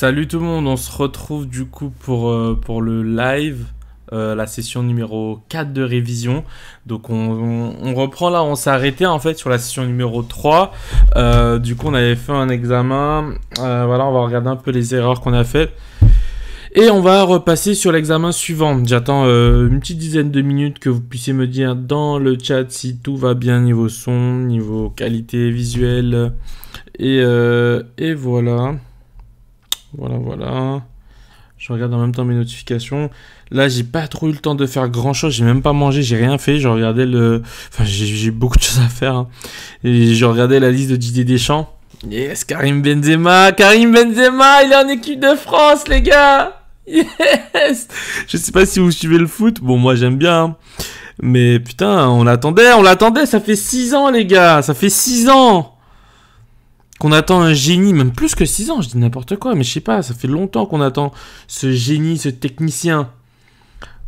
Salut tout le monde, on se retrouve du coup pour, euh, pour le live, euh, la session numéro 4 de révision. Donc on, reprend là, on s'est arrêté en fait sur la session numéro 3. Euh, du coup on avait fait un examen, voilà on va regarder un peu les erreurs qu'on a faites. Et on va repasser sur l'examen suivant. J'attends une petite dizaine de minutes que vous puissiez me dire dans le chat si tout va bien niveau son, niveau qualité visuelle. Et, et voilà. Voilà, voilà. Je regarde en même temps mes notifications. Là, j'ai pas trop eu le temps de faire grand chose. J'ai même pas mangé, j'ai rien fait. Je regardais le. Enfin, j'ai beaucoup de choses à faire. Hein. Et je regardais la liste de Didier Deschamps. Yes, Karim Benzema. Karim Benzema, il est en équipe de France, les gars. Yes. Je sais pas si vous suivez le foot. Bon, moi, j'aime bien. Hein. Mais putain, on l'attendait, on l'attendait. Ça fait 6 ans, les gars. Ça fait 6 ans qu'on attend un génie, même plus que 6 ans, je dis n'importe quoi, mais je sais pas, ça fait longtemps qu'on attend ce génie, ce technicien.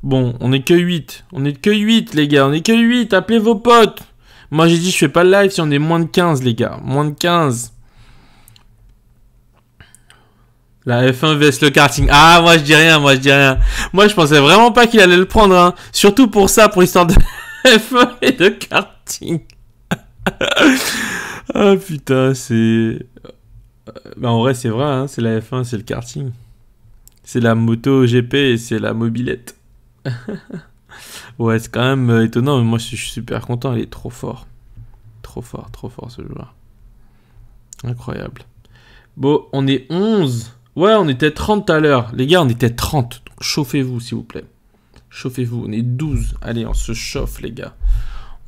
Bon, on est que 8. On est que 8, les gars, on est que 8, appelez vos potes. Moi, j'ai dit, je fais pas le live si on est moins de 15, les gars, moins de 15. La F1 vs le karting. Ah, moi je dis rien, moi je dis rien. Moi je pensais vraiment pas qu'il allait le prendre. Hein. Surtout pour ça, pour l'histoire de F1 et de karting. ah putain, c'est. Euh, bah, en vrai, c'est vrai, hein, c'est la F1, c'est le karting. C'est la moto GP et c'est la mobilette. ouais, c'est quand même euh, étonnant, mais moi je suis super content, elle est trop fort. Trop fort, trop fort ce joueur. Incroyable. Bon, on est 11. Ouais, on était 30 à l'heure. Les gars, on était 30. chauffez-vous, s'il vous plaît. Chauffez-vous. On est 12. Allez, on se chauffe, les gars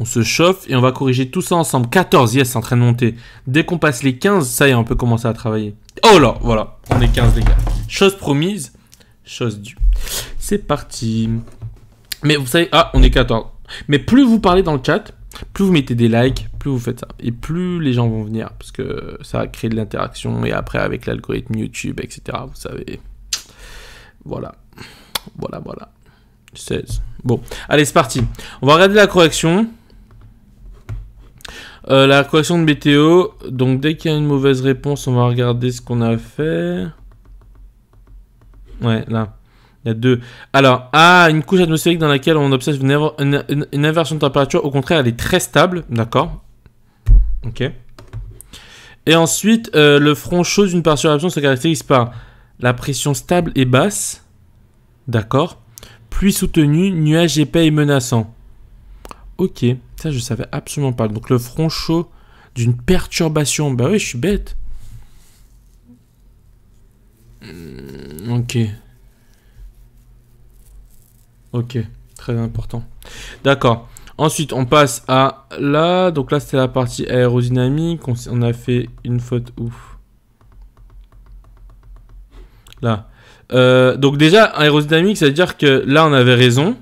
on se chauffe et on va corriger tout ça ensemble. 14, yes, c'est en train de monter. Dès qu'on passe les 15, ça y est, on peut commencer à travailler. Oh là, voilà, on est 15 les gars. Chose promise, chose due. C'est parti. Mais vous savez, ah, on est 14. Mais plus vous parlez dans le chat, plus vous mettez des likes, plus vous faites ça. Et plus les gens vont venir, parce que ça va créer de l'interaction. Et après, avec l'algorithme YouTube, etc., vous savez. Voilà. Voilà, voilà. 16. Bon, allez, c'est parti. On va regarder la correction. Euh, la question de météo. Donc, dès qu'il y a une mauvaise réponse, on va regarder ce qu'on a fait. Ouais, là. Il y a deux. Alors, A, ah, une couche atmosphérique dans laquelle on observe une, inversion de température. Au contraire, elle est très stable. D'accord. Ok. Et ensuite, euh, le front chaud d'une perturbation se caractérise par la pression stable et basse. D'accord. Pluie soutenue, nuages épais et menaçants. Ok. Ça, je savais absolument pas. Donc le front chaud d'une perturbation. Bah oui, je suis bête. Hmm, ok. Ok, très important. D'accord. Ensuite, on passe à là. Donc là, c'était la partie aérodynamique. On, a fait une faute ouf. Là. Euh, donc déjà, aérodynamique, ça veut dire que là, on avait raison.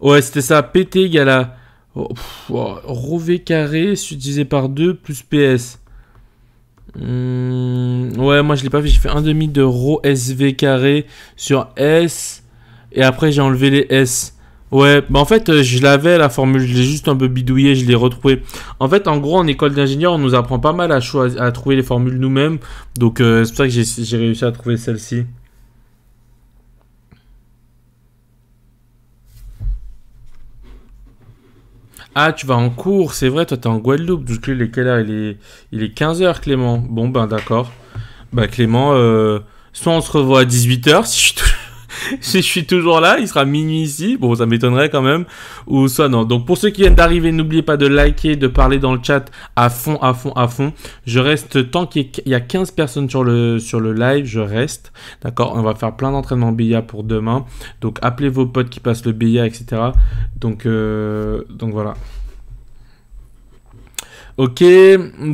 Ouais, c'était ça. PT égale à Oh, rho V carré divisé par 2 plus PS. Hmm, ouais, moi je l'ai pas fait. J'ai fait un demi de Rho SV carré sur S. Et après j'ai enlevé les S. Ouais, bah en fait, euh, je l'avais la formule, je l'ai juste un peu bidouillé, je l'ai retrouvé. En fait, en gros, en école d'ingénieur, on nous apprend pas mal à, à trouver les formules nous-mêmes. Donc, euh, c'est pour ça que j'ai réussi à trouver celle-ci. Ah, tu vas en cours, c'est vrai, toi t'es en Guadeloupe. donc il est il est, il est 15h, Clément. Bon, ben d'accord. Bah, Clément, euh, soit on se revoit à 18h si je suis si je suis toujours là, il sera minuit ici. Bon, ça m'étonnerait quand même. Ou soit non. Donc pour ceux qui viennent d'arriver, n'oubliez pas de liker, de parler dans le chat à fond, à fond, à fond. Je reste tant qu'il y a 15 personnes sur le, sur le live, je reste. D'accord On va faire plein d'entraînements BIA pour demain. Donc appelez vos potes qui passent le BIA, etc. Donc, euh, donc voilà. Ok,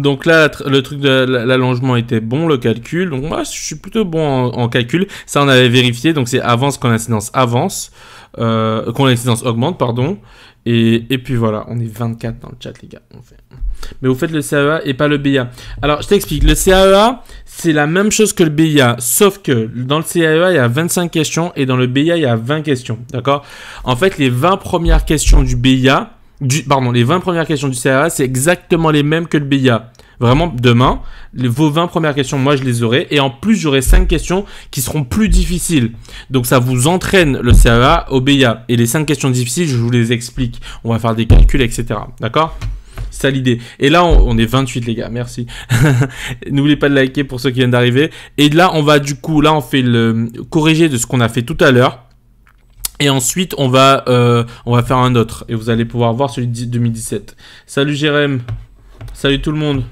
donc là, le truc de l'allongement était bon, le calcul. Donc moi, je suis plutôt bon en, calcul. Ça, on avait vérifié. Donc c'est avance, quand l'incidence avance. Euh, l'incidence augmente, pardon. Et, puis voilà, on est 24 dans le chat, les gars. Mais vous faites le CAEA e et pas le BIA. Alors, je t'explique. Le CAEA, e c'est la même chose que le BIA. Sauf que dans le CAEA, e il y a 25 questions et dans le BIA, il y a 20 questions. D'accord En fait, les 20 premières questions du BIA, pardon, les 20 premières questions du CAA, c'est exactement les mêmes que le BIA. Vraiment, demain, vos 20 premières questions, moi, je les aurai. Et en plus, j'aurai 5 questions qui seront plus difficiles. Donc, ça vous entraîne le CAA au BIA. Et les 5 questions difficiles, je vous les explique. On va faire des calculs, etc. D'accord ça l'idée. Et là, on, on, est 28, les gars, merci. N'oubliez pas de liker pour ceux qui viennent d'arriver. Et là, on va du coup, là, on fait le corriger de ce qu'on a fait tout à l'heure. Et ensuite, on va, euh, on va faire un autre. Et vous allez pouvoir voir celui de 2017. Salut Jérém. Salut tout le monde.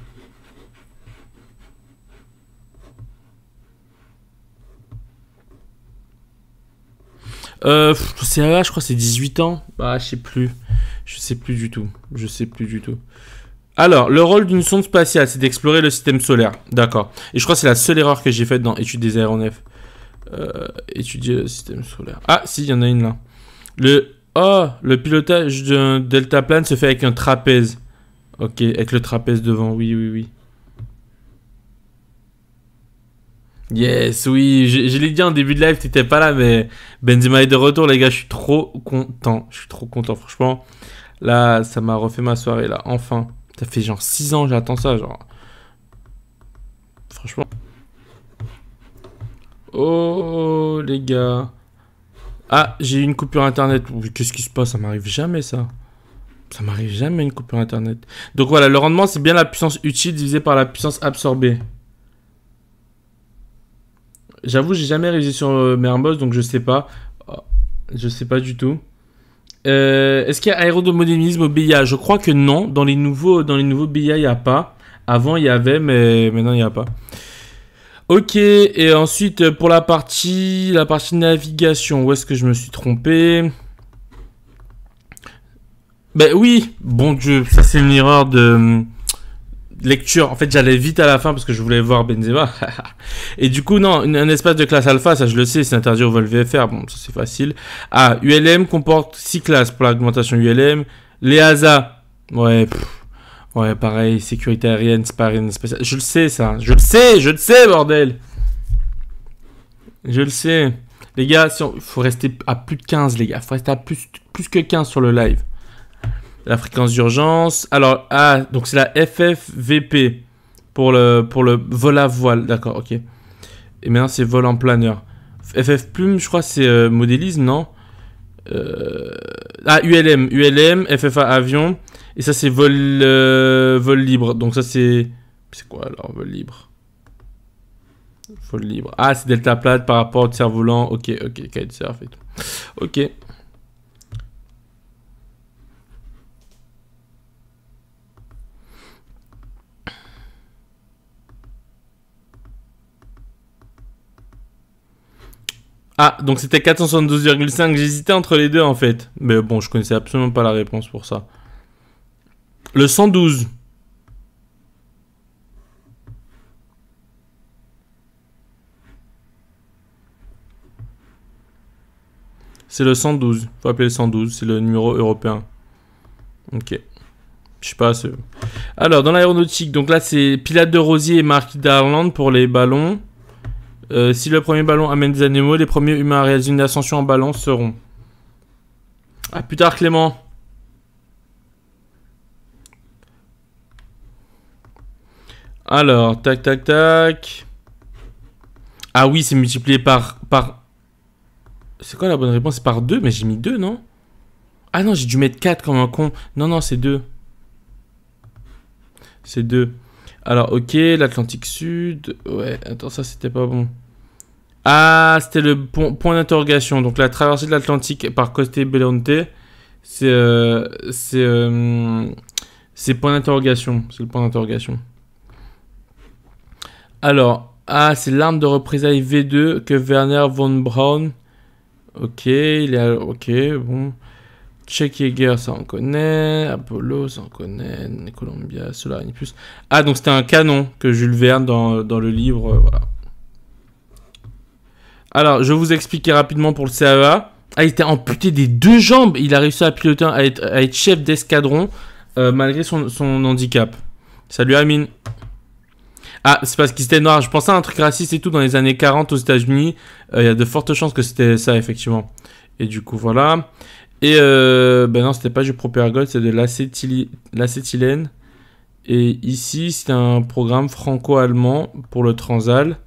c'est euh, là, je crois, c'est 18 ans. Bah, je sais plus. Je sais plus du tout. Je sais plus du tout. Alors, le rôle d'une sonde spatiale, c'est d'explorer le système solaire. D'accord. Et je crois que c'est la seule erreur que j'ai faite dans Études des aéronefs. Euh, étudier le système solaire. Ah, si, il y en a une là. Le oh, le pilotage d'un deltaplane se fait avec un trapèze. Ok, avec le trapèze devant. Oui, oui, oui. Yes, oui, je, l'ai dit en début de live, t'étais pas là, mais Benzema est de retour, les gars, je suis trop content. Je suis trop content, franchement. Là, ça m'a refait ma soirée, là, enfin. Ça fait genre 6 ans, j'attends ça, genre. Franchement. Oh, les gars. Ah, j'ai une coupure internet. Qu'est-ce qui se passe Ça m'arrive jamais, ça. Ça m'arrive jamais, une coupure internet. Donc voilà, le rendement, c'est bien la puissance utile divisée par la puissance absorbée. J'avoue, j'ai jamais révisé sur euh, Mermoz donc je sais pas. Oh, je sais pas du tout. Euh, est-ce qu'il y a aérodynamisme au BIA Je crois que non. Dans les nouveaux, dans les nouveaux BIA, il n'y a pas. Avant, il y avait, mais maintenant, il n'y a pas. Ok, et ensuite euh, pour la partie, la partie navigation, où est-ce que je me suis trompé Ben oui, bon Dieu, ça c'est une erreur de euh, lecture. En fait, j'allais vite à la fin parce que je voulais voir Benzema. et du coup, non, un espace de classe alpha, ça je le sais, c'est interdit au vol VFR. Bon, ça c'est facile. Ah, ULM comporte 6 classes pour l'augmentation ULM. Les ASA, ouais, Ouais, pareil, sécurité aérienne, sparine, spécial. Je le sais, ça. Je le sais, je le sais, bordel. Je le sais. Les gars, faut rester à plus de 15, les gars. Faut rester à plus, que 15 sur le live. La fréquence d'urgence. Alors, ah, donc c'est la FFVP pour le, pour le vol à voile. D'accord, ok. Et maintenant, c'est vol en planeur. FF Plume, je crois, c'est euh, modélisme, non euh, ah, ULM, ULM, FFA avion. Et ça, c'est vol, euh, vol libre. Donc ça, c'est... C'est quoi alors, vol libre Vol libre. Ah, c'est delta plate par rapport au cerf-volant. Ok, ok, kitesurf et tout. Ok. Ah, donc c'était 472,5. J'hésitais entre les deux en fait. Mais bon, je connaissais absolument pas la réponse pour ça. Le 112. C'est le 112. Faut appeler le 112. C'est le numéro européen. Ok. Je sais pas. Alors, dans l'aéronautique, donc là, c'est Pilate de Rosier et Marc Darland pour les ballons. Euh, si le premier ballon amène des animaux, les premiers humains à réaliser une ascension en ballon seront. Ah plus tard, Clément. Alors, tac, tac, tac. Ah oui, c'est multiplié par... par... C'est quoi la bonne réponse C'est par 2, mais j'ai mis 2, non Ah non, j'ai dû mettre 4 comme un con. Non, non, c'est 2. C'est 2. Alors, ok, l'Atlantique Sud. Ouais, attends, ça, c'était pas bon. Ah, c'était le point d'interrogation. Donc la traversée de l'Atlantique par Coste Belonte, euh, euh, c'est point d'interrogation. C'est le point d'interrogation. Alors, ah, c'est l'arme de représailles V2 que Werner von Braun. Ok, il est ok, bon. Check Yeager, ça on connaît. Apollo, ça on connaît. Columbia, Solar, plus. Ah, donc c'était un canon que Jules Verne dans, le livre. Euh, voilà. Alors, je vous expliquer rapidement pour le CAEA. E ah, il était amputé des deux jambes. Il a réussi à piloter, à être, à être chef d'escadron euh, malgré son, handicap. Salut Amine. Ah, c'est parce qu'il était noir. Je pensais à un truc raciste et tout dans les années 40 aux États-Unis. Euh, il y a de fortes chances que c'était ça, effectivement. Et du coup, voilà. Et euh, ben non, c'était pas du propergol, c'est de l'acétylène. Et ici, c'est un programme franco-allemand pour le Transal.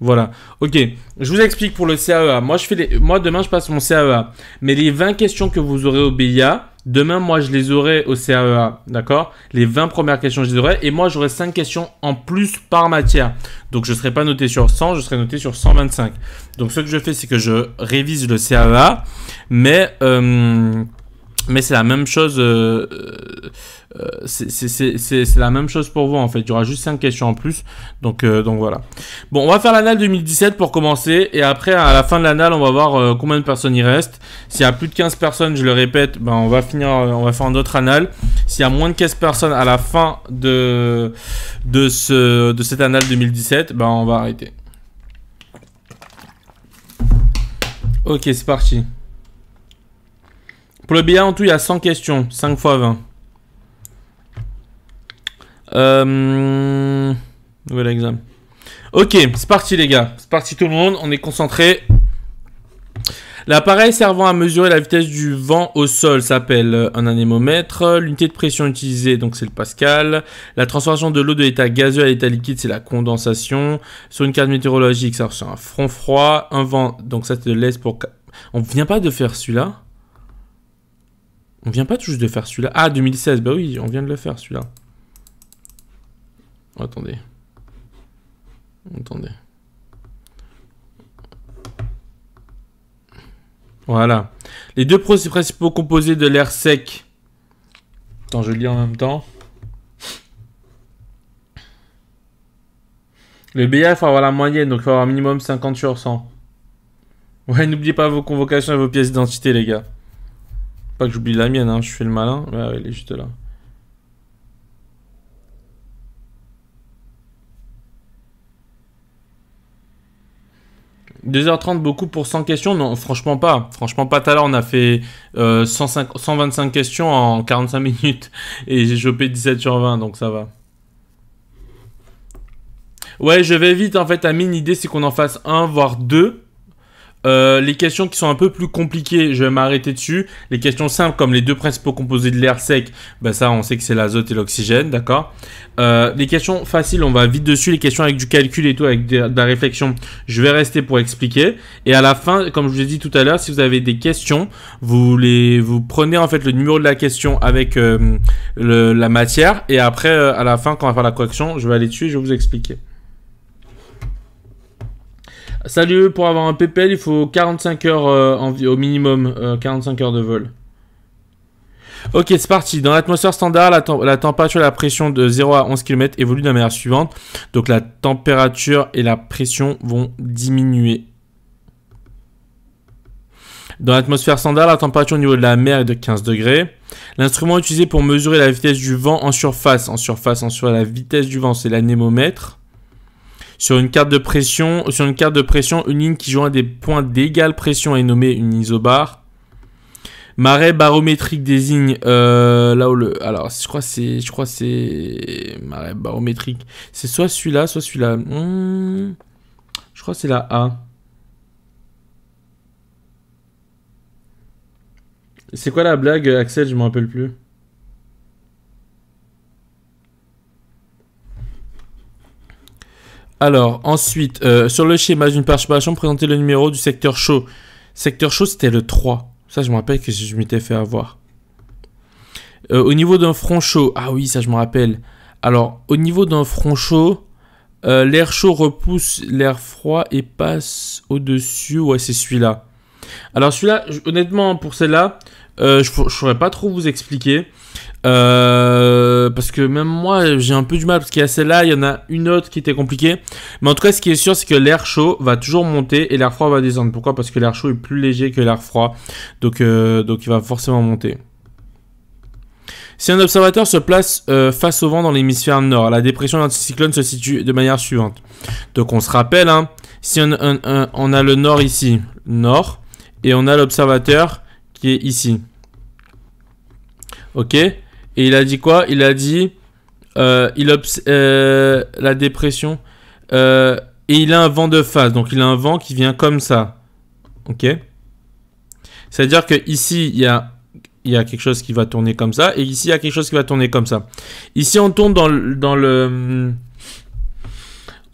Voilà. Ok, je vous explique pour le CAEA. E moi, je fais les... moi demain, je passe mon CAEA. E Mais les 20 questions que vous aurez au BIA, demain, moi, je les aurai au CAEA. E D'accord Les 20 premières questions, je les aurai. Et moi, j'aurai 5 questions en plus par matière. Donc, je ne serai pas noté sur 100, je serai noté sur 125. Donc, ce que je fais, c'est que je révise le CAEA. Mais... Euh, mais c'est la même chose. Euh, euh, euh, c'est la même chose pour vous en fait. Il y aura juste 5 questions en plus. Donc, voilà. Bon, on va faire l'anal 2017 pour commencer. Et après, à la fin de l'annale, on va voir combien de personnes il reste. S'il y a plus de 15 personnes, je le répète, ben, on va finir, on va faire un autre annale. S'il y a moins de 15 personnes à la fin de, de, ce, de cette annale 2017, on va arrêter. Ok, c'est parti. Pour le BA en tout, il y a 100 questions. 5 fois 20. Euh... exam. Ok, c'est parti les gars. C'est parti tout le monde. On est concentré. L'appareil servant à mesurer la vitesse du vent au sol s'appelle euh, un anémomètre. L'unité de pression utilisée, donc c'est le pascal. La transformation de l'eau de l'état gazeux à l'état liquide, c'est la condensation. Sur une carte météorologique, ça à un front froid. Un vent, donc ça c'est de pour... On vient pas de faire celui-là on vient pas tout juste de faire celui-là. Ah, 2016, bah oui, on vient de le faire celui-là. Oh, attendez. Attendez. Voilà. Les deux procès principaux composés de l'air sec. Attends, je lis en même temps. Le BA, il faut avoir la moyenne, donc il faut avoir un minimum 50 sur 100. Ouais, n'oubliez pas vos convocations et vos pièces d'identité, les gars. Pas que j'oublie la mienne, hein, je suis le malin. elle est juste là. « 2h30, beaucoup pour 100 questions Non, franchement pas. Franchement pas. Tout à l'heure, on a fait 125 euh, questions en 45 minutes et j'ai chopé 17 sur 20, donc ça va. Ouais, je vais vite. En fait, Amine, l'idée, c'est qu'on en fasse un, voire deux. Euh, les questions qui sont un peu plus compliquées, je vais m'arrêter dessus. Les questions simples, comme les deux principaux composés de l'air sec, bah ça, on sait que c'est l'azote et l'oxygène, d'accord euh, Les questions faciles, on va vite dessus. Les questions avec du calcul et tout, avec de, la réflexion, je vais rester pour expliquer. Et à la fin, comme je vous ai dit tout à l'heure, si vous avez des questions, vous, les, vous prenez en fait le numéro de la question avec euh, la matière. Et après, à la fin, quand on va faire la correction, je vais aller dessus et je vais vous expliquer. Salut, pour avoir un PPL, il faut 45 heures euh, au minimum, 45 euh, heures de vol. Ok, c'est parti. Dans l'atmosphère standard, la, la température et la pression de 0 à 11 km évoluent de la manière suivante. Donc la température et la pression vont diminuer. Dans l'atmosphère standard, la température au niveau de la mer est de 15 degrés. L'instrument utilisé pour mesurer la vitesse du vent en surface, en surface, en surface, la vitesse du vent, c'est l'anémomètre. Sur une carte de pression, sur une carte de pression, une ligne qui joint des points d'égale pression est nommée une isobar. Marée barométrique désigne euh, là où le alors je crois c'est je crois c'est marée barométrique c'est soit celui-là soit celui-là hmm. je crois c'est la A c'est quoi la blague Axel je m'en rappelle plus Alors, ensuite, euh, sur le schéma d'une participation, présentez le numéro du secteur chaud. Secteur chaud, c'était le 3. Ça, je me rappelle que je m'étais fait avoir. Euh, au niveau d'un front chaud, ah oui, ça, je me rappelle. Alors, au niveau d'un front chaud, euh, l'air chaud repousse l'air froid et passe au-dessus. Ouais, c'est celui-là. Alors, celui-là, honnêtement, pour celle-là, je ne pourrais pas trop vous expliquer. Euh, parce que même moi, j'ai un peu du mal. Parce qu'il y a celle-là, il y en a une autre qui était compliquée. Mais en tout cas, ce qui est sûr, c'est que l'air chaud va toujours monter et l'air froid va descendre. Pourquoi Parce que l'air chaud est plus léger que l'air froid. Donc, euh, donc il va forcément monter. Si un observateur se place euh, face au vent dans l'hémisphère nord, la dépression d'anticyclone se situe de manière suivante. Donc on se rappelle, hein, si on a le nord ici, nord, et on a l'observateur qui est ici. Ok et il a dit quoi Il a dit euh, il euh, la dépression. Euh, et il a un vent de phase. Donc il a un vent qui vient comme ça. Ok C'est-à-dire que ici, il y a il y a quelque chose qui va tourner comme ça et ici il y a quelque chose qui va tourner comme ça. Ici on tourne dans dans le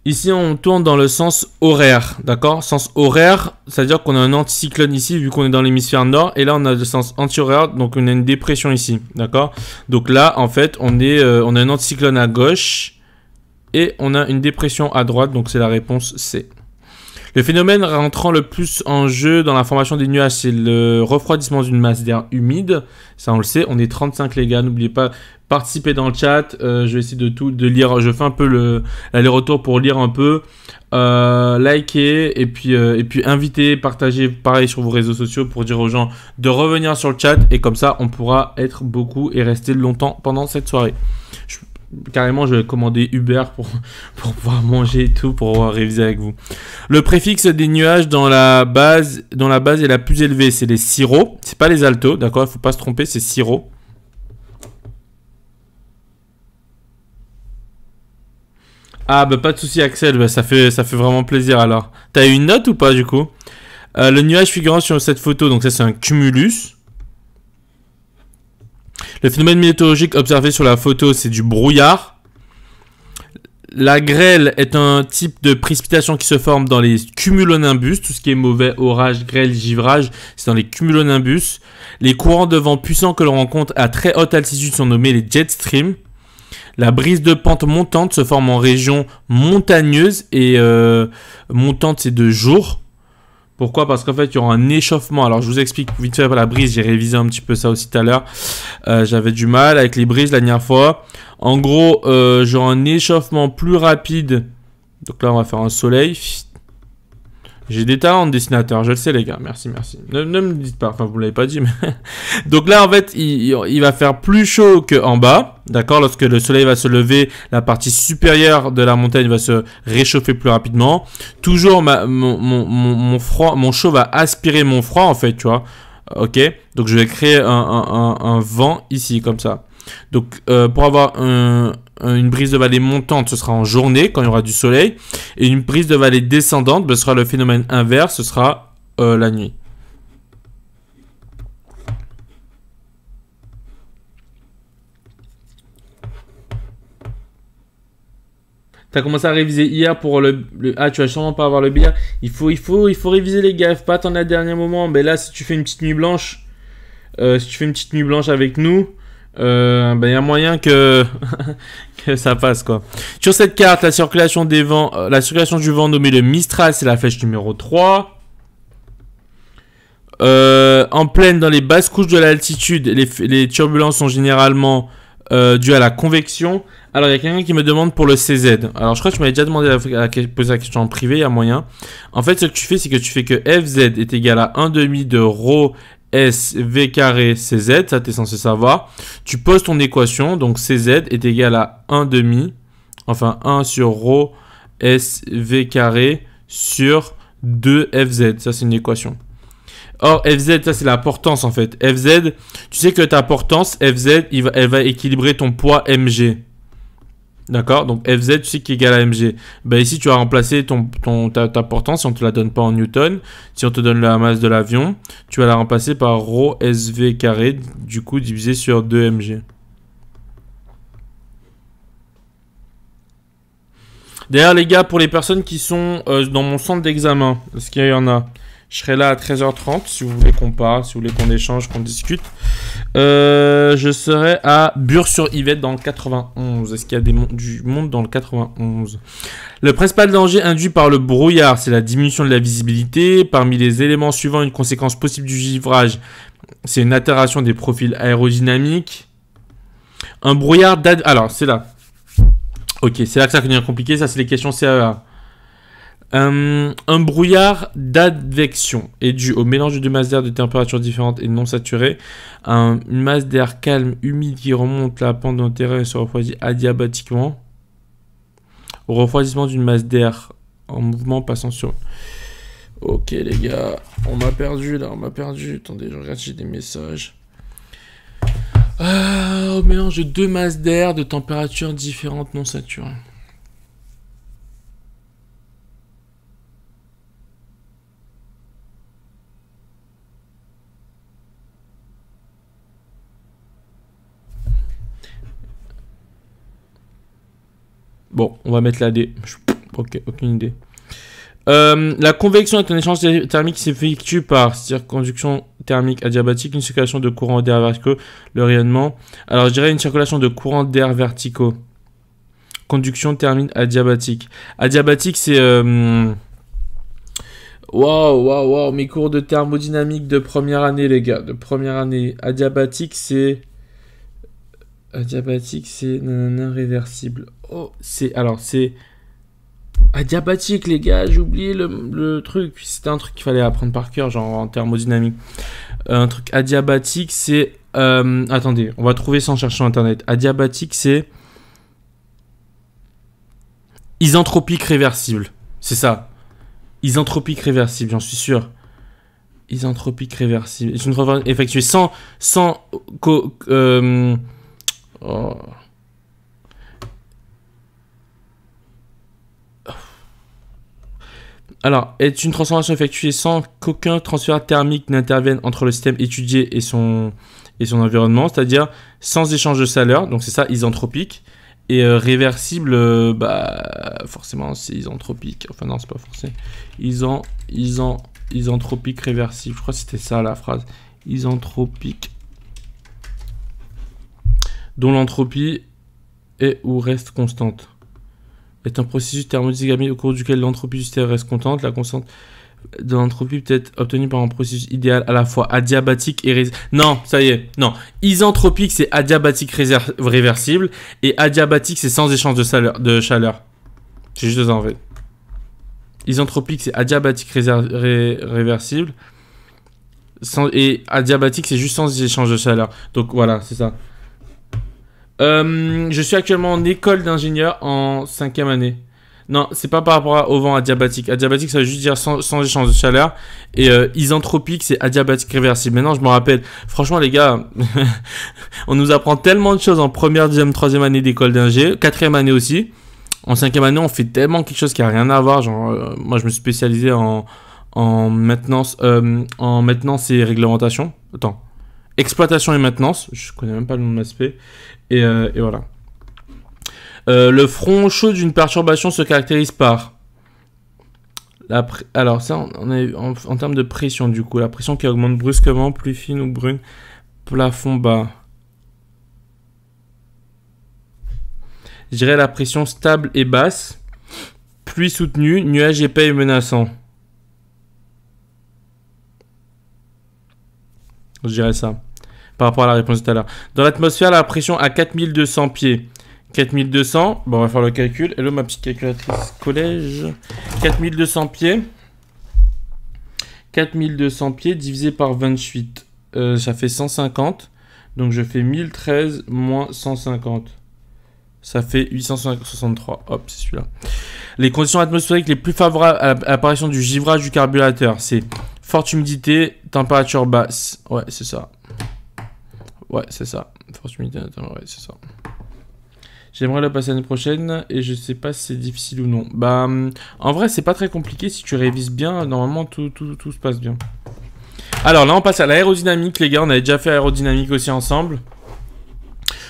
Ici, on tourne dans le sens horaire, d'accord Sens horaire, c'est-à-dire qu'on a un anticyclone ici, vu qu'on est dans l'hémisphère nord, et là, on a le sens antihoraire, donc on a une dépression ici, d'accord Donc là, en fait, on, est, euh, on a un anticyclone à gauche, et on a une dépression à droite, donc c'est la réponse C. Le phénomène rentrant le plus en jeu dans la formation des nuages, c'est le refroidissement d'une masse d'air humide. Ça, on le sait. On est 35, les gars. N'oubliez pas, participer dans le chat. Euh, je vais essayer de tout, de lire. Je fais un peu l'aller-retour pour lire un peu. Euh, likez et puis euh, et puis invitez, partagez pareil sur vos réseaux sociaux pour dire aux gens de revenir sur le chat et comme ça on pourra être beaucoup et rester longtemps pendant cette soirée carrément, je vais commander Uber pour, pouvoir manger et tout, pour pouvoir réviser avec vous. Le préfixe des nuages dans la base, dans la base est la plus élevée. C'est les sirops. C'est pas les altos, d'accord Il faut pas se tromper, c'est sirops. Ah bah pas de souci Axel, bah, ça, fait, ça fait vraiment plaisir alors. T'as eu une note ou pas du coup euh, Le nuage figurant sur cette photo, donc ça c'est un cumulus. Le phénomène météorologique observé sur la photo, c'est du brouillard. La grêle est un type de précipitation qui se forme dans les cumulonimbus. Tout ce qui est mauvais, orage, grêle, givrage, c'est dans les cumulonimbus. Les courants de vent puissants que l'on rencontre à très haute altitude sont nommés les jet streams. La brise de pente montante se forme en région montagneuse et euh, montante c'est de jour. Pourquoi Parce qu'en fait, il y aura un échauffement. Alors, je vous explique vite fait la brise. J'ai révisé un petit peu ça aussi tout à l'heure. Euh, j'avais du mal avec les brises la dernière fois. En gros, euh, j'aurai un échauffement plus rapide. Donc là, on va faire un soleil. J'ai des talents de dessinateur, je le sais les gars, merci, merci. Ne, me dites pas, enfin vous ne l'avez pas dit, mais... Donc là en fait, il, va faire plus chaud qu'en bas, d'accord Lorsque le soleil va se lever, la partie supérieure de la montagne va se réchauffer plus rapidement. Toujours mon, mon chaud va aspirer mon froid en fait, tu vois Ok Donc je vais créer un, vent ici, comme ça. Donc euh, pour avoir un, une brise de vallée montante, ce sera en journée quand il y aura du soleil. Et une brise de vallée descendante, ben, ce sera le phénomène inverse, ce sera euh, la nuit. T'as commencé à réviser hier pour le, Ah, tu vas sûrement pas avoir le billard. Il faut, il faut, il faut réviser les gaffes, Pas attendre le dernier moment. Mais ben là, si tu fais une petite nuit blanche, euh, si tu fais une petite nuit blanche avec nous, il euh, ben, y a moyen que, ça passe quoi. Sur cette carte, la circulation des vents, euh, la circulation du vent nommé le Mistral, c'est la flèche numéro 3. Euh, en pleine, dans les basses couches de l'altitude, les, turbulences sont généralement dues à la convection. Alors, il y a quelqu'un qui me demande pour le CZ. Alors, je crois que tu m'avais déjà demandé à, poser la question en privé, il y a moyen. En fait, ce que tu fais, c'est que tu fais que FZ est égal à 1,5 de rho... S V carré CZ, ça t'es censé savoir. Tu poses ton équation, donc CZ est égal à 1 demi, enfin 1 sur rho Sv carré sur 2 FZ. Ça c'est une équation. Or, FZ, ça c'est la portance en fait. FZ, tu sais que ta portance, FZ, elle va équilibrer ton poids MG. D'accord Donc Fz, tu sais qui est égal à mg. Ben bah, ici, tu vas remplacer ton, ta, portance, si on ne te la donne pas en newton, si on te donne la masse de l'avion, tu vas la remplacer par rho Sv carré, du coup divisé sur 2 mg. D'ailleurs, les gars, pour les personnes qui sont euh, dans mon centre d'examen, est-ce qu'il y en a je serai là à 13h30 si vous voulez qu'on parle, si vous voulez qu'on échange, qu'on discute. Euh, je serai à Bure-sur-Yvette dans le 91. Est-ce qu'il y a des du monde dans le 91 Le principal danger induit par le brouillard, c'est la diminution de la visibilité. Parmi les éléments suivants, une conséquence possible du givrage, c'est une altération des profils aérodynamiques. Un brouillard d'ad... Alors, c'est là. Ok, c'est là que ça devient compliqué. Ça, c'est les questions CAA. Euh, un brouillard d'advection est dû au mélange de deux masses d'air de températures différentes et non saturées. une masse d'air calme, humide qui remonte la pente d'un terrain et se refroidit adiabatiquement. Au refroidissement d'une masse d'air en mouvement passant sur. Ok les gars, on m'a perdu là, on m'a perdu. Attendez, je regarde j'ai des messages. Ah, au mélange de deux masses d'air de températures différentes non saturées. Bon, on va mettre la D. Ok, aucune idée. Euh, la convection est un échange thermique s'effectue par circonduction thermique adiabatique, une circulation de courant d'air verticaux, le rayonnement. Alors je dirais une circulation de courant d'air verticaux. Conduction thermique adiabatique. Adiabatique, c'est... Euh, waouh, waouh, waouh, mes cours de thermodynamique de première année, les gars, de première année. Adiabatique, c'est... Adiabatique, c'est non, réversible. Oh, c'est. Alors, c'est. Adiabatique, les gars, j'ai oublié le, truc. C'était un truc qu'il fallait apprendre par cœur, genre en thermodynamique. Un truc adiabatique, c'est. Euh, attendez, on va trouver sans chercher sur internet. Adiabatique, c'est. Isentropique réversible. C'est ça. Isentropique réversible, j'en suis sûr isentropique réversible. C'est une transformation effectuée sans, sans euh, Oh. Alors, est une transformation effectuée sans qu'aucun transfert thermique n'intervienne entre le système étudié et son, et son environnement, c'est-à-dire sans échange de chaleur, donc c'est ça, isentropique, et euh, réversible, euh, bah, forcément, c'est isentropique, enfin non, c'est pas forcément, isentropique réversible, je crois que c'était ça la phrase, isentropique dont l'entropie est ou reste constante, est un processus thermodynamique au cours duquel l'entropie du système reste constante. La constante de l'entropie peut être obtenue par un processus idéal à la fois adiabatique et... réversible. Non, ça y est, non. Isentropique, c'est adiabatique réversible, et adiabatique, c'est sans échange de, de chaleur. C'est juste ça, en fait. Isentropique, c'est adiabatique réversible. Sans, et adiabatique, c'est juste sans échange de chaleur. Donc voilà, c'est ça. Euh, je suis actuellement en école d'ingénieur en cinquième année. Non, c'est pas par rapport au vent adiabatique. Adiabatique, ça veut juste dire sans, échange de chaleur. Et euh, isentropique, c'est adiabatique réversible. Maintenant, je me rappelle. Franchement, les gars, on nous apprend tellement de choses en première, deuxième, troisième année d'école d'ingé, quatrième année aussi. En cinquième année, on fait tellement quelque chose qui a rien à voir. Genre, euh, moi, je me suis spécialisé en, maintenance, en et réglementation. Attends, exploitation et maintenance. Je connais même pas le nom de l'aspect. Euh, et, voilà. Euh, le front chaud d'une perturbation se caractérise par alors ça, on est en, termes de pression du coup, la pression qui augmente brusquement, plus fine ou brune, plafond bas. Je dirais la pression stable et basse, pluie soutenue, nuage épais et menaçant. Je dirais ça par rapport à la réponse de tout à l'heure. Dans l'atmosphère, la pression à 4200 pieds. 4200, bon, on va faire le calcul. Hello, ma petite calculatrice collège. 4200 pieds. 4200 pieds divisé par 28, euh, ça fait 150. Donc je fais 1013 moins 150. Ça fait 863. Hop, c'est celui-là. Les conditions atmosphériques les plus favorables à l'apparition du givrage du carburateur, c'est forte humidité, température basse. Ouais, c'est ça. Ouais, c'est ça. Force ouais, c'est ça. J'aimerais la passer l'année prochaine et je sais pas si c'est difficile ou non. Bah, hum, en vrai, c'est pas très compliqué. Si tu révises bien, normalement, tout, se passe bien. Alors là, on passe à l'aérodynamique, les gars. On avait déjà fait aérodynamique aussi ensemble.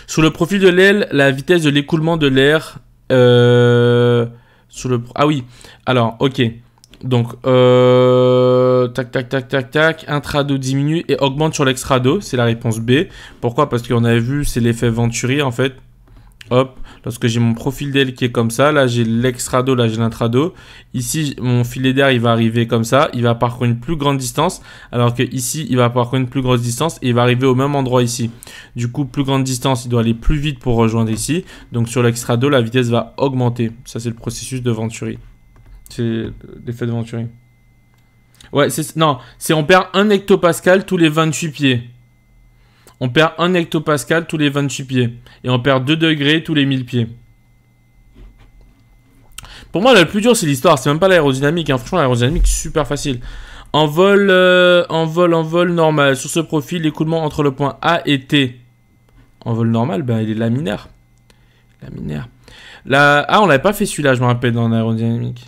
Sous le profil de l'aile, la vitesse de l'écoulement de l'air. Euh, sur le... Ah oui. Alors, ok. Donc, euh, tac, tac, tac, tac, tac, intrado diminue et augmente sur l'extrado, c'est la réponse B. Pourquoi Parce qu'on avait vu, c'est l'effet Venturi en fait. Hop, lorsque j'ai mon profil d'aile qui est comme ça, là j'ai l'extrado, là j'ai l'intrado. Ici, mon filet d'air, il va arriver comme ça, il va parcourir une plus grande distance, alors que ici, il va parcourir une plus grosse distance et il va arriver au même endroit ici. Du coup, plus grande distance, il doit aller plus vite pour rejoindre ici. Donc sur l'extrado, la vitesse va augmenter. Ça, c'est le processus de Venturi. C'est l'effet de Venturi. Ouais, c'est... Non, c'est on perd un hectopascal tous les 28 pieds. On perd un hectopascal tous les 28 pieds. Et on perd 2 degrés tous les 1000 pieds. Pour moi, le plus dur, c'est l'histoire. C'est même pas l'aérodynamique. Hein. Franchement, l'aérodynamique, super facile. En vol, euh, en vol, en vol normal. Sur ce profil, l'écoulement entre le point A et T. En vol normal, ben, il est laminaire. Laminaire. La... Ah, on l'avait pas fait celui-là, je me rappelle, dans l'aérodynamique.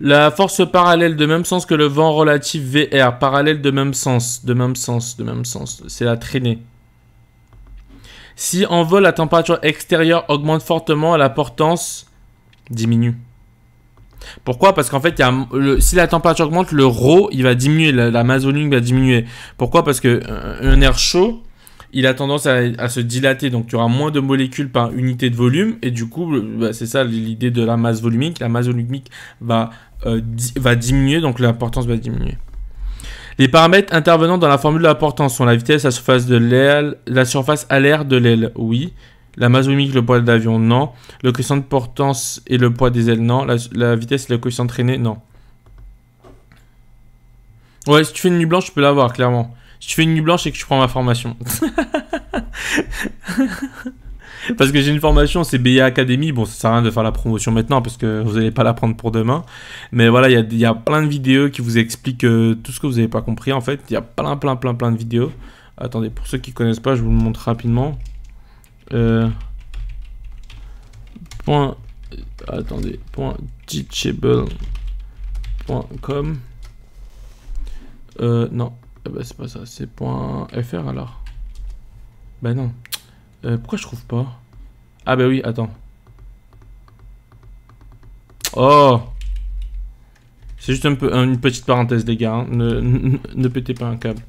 La force parallèle de même sens que le vent relatif VR, parallèle de même sens, de même sens, de même sens, c'est la traînée. Si en vol la température extérieure augmente fortement, la portance diminue. Pourquoi Parce qu'en fait, si la température augmente, le rho, il va diminuer, la, masse va diminuer. Pourquoi Parce que euh, un air chaud, il a tendance à, se dilater, donc tu auras moins de molécules par unité de volume, et du coup, bah, c'est ça l'idée de la masse volumique. La masse volumique va euh, va diminuer, donc l'importance va diminuer. Les paramètres intervenant dans la formule de la portance sont la vitesse, la surface de l'aile, la surface à l'air de l'aile, oui. La masse le poids d'avion, non. Le coefficient de portance et le poids des ailes, non. La, vitesse et le coefficient de traînée, non. Ouais, si tu fais une nuit blanche, tu peux l'avoir, clairement. Si tu fais une nuit blanche et que tu prends ma formation. parce que j'ai une formation, c'est BA Academy. Bon, ça sert à rien de faire la promotion maintenant parce que vous n'allez pas la prendre pour demain. Mais voilà, il y, a, plein de vidéos qui vous expliquent euh, tout ce que vous n'avez pas compris en fait. Il y a plein, plein, plein, plein de vidéos. Attendez, pour ceux qui connaissent pas, je vous le montre rapidement. Euh, point, attendez, point Euh, non, ah bah, c'est pas ça, c'est .fr alors. Ben non, euh, pourquoi je trouve pas Ah bah oui, attends. Oh C'est juste un peu, une petite parenthèse, les gars. Hein. Ne, ne, pétez pas un câble.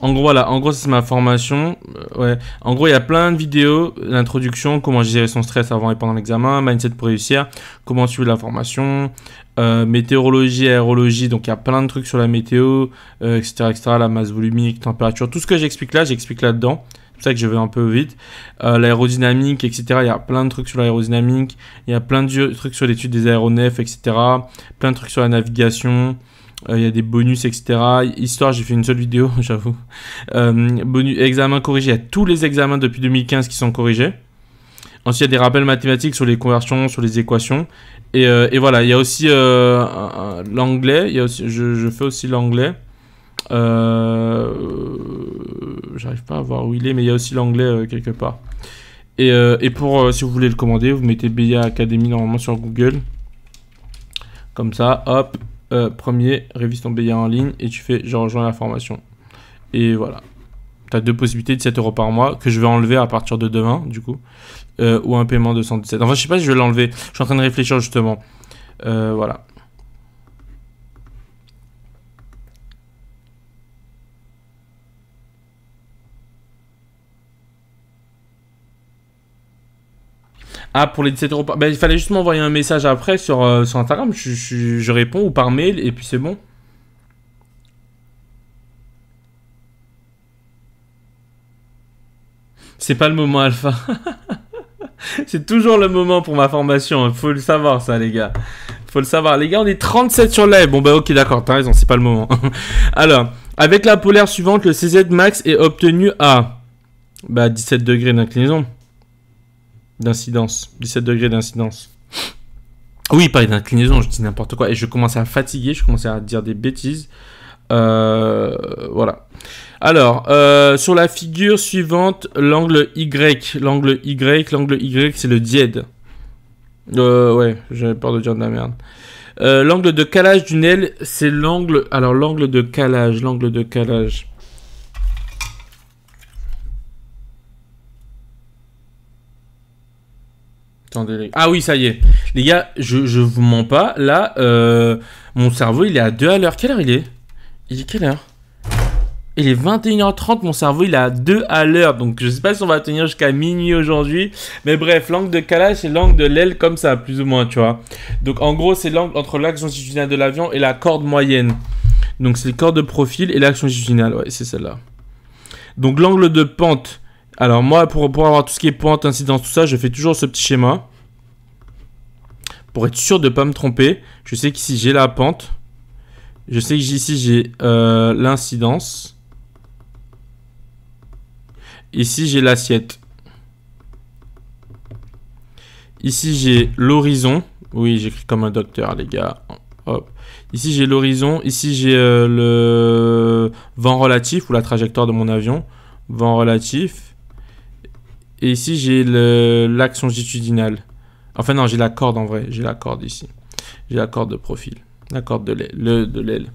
En gros, voilà. En gros, c'est ma formation. Euh, ouais. En gros, il y a plein de vidéos. L'introduction, comment gérer son stress avant et pendant l'examen, mindset pour réussir, comment suivre la formation, euh, météorologie, aérologie, donc il y a plein de trucs sur la météo, etc., etc., la masse volumique, température, tout ce que j'explique là, j'explique là-dedans que je vais un peu vite. Euh, l'aérodynamique, etc. Il y a plein de trucs sur l'aérodynamique. Il y a plein de trucs sur l'étude des aéronefs, etc. Plein de trucs sur la navigation. Euh, il y a des bonus, etc. Histoire, j'ai fait une seule vidéo, j'avoue. Euh, bonus, examen corrigé. Il y a tous les examens depuis 2015 qui sont corrigés. Ensuite, il y a des rappels mathématiques sur les conversions, sur les équations. Et, voilà, il y a aussi l'anglais. je fais aussi l'anglais. Euh, euh, j'arrive pas à voir où il est, mais il y a aussi l'anglais euh, quelque part. Et, pour, si vous voulez le commander, vous mettez BIA Academy normalement sur Google. Comme ça, hop, premier, révise ton BIA en ligne et tu fais je rejoins la formation. Et voilà. Tu as deux possibilités de 7 euros par mois que je vais enlever à partir de demain, du coup, ou un paiement de 117. Enfin, je sais pas si je vais l'enlever. Je suis en train de réfléchir justement. voilà. Ah, pour les 17 euros ben, il fallait juste m'envoyer un message après sur, euh, Instagram. Je, réponds ou par mail et puis c'est bon. C'est pas le moment alpha. c'est toujours le moment pour ma formation. Hein. Faut le savoir, ça, les gars. Faut le savoir. Les gars, on est 37 sur live. Bon, bah, ok, d'accord, t'as raison, c'est pas le moment. Alors, avec la polaire suivante, le CZ max est obtenu à. Bah, 17 degrés d'inclinaison d'incidence. 17 degrés d'incidence. Oui, pas d'inclinaison, je dis n'importe quoi. Et je commence à fatiguer, je commençais à dire des bêtises. Euh, voilà. Alors, euh, sur la figure suivante, l'angle Y. L'angle Y, l'angle Y, c'est le diède. Euh, ouais, j'avais peur de dire de la merde. l'angle de calage d'une aile, c'est l'angle. Alors, l'angle de calage, l'angle de calage. Ah oui, ça y est. Les gars, je, vous mens pas. Là, euh, mon cerveau, il est à 2 à l'heure. Quelle heure il est Il est quelle heure il est 21h30, mon cerveau il est à 2 à l'heure, donc je sais pas si on va tenir jusqu'à minuit aujourd'hui, mais bref, l'angle de calage c'est l'angle de l'aile comme ça, plus ou moins, tu vois. Donc en gros c'est l'angle entre l'axe longitudinal de l'avion et la corde moyenne. Donc c'est le corps de profil et l'action longitudinal. ouais, c'est celle-là. Donc l'angle de pente, alors moi, pour, avoir tout ce qui est pente, incidence, tout ça, je fais toujours ce petit schéma. Pour être sûr de ne pas me tromper, je sais qu'ici j'ai la pente. Je sais que ici j'ai euh, l'incidence. Ici j'ai l'assiette. Ici j'ai l'horizon. Oui, j'écris comme un docteur, les gars. Ici j'ai l'horizon. Ici j'ai euh, le vent relatif ou la trajectoire de mon avion. Vent relatif. Et ici, j'ai l'axe longitudinal. Enfin, non, j'ai la corde en vrai. J'ai la corde ici. J'ai la corde de profil. La corde de l'aile.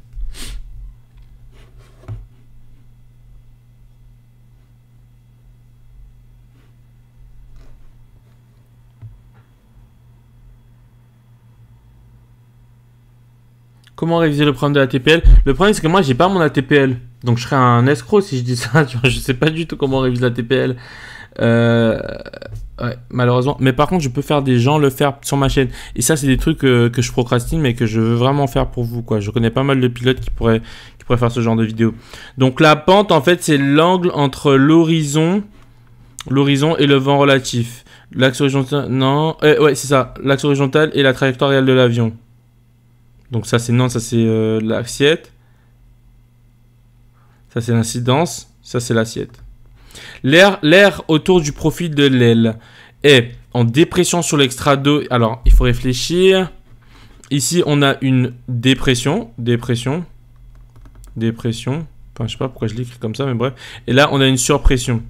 Comment réviser le problème de la TPL Le problème, c'est que moi, j'ai pas mon ATPL. Donc, je serais un escroc si je dis ça. je sais pas du tout comment réviser la TPL. Euh, malheureusement. Mais par contre, je peux faire des gens le faire sur ma chaîne. Et ça, c'est des trucs que, je procrastine, mais que je veux vraiment faire pour vous. Quoi. Je connais pas mal de pilotes qui pourraient, qui pourraient faire ce genre de vidéo. Donc la pente, en fait, c'est l'angle entre l'horizon, l'horizon et le vent relatif. L'axe horizontal, non, eh, ouais, c'est ça. L'axe horizontal et la trajectoire de l'avion. Donc ça, c'est non, ça c'est euh, l'assiette. Ça c'est l'incidence, ça c'est l'assiette. L'air autour du profil de l'aile est en dépression sur l'extra Alors, il faut réfléchir. Ici, on a une dépression. Dépression. Dépression. Enfin, je sais pas pourquoi je l'écris comme ça, mais bref. Et là, on a une surpression.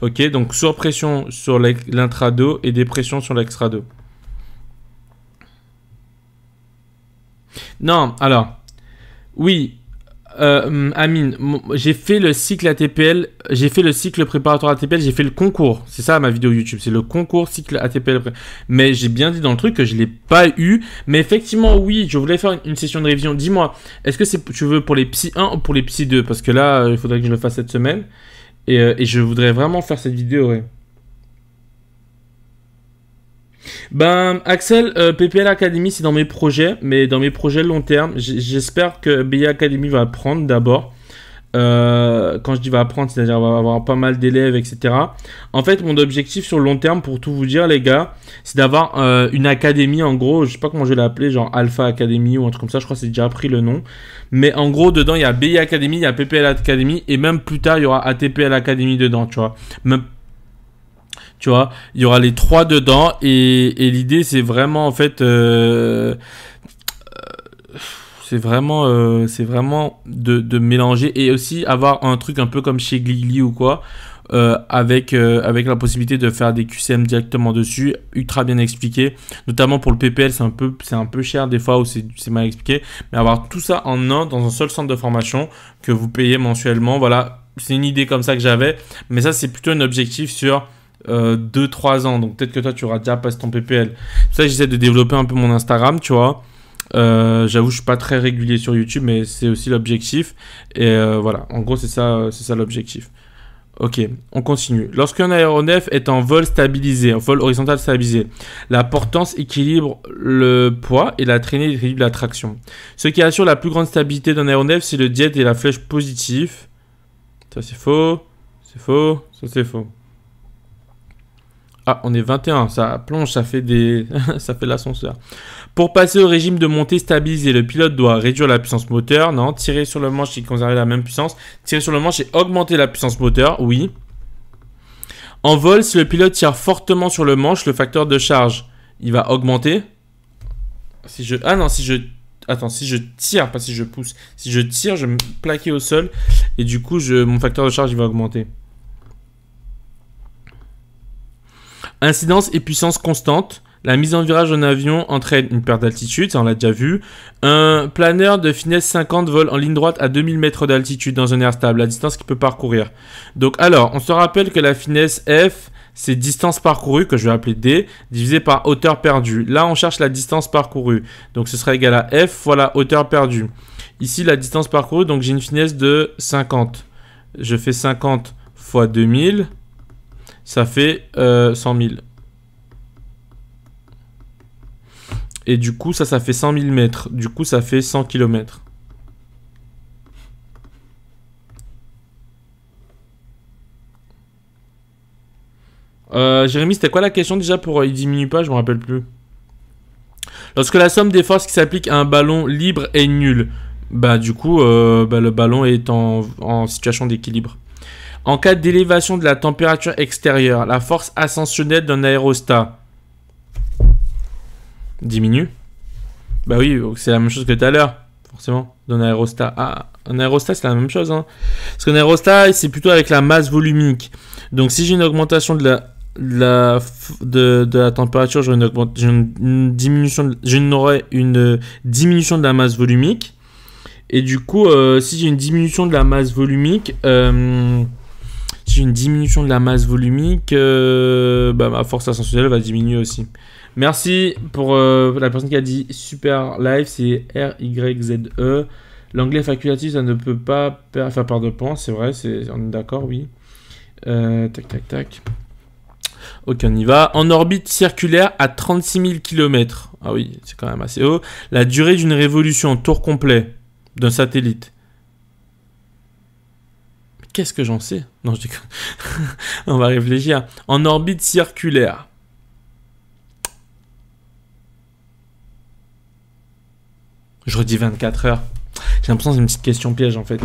Ok, donc surpression sur l'intra et dépression sur l'extra Non, alors. Oui, euh, euh, Amine, j'ai fait le cycle ATPL, j'ai fait le cycle préparatoire ATPL, j'ai fait le concours. C'est ça ma vidéo YouTube, c'est le concours cycle ATPL. Mais j'ai bien dit dans le truc que je l'ai pas eu. Mais effectivement, oui, je voulais faire une session de révision. Dis-moi, est-ce que c'est tu veux pour les psy 1 ou pour les psy 2 Parce que là, euh, il faudrait que je le fasse cette semaine. Et, je voudrais vraiment faire cette vidéo, ben, Axel, euh, PPL Academy, c'est dans mes projets, mais dans mes projets long terme, j'espère que BI Academy va prendre d'abord. Euh, quand je dis va apprendre, c'est-à-dire va avoir pas mal d'élèves, etc. En fait, mon objectif sur le long terme, pour tout vous dire, les gars, c'est d'avoir euh, une académie, en gros, je sais pas comment je vais l'appeler, genre Alpha Academy ou un truc comme ça, je crois que c'est déjà pris le nom. Mais en gros, dedans, il y a BI Academy, il y a PPL Academy, et même plus tard, il y aura ATPL Academy dedans, tu vois. Tu vois, il y aura les trois dedans et, l'idée c'est vraiment en fait euh, euh, c'est vraiment euh, c'est vraiment de, mélanger et aussi avoir un truc un peu comme chez Gligli ou quoi avec avec la possibilité de faire des QCM directement dessus ultra bien expliqué notamment pour le PPL c'est un peu c'est un peu cher des fois où c'est mal expliqué mais avoir tout ça en un dans un seul centre de formation que vous payez mensuellement voilà c'est une idée comme ça que j'avais mais ça c'est plutôt un objectif sur euh, 2-3 ans. Donc peut-être que toi, tu auras déjà passé ton PPL. ça j'essaie de développer un peu mon Instagram, tu vois. Euh, j'avoue, je suis pas très régulier sur YouTube, mais c'est aussi l'objectif. Et euh, voilà, en gros, c'est ça, c'est ça l'objectif. Ok, on continue. Lorsqu'un aéronef est en vol stabilisé, en vol horizontal stabilisé, la portance équilibre le poids et la traînée équilibre la traction. Ce qui assure la plus grande stabilité d'un aéronef, c'est le diète et la flèche positive. Ça c'est faux, c'est faux, ça c'est faux. Ah, on est 21, ça plonge, ça fait des, ça fait l'ascenseur. Pour passer au régime de montée stabilisé, le pilote doit réduire la puissance moteur, non, tirer sur le manche et conserver la même puissance, tirer sur le manche et augmenter la puissance moteur, oui. En vol, si le pilote tire fortement sur le manche, le facteur de charge, il va augmenter. Si je, ah non, si je, attends, si je tire, pas si je pousse, si je tire, je vais me plaquer au sol et du coup, mon facteur de charge, il va augmenter. Incidence et puissance constante. La mise en virage en avion entraîne une perte d'altitude, ça on l'a déjà vu. Un planeur de finesse 50 vole en ligne droite à 2000 mètres d'altitude dans un air stable, la distance qu'il peut parcourir. Donc alors, on se rappelle que la finesse F, c'est distance parcourue, que je vais appeler D, divisé par hauteur perdue. Là, on cherche la distance parcourue. Donc ce sera égal à F fois la hauteur perdue. Ici, la distance parcourue, donc j'ai une finesse de 50. Je fais 50 fois 2000 ça fait 100 euh, 000. Et du coup, ça, ça fait 100 000 mètres. Du coup, ça fait 100 km. Euh, Jérémy, c'était quoi la question déjà pour euh, il diminue pas Je me rappelle plus. Lorsque la somme des forces qui s'appliquent à un ballon libre est nulle, bah du coup, bah, le ballon est en situation d'équilibre. En cas d'élévation de la température extérieure, la force ascensionnelle d'un aérostat diminue. Bah oui, c'est la même chose que tout à l'heure, forcément, d'un aérostat. Ah, un aérostat, c'est la même chose. Hein. Parce qu'un aérostat, c'est plutôt avec la masse volumique. Donc si j'ai une augmentation de la, la, température, j'ai une, diminution, j'aurai une diminution de la masse volumique. Et du coup, euh, si j'ai une diminution de la masse volumique, euh, une diminution de la masse volumique, euh, bah, ma force ascensionnelle va diminuer aussi. Merci pour euh, la personne qui a dit super live, c'est R-Y-Z-E. L'anglais facultatif, ça ne peut pas faire part de points, c'est vrai, c'est, on est d'accord, oui. Euh, tac, tac, tac. Ok, on y va. En orbite circulaire à 36 000 km. Ah oui, c'est quand même assez haut. La durée d'une révolution en tour complet d'un satellite Qu'est-ce que j'en sais Non, je dis. On va réfléchir. En orbite circulaire. Je redis 24 heures. J'ai l'impression que c'est une petite question piège en fait.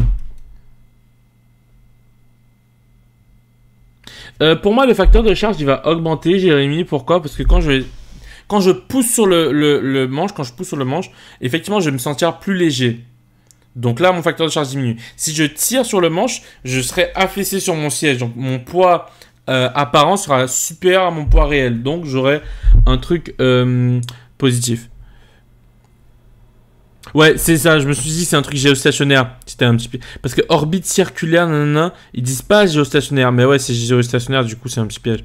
Euh, pour moi, le facteur de charge, il va augmenter, Jérémy. Pourquoi Parce que quand je, quand je pousse sur le manche, quand je pousse sur le manche, effectivement, je vais me sentir plus léger. Donc là, mon facteur de charge diminue. Si je tire sur le manche, je serai affaissé sur mon siège. Donc mon poids euh, apparent sera supérieur à mon poids réel. Donc j'aurai un truc euh, positif. Ouais, c'est ça, je me suis dit c'est un truc géostationnaire. C'était un petit Parce que orbite circulaire, nanana, ils disent pas géostationnaire, mais ouais, c'est géostationnaire, du coup c'est un petit piège.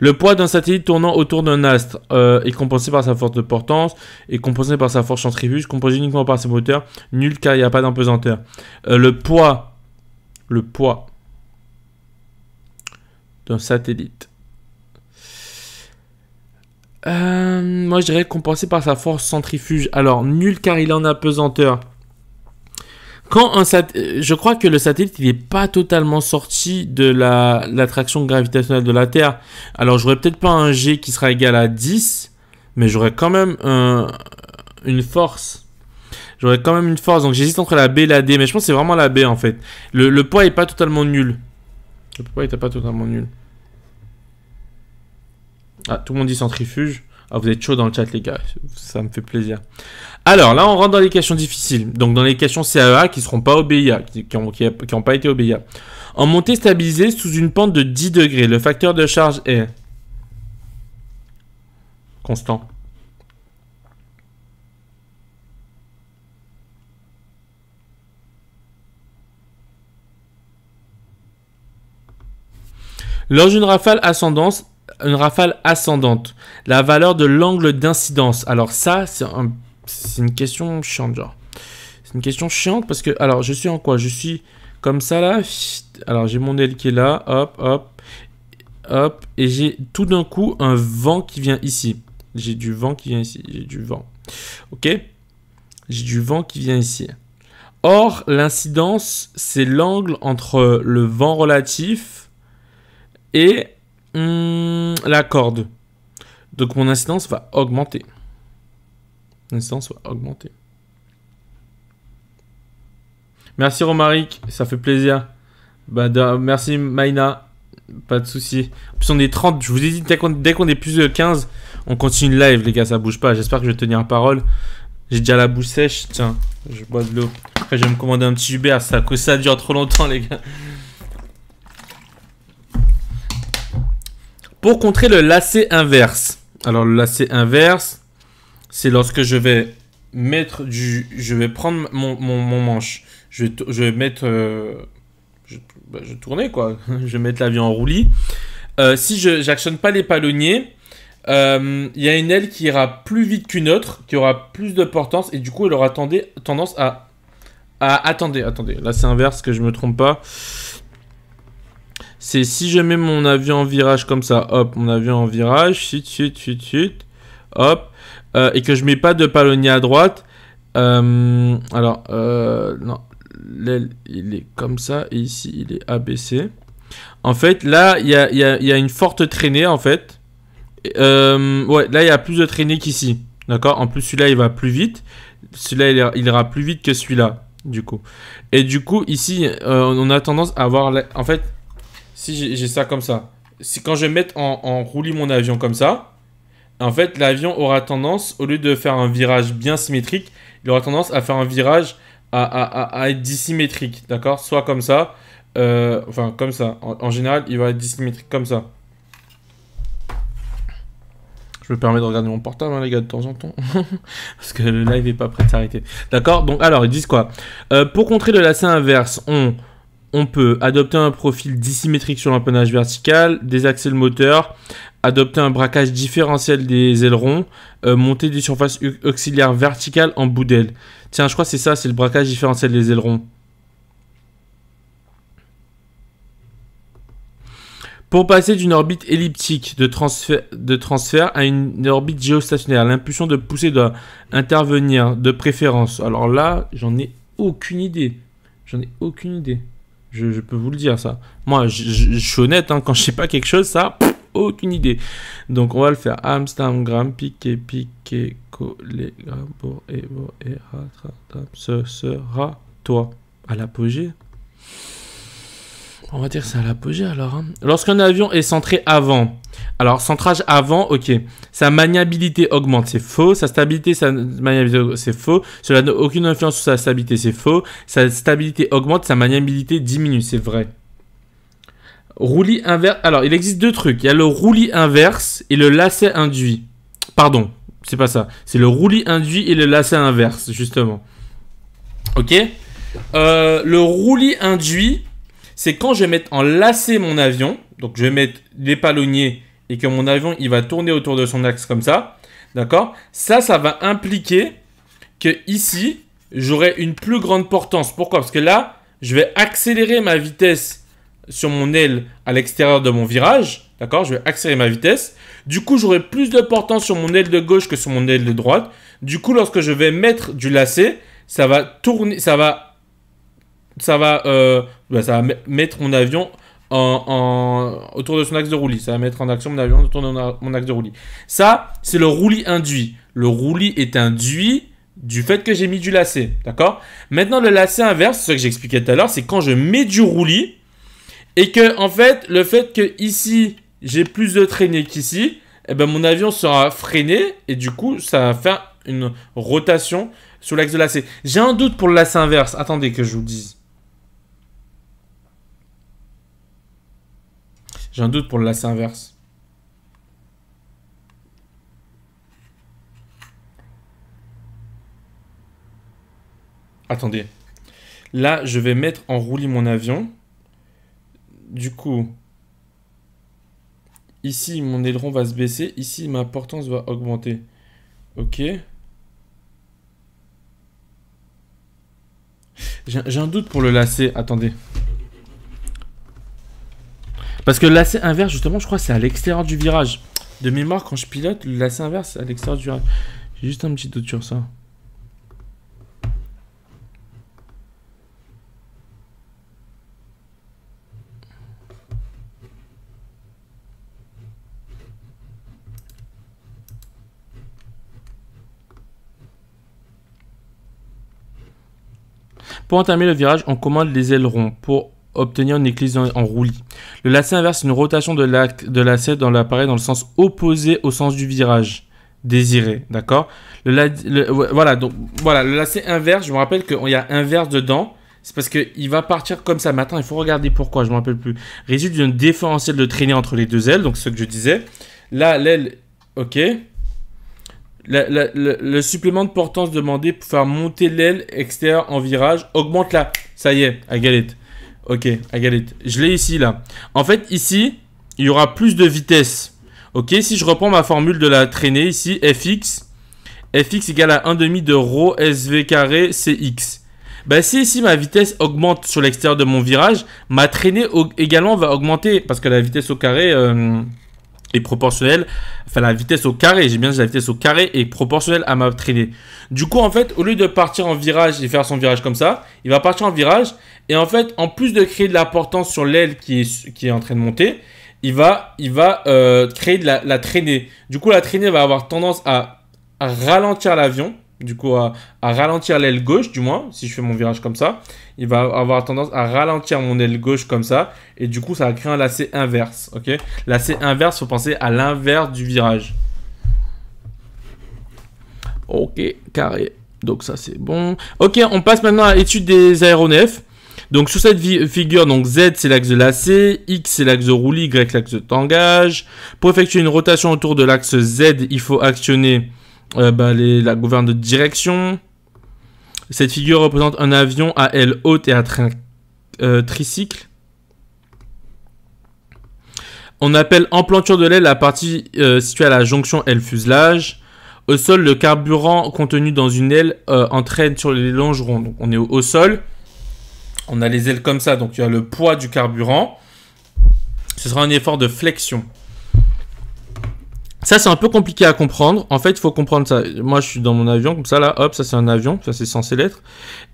Le poids d'un satellite tournant autour d'un astre euh, est compensé par sa force de portance, est compensé par sa force centrifuge, composé uniquement par ses moteurs, nul car il n'y a pas d'empesanteur. Euh, le poids... Le poids d'un satellite euh, moi, je dirais compensé par sa force centrifuge. Alors, nul car il est en pesanteur. Quand un euh, je crois que le satellite, il n'est pas totalement sorti de l'attraction gravitationnelle de la Terre. Alors, j'aurais peut-être pas un G qui sera égal à 10, mais j'aurais quand même un, une force. J'aurais quand même une force. Donc, j'hésite entre la B et la D, mais je pense que c'est vraiment la B en fait. Le, poids n'est pas totalement nul. Le poids n'est pas totalement nul. Ah, tout le monde dit centrifuge. Ah, vous êtes chaud dans le chat, les gars. Ça me fait plaisir. Alors, là, on rentre dans les questions difficiles. Donc, dans les questions CAA e qui ne seront pas obéies, qui n'ont pas été obéies. En montée stabilisée sous une pente de 10 degrés, le facteur de charge est. Constant. Lors d'une rafale ascendance, une rafale ascendante. La valeur de l'angle d'incidence. Alors ça, c'est une question chiante, C'est une question chiante parce que... Alors, je suis en quoi Je suis comme ça, là. Alors, j'ai mon aile qui est là. Hop, hop, hop. Et j'ai tout d'un coup un vent qui vient ici. J'ai du vent qui vient ici. J'ai du vent. Ok J'ai du vent qui vient ici. Or, l'incidence, c'est l'angle entre le vent relatif et Hmm, la corde. Donc mon incidence va augmenter. Incidence va augmenter. Merci Romaric, ça fait plaisir. Bah, merci Maïna, pas de souci. En plus on est 30, je vous ai dit, dès qu'on est plus de 15, on continue le live les gars, ça bouge pas. J'espère que je vais tenir parole. J'ai déjà la boue sèche, tiens, je bois de l'eau. Après je vais me commander un petit Uber, ça, que ça dure trop longtemps les gars. Pour contrer le lacet inverse. Alors le lacet inverse, c'est lorsque je vais mettre du... Je vais prendre mon, manche. Je vais, je vais mettre... Euh, bah, je, vais tourner quoi. je vais mettre l'avion en roulis. Euh, si je n'actionne pas les palonniers, euh, il y a une aile qui ira plus vite qu'une autre, qui aura plus de portance, et du coup, elle aura tendance à, Attendez, attendez, là c'est inverse, que je me trompe pas c'est si je mets mon avion en virage comme ça, hop, mon avion en virage, Suite, suite, suite, suite. hop, euh, et que je mets pas de palonnier à droite, euh, alors, euh, non, l'aile, il est comme ça, et ici, il est abaissé. En fait, là, il y a, une forte traînée, en fait. ouais, là, il y a plus de traînée qu'ici. D'accord En plus, celui-là, il va plus vite. Celui-là, il, ira plus vite que celui-là, du coup. Et du coup, ici, on a tendance à avoir... En fait, si j'ai ça comme ça, si quand je vais en, roulis mon avion comme ça, en fait, l'avion aura tendance, au lieu de faire un virage bien symétrique, il aura tendance à faire un virage à, à, à, être dissymétrique, d'accord Soit comme ça, euh, enfin comme ça. En, général, il va être dissymétrique comme ça. Je me permets de regarder mon portable, hein, les gars, de temps en temps. Parce que le live n'est pas prêt à s'arrêter. D'accord Donc, alors, ils disent quoi euh, Pour contrer le lacet inverse, on on peut adopter un profil dissymétrique sur l'empennage vertical, désaxer le moteur, adopter un braquage différentiel des ailerons, euh, monter des surfaces auxiliaires verticales en bout d'aile. Tiens, je crois que c'est ça, c'est le braquage différentiel des ailerons. Pour passer d'une orbite elliptique de transfert, de transfert à une orbite géostationnaire, l'impulsion de pousser doit intervenir de préférence. Alors là, j'en ai aucune idée. J'en ai aucune idée. Je, peux vous le dire, ça. Moi, je, suis honnête, hein, quand je sais pas quelque chose, ça, aucune idée. Donc, on va le faire. Amsterdam, piqué, piqué, collé, pour et, et rat. ce sera toi. À l'apogée. On va dire ça c'est à l'apogée alors. Hein. Lorsqu'un avion est centré avant, alors centrage avant, ok, sa maniabilité augmente, c'est faux. Sa stabilité, sa maniabilité, c'est faux. Cela n'a aucune influence sur sa stabilité, c'est faux. Sa stabilité augmente, sa maniabilité diminue, c'est vrai. Roulis inverse. Alors, il existe deux trucs. Il y a le roulis inverse et le lacet induit. Pardon, c'est pas ça. C'est le roulis induit et le lacet inverse, justement. Ok euh, Le roulis induit, c'est quand je vais mettre en lacet mon avion, donc je vais mettre les palonniers et que mon avion il va tourner autour de son axe comme ça, d'accord Ça, ça va impliquer que ici, j'aurai une plus grande portance. Pourquoi Parce que là, je vais accélérer ma vitesse sur mon aile à l'extérieur de mon virage, d'accord Je vais accélérer ma vitesse. Du coup, j'aurai plus de portance sur mon aile de gauche que sur mon aile de droite. Du coup, lorsque je vais mettre du lacet, ça va tourner, ça va ça va, euh, bah, mettre mon avion en, autour de son axe de roulis. Ça va mettre en action mon avion autour de mon, axe de roulis. Ça, c'est le roulis induit. Le roulis est induit du fait que j'ai mis du lacet. D'accord Maintenant, le lacet inverse, ce que j'expliquais tout à l'heure, c'est quand je mets du roulis et que, en fait, le fait que ici, j'ai plus de traînées qu'ici, eh ben, mon avion sera freiné et du coup, ça va faire une rotation sur l'axe de lacet. J'ai un doute pour le lacet inverse. Attendez que je vous dise. J'ai un doute pour le lacet inverse. Attendez. Là, je vais mettre en roulis mon avion. Du coup, ici, mon aileron va se baisser. Ici, ma portance va augmenter. Ok. J'ai un doute pour le lacet. Attendez. Parce que lacet inverse, justement, je crois c'est à l'extérieur du virage. De mémoire, quand je pilote, le lacet inverse, à l'extérieur du virage. J'ai juste un petit doute sur ça. Pour entamer le virage, on commande les ailerons. Pour obtenir une éclise en, roulis. Le lacet inverse une rotation de, la, de lacet dans l'appareil dans le sens opposé au sens du virage désiré, d'accord le, voilà, donc voilà, le lacet inverse, je me rappelle qu'il y a inverse dedans. C'est parce qu'il va partir comme ça. Maintenant, il faut regarder pourquoi, je ne me rappelle plus. Résulte d'un différentiel de traînée entre les deux ailes, donc ce que je disais. Là, l'aile, ok. le supplément de portance demandé pour faire monter l'aile extérieure en virage augmente là. Ça y est, à galette. Ok, à Je l'ai ici, là. En fait, ici, il y aura plus de vitesse. Ok, si je reprends ma formule de la traînée ici, fx, fx égale à 1,5 de rho sv carré cx. Bah, si ici ma vitesse augmente sur l'extérieur de mon virage, ma traînée également va augmenter parce que la vitesse au carré euh, est proportionnelle. Enfin, la vitesse au carré, j'ai bien dit la vitesse au carré est proportionnelle à ma traînée. Du coup, en fait, au lieu de partir en virage et faire son virage comme ça, il va partir en virage, et en fait, en plus de créer de l'importance sur l'aile qui est, qui est en train de monter, il va, il va euh, créer de la, traînée. Du coup, la traînée va avoir tendance à, ralentir l'avion, du coup à, ralentir l'aile gauche, du moins, si je fais mon virage comme ça. Il va avoir tendance à ralentir mon aile gauche comme ça, et du coup, ça va créer un lacet inverse. ok lacet inverse, il faut penser à l'inverse du virage. Ok, carré. Donc ça, c'est bon. Ok, on passe maintenant à l'étude des aéronefs. Donc sur cette figure, donc Z c'est l'axe de lacet, X c'est l'axe de roulis, Y l'axe de tangage. Pour effectuer une rotation autour de l'axe Z, il faut actionner euh, bah, la gouverne de direction. Cette figure représente un avion à aile haute et à euh, tricycle. On appelle emplanture de l'aile la partie euh, située à la jonction aile-fuselage. Au sol, le carburant contenu dans une aile entraîne sur les longerons. Donc on est au sol. On a les ailes comme ça, donc il y a le poids du carburant. Ce sera un effort de flexion. Ça, c'est un peu compliqué à comprendre. En fait, il faut comprendre ça. Moi, je suis dans mon avion, comme ça, là, hop, ça c'est un avion, ça c'est censé l'être.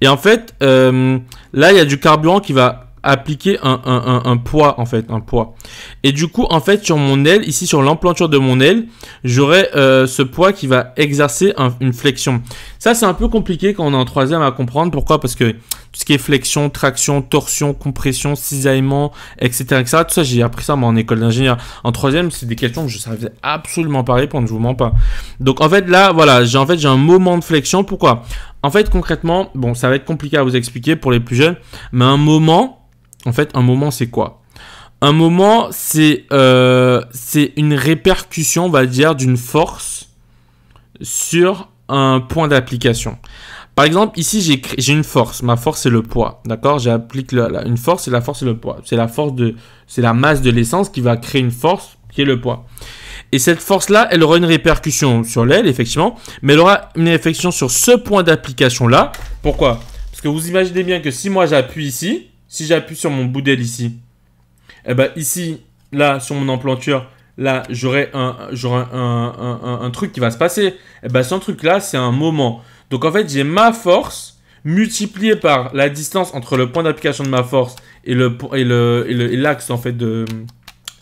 Et en fait, euh, là, il y a du carburant qui va appliquer un, poids en fait, un poids. Et du coup, en fait, sur mon aile, ici sur l'emplanture de mon aile, j'aurai euh, ce poids qui va exercer une flexion. Ça, c'est un peu compliqué quand on est en troisième à comprendre. Pourquoi Parce que tout ce qui est flexion, traction, torsion, compression, cisaillement, etc., etc. Tout ça, j'ai appris ça moi, en école d'ingénieur. En troisième, c'est des questions que je savais absolument pas répondre. Je vous mens pas. Donc en fait, là, voilà, j'ai en fait j'ai un moment de flexion. Pourquoi en fait, concrètement, bon, ça va être compliqué à vous expliquer pour les plus jeunes, mais un moment, en fait, un moment, c'est quoi Un moment, euh, c'est une répercussion, on va dire, d'une force sur un point d'application. Par exemple, ici, j'ai une force. Ma force, c'est le poids. D'accord J'applique une force et la force, c'est le poids. C'est la force de... C'est la masse de l'essence qui va créer une force qui est le poids. Et cette force-là, elle aura une répercussion sur l'aile, effectivement, mais elle aura une réflexion sur ce point d'application-là. Pourquoi Parce que vous imaginez bien que si moi j'appuie ici, si j'appuie sur mon boudel ici, eh ben ici, là, sur mon emplanture, là, j'aurai un, un, un, truc qui va se passer. Eh ben ce truc-là, c'est un moment. Donc en fait, j'ai ma force multipliée par la distance entre le point d'application de ma force et le et l'axe le, et le, en fait de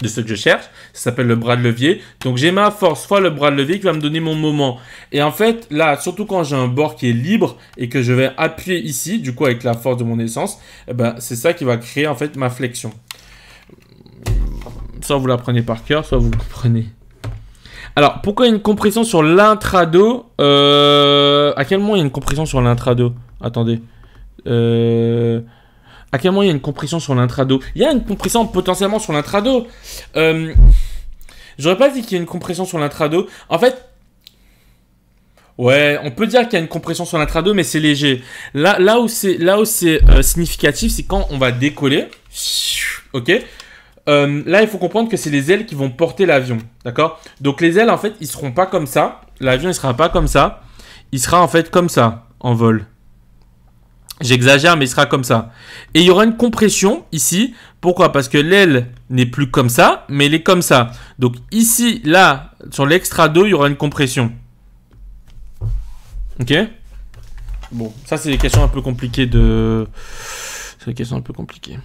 de ce que je cherche. Ça s'appelle le bras de levier. Donc j'ai ma force fois le bras de levier qui va me donner mon moment. Et en fait, là, surtout quand j'ai un bord qui est libre et que je vais appuyer ici, du coup avec la force de mon essence, eh ben, c'est ça qui va créer en fait ma flexion. Soit vous la prenez par cœur, soit vous comprenez. Alors, pourquoi une compression sur l'intrado euh, À quel moment il y a une compression sur l'intrado Attendez. Euh, à quel moment il y a une compression sur l'intrado Il y a une compression potentiellement sur l'intrado. Euh, J'aurais pas dit qu'il y a une compression sur l'intrado. En fait, ouais, on peut dire qu'il y a une compression sur l'intrado, mais c'est léger. Là, là où c'est là où c'est euh, significatif, c'est quand on va décoller. Ok. Euh, là, il faut comprendre que c'est les ailes qui vont porter l'avion, d'accord Donc les ailes, en fait, ils seront pas comme ça. L'avion, il sera pas comme ça. Il sera en fait comme ça en vol. J'exagère, mais il sera comme ça. Et il y aura une compression ici. Pourquoi Parce que l'aile n'est plus comme ça, mais elle est comme ça. Donc ici, là, sur l'extra il y aura une compression. Ok Bon, ça c'est des questions un peu compliquées de... C'est des questions un peu compliquées.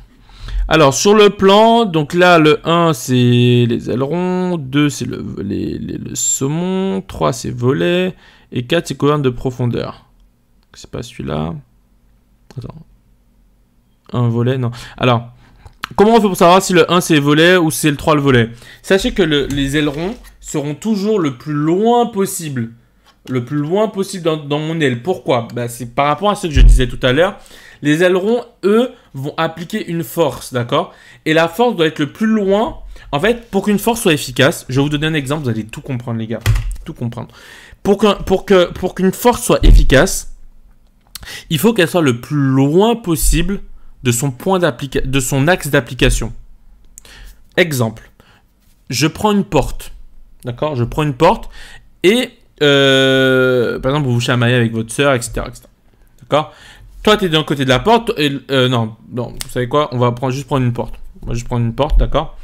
Alors, sur le plan, donc là, le 1, c'est les ailerons. 2, c'est le, le saumon. 3, c'est volet. Et 4, c'est colonne de profondeur. C'est pas celui-là. Un volet, non. Alors, comment on fait pour savoir si le 1 c'est le volet ou si c'est le 3 le volet Sachez que les ailerons seront toujours le plus loin possible. Le plus loin possible dans, mon aile. Pourquoi bah, C'est par rapport à ce que je disais tout à l'heure. Les ailerons, eux, vont appliquer une force, d'accord Et la force doit être le plus loin. En fait, pour qu'une force soit efficace, je vais vous donner un exemple, vous allez tout comprendre, les gars. Tout comprendre. Pour qu'une pour que, pour force soit efficace, il faut qu'elle soit le plus loin possible de son, point de son axe d'application. Exemple, je prends une porte, d'accord Je prends une porte et, euh, par exemple, vous vous chamaillez avec votre soeur, etc. d'accord Toi, tu es d'un côté de la porte, et, euh, non, non, vous savez quoi On va juste prendre une porte. On va juste prendre une porte, d'accord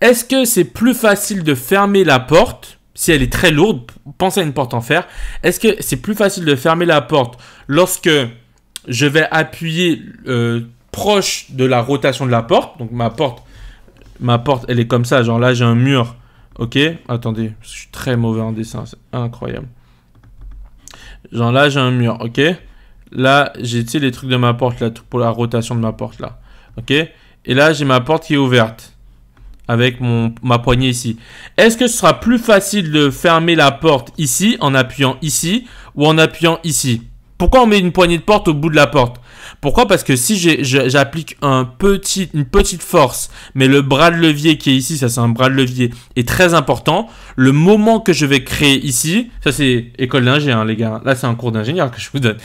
Est-ce que c'est plus facile de fermer la porte si elle est très lourde, pensez à une porte en fer. Est-ce que c'est plus facile de fermer la porte lorsque je vais appuyer euh, proche de la rotation de la porte Donc ma porte, ma porte, elle est comme ça. Genre là, j'ai un mur. Ok, attendez, je suis très mauvais en dessin, c'est incroyable. Genre là, j'ai un mur, ok. Là, j'ai les trucs de ma porte pour la rotation de ma porte là, ok. Et là, j'ai ma porte qui est ouverte avec mon, ma poignée ici. Est-ce que ce sera plus facile de fermer la porte ici en appuyant ici ou en appuyant ici Pourquoi on met une poignée de porte au bout de la porte Pourquoi Parce que si j'applique un petit, une petite force, mais le bras de levier qui est ici, ça c'est un bras de levier, est très important, le moment que je vais créer ici, ça c'est école d'ingénieur hein, les gars, là c'est un cours d'ingénieur que je vous donne,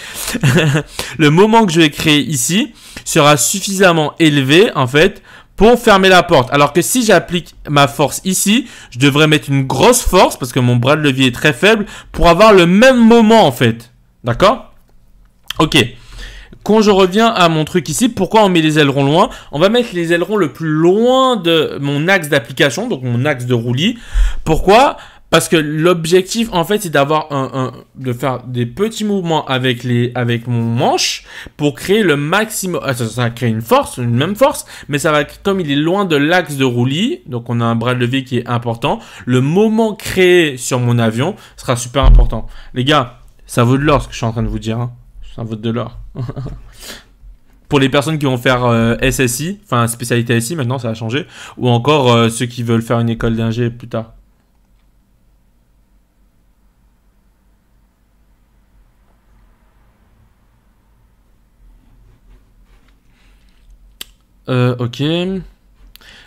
le moment que je vais créer ici sera suffisamment élevé en fait pour fermer la porte. Alors que si j'applique ma force ici, je devrais mettre une grosse force parce que mon bras de levier est très faible pour avoir le même moment en fait. D'accord Ok. Quand je reviens à mon truc ici, pourquoi on met les ailerons loin On va mettre les ailerons le plus loin de mon axe d'application, donc mon axe de roulis. Pourquoi parce que l'objectif, en fait, c'est d'avoir un, de faire des petits mouvements avec les, avec mon manche pour créer le maximum. Ah, ça, va crée une force, une même force, mais ça va, comme il est loin de l'axe de roulis, donc on a un bras de levier qui est important, le moment créé sur mon avion sera super important. Les gars, ça vaut de l'or ce que je suis en train de vous dire. Hein. Ça vaut de l'or. pour les personnes qui vont faire euh, SSI, enfin spécialité SSI maintenant ça a changé, ou encore euh, ceux qui veulent faire une école d'ingé plus tard. Euh, ok.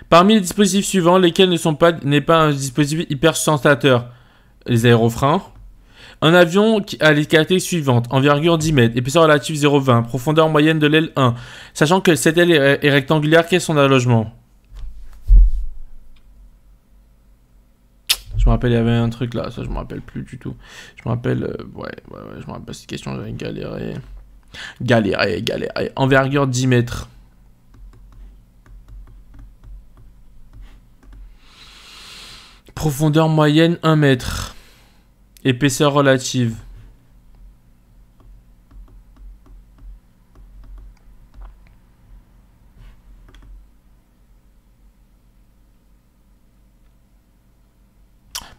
Parmi les dispositifs suivants, lesquels ne sont pas n'est pas un dispositif hyper sensateur, Les aérofreins. Un avion qui a les caractéristiques suivantes envergure 10 mètres, épaisseur relative 0,20, profondeur moyenne de l'aile 1, sachant que cette aile est rectangulaire, est son allogement Je me rappelle, il y avait un truc là, ça je me rappelle plus du tout. Je me rappelle, euh, ouais, ouais, ouais, je me rappelle cette question, j'avais galéré. Galéré, galéré. Envergure 10 mètres. Profondeur moyenne 1 mètre. Épaisseur relative.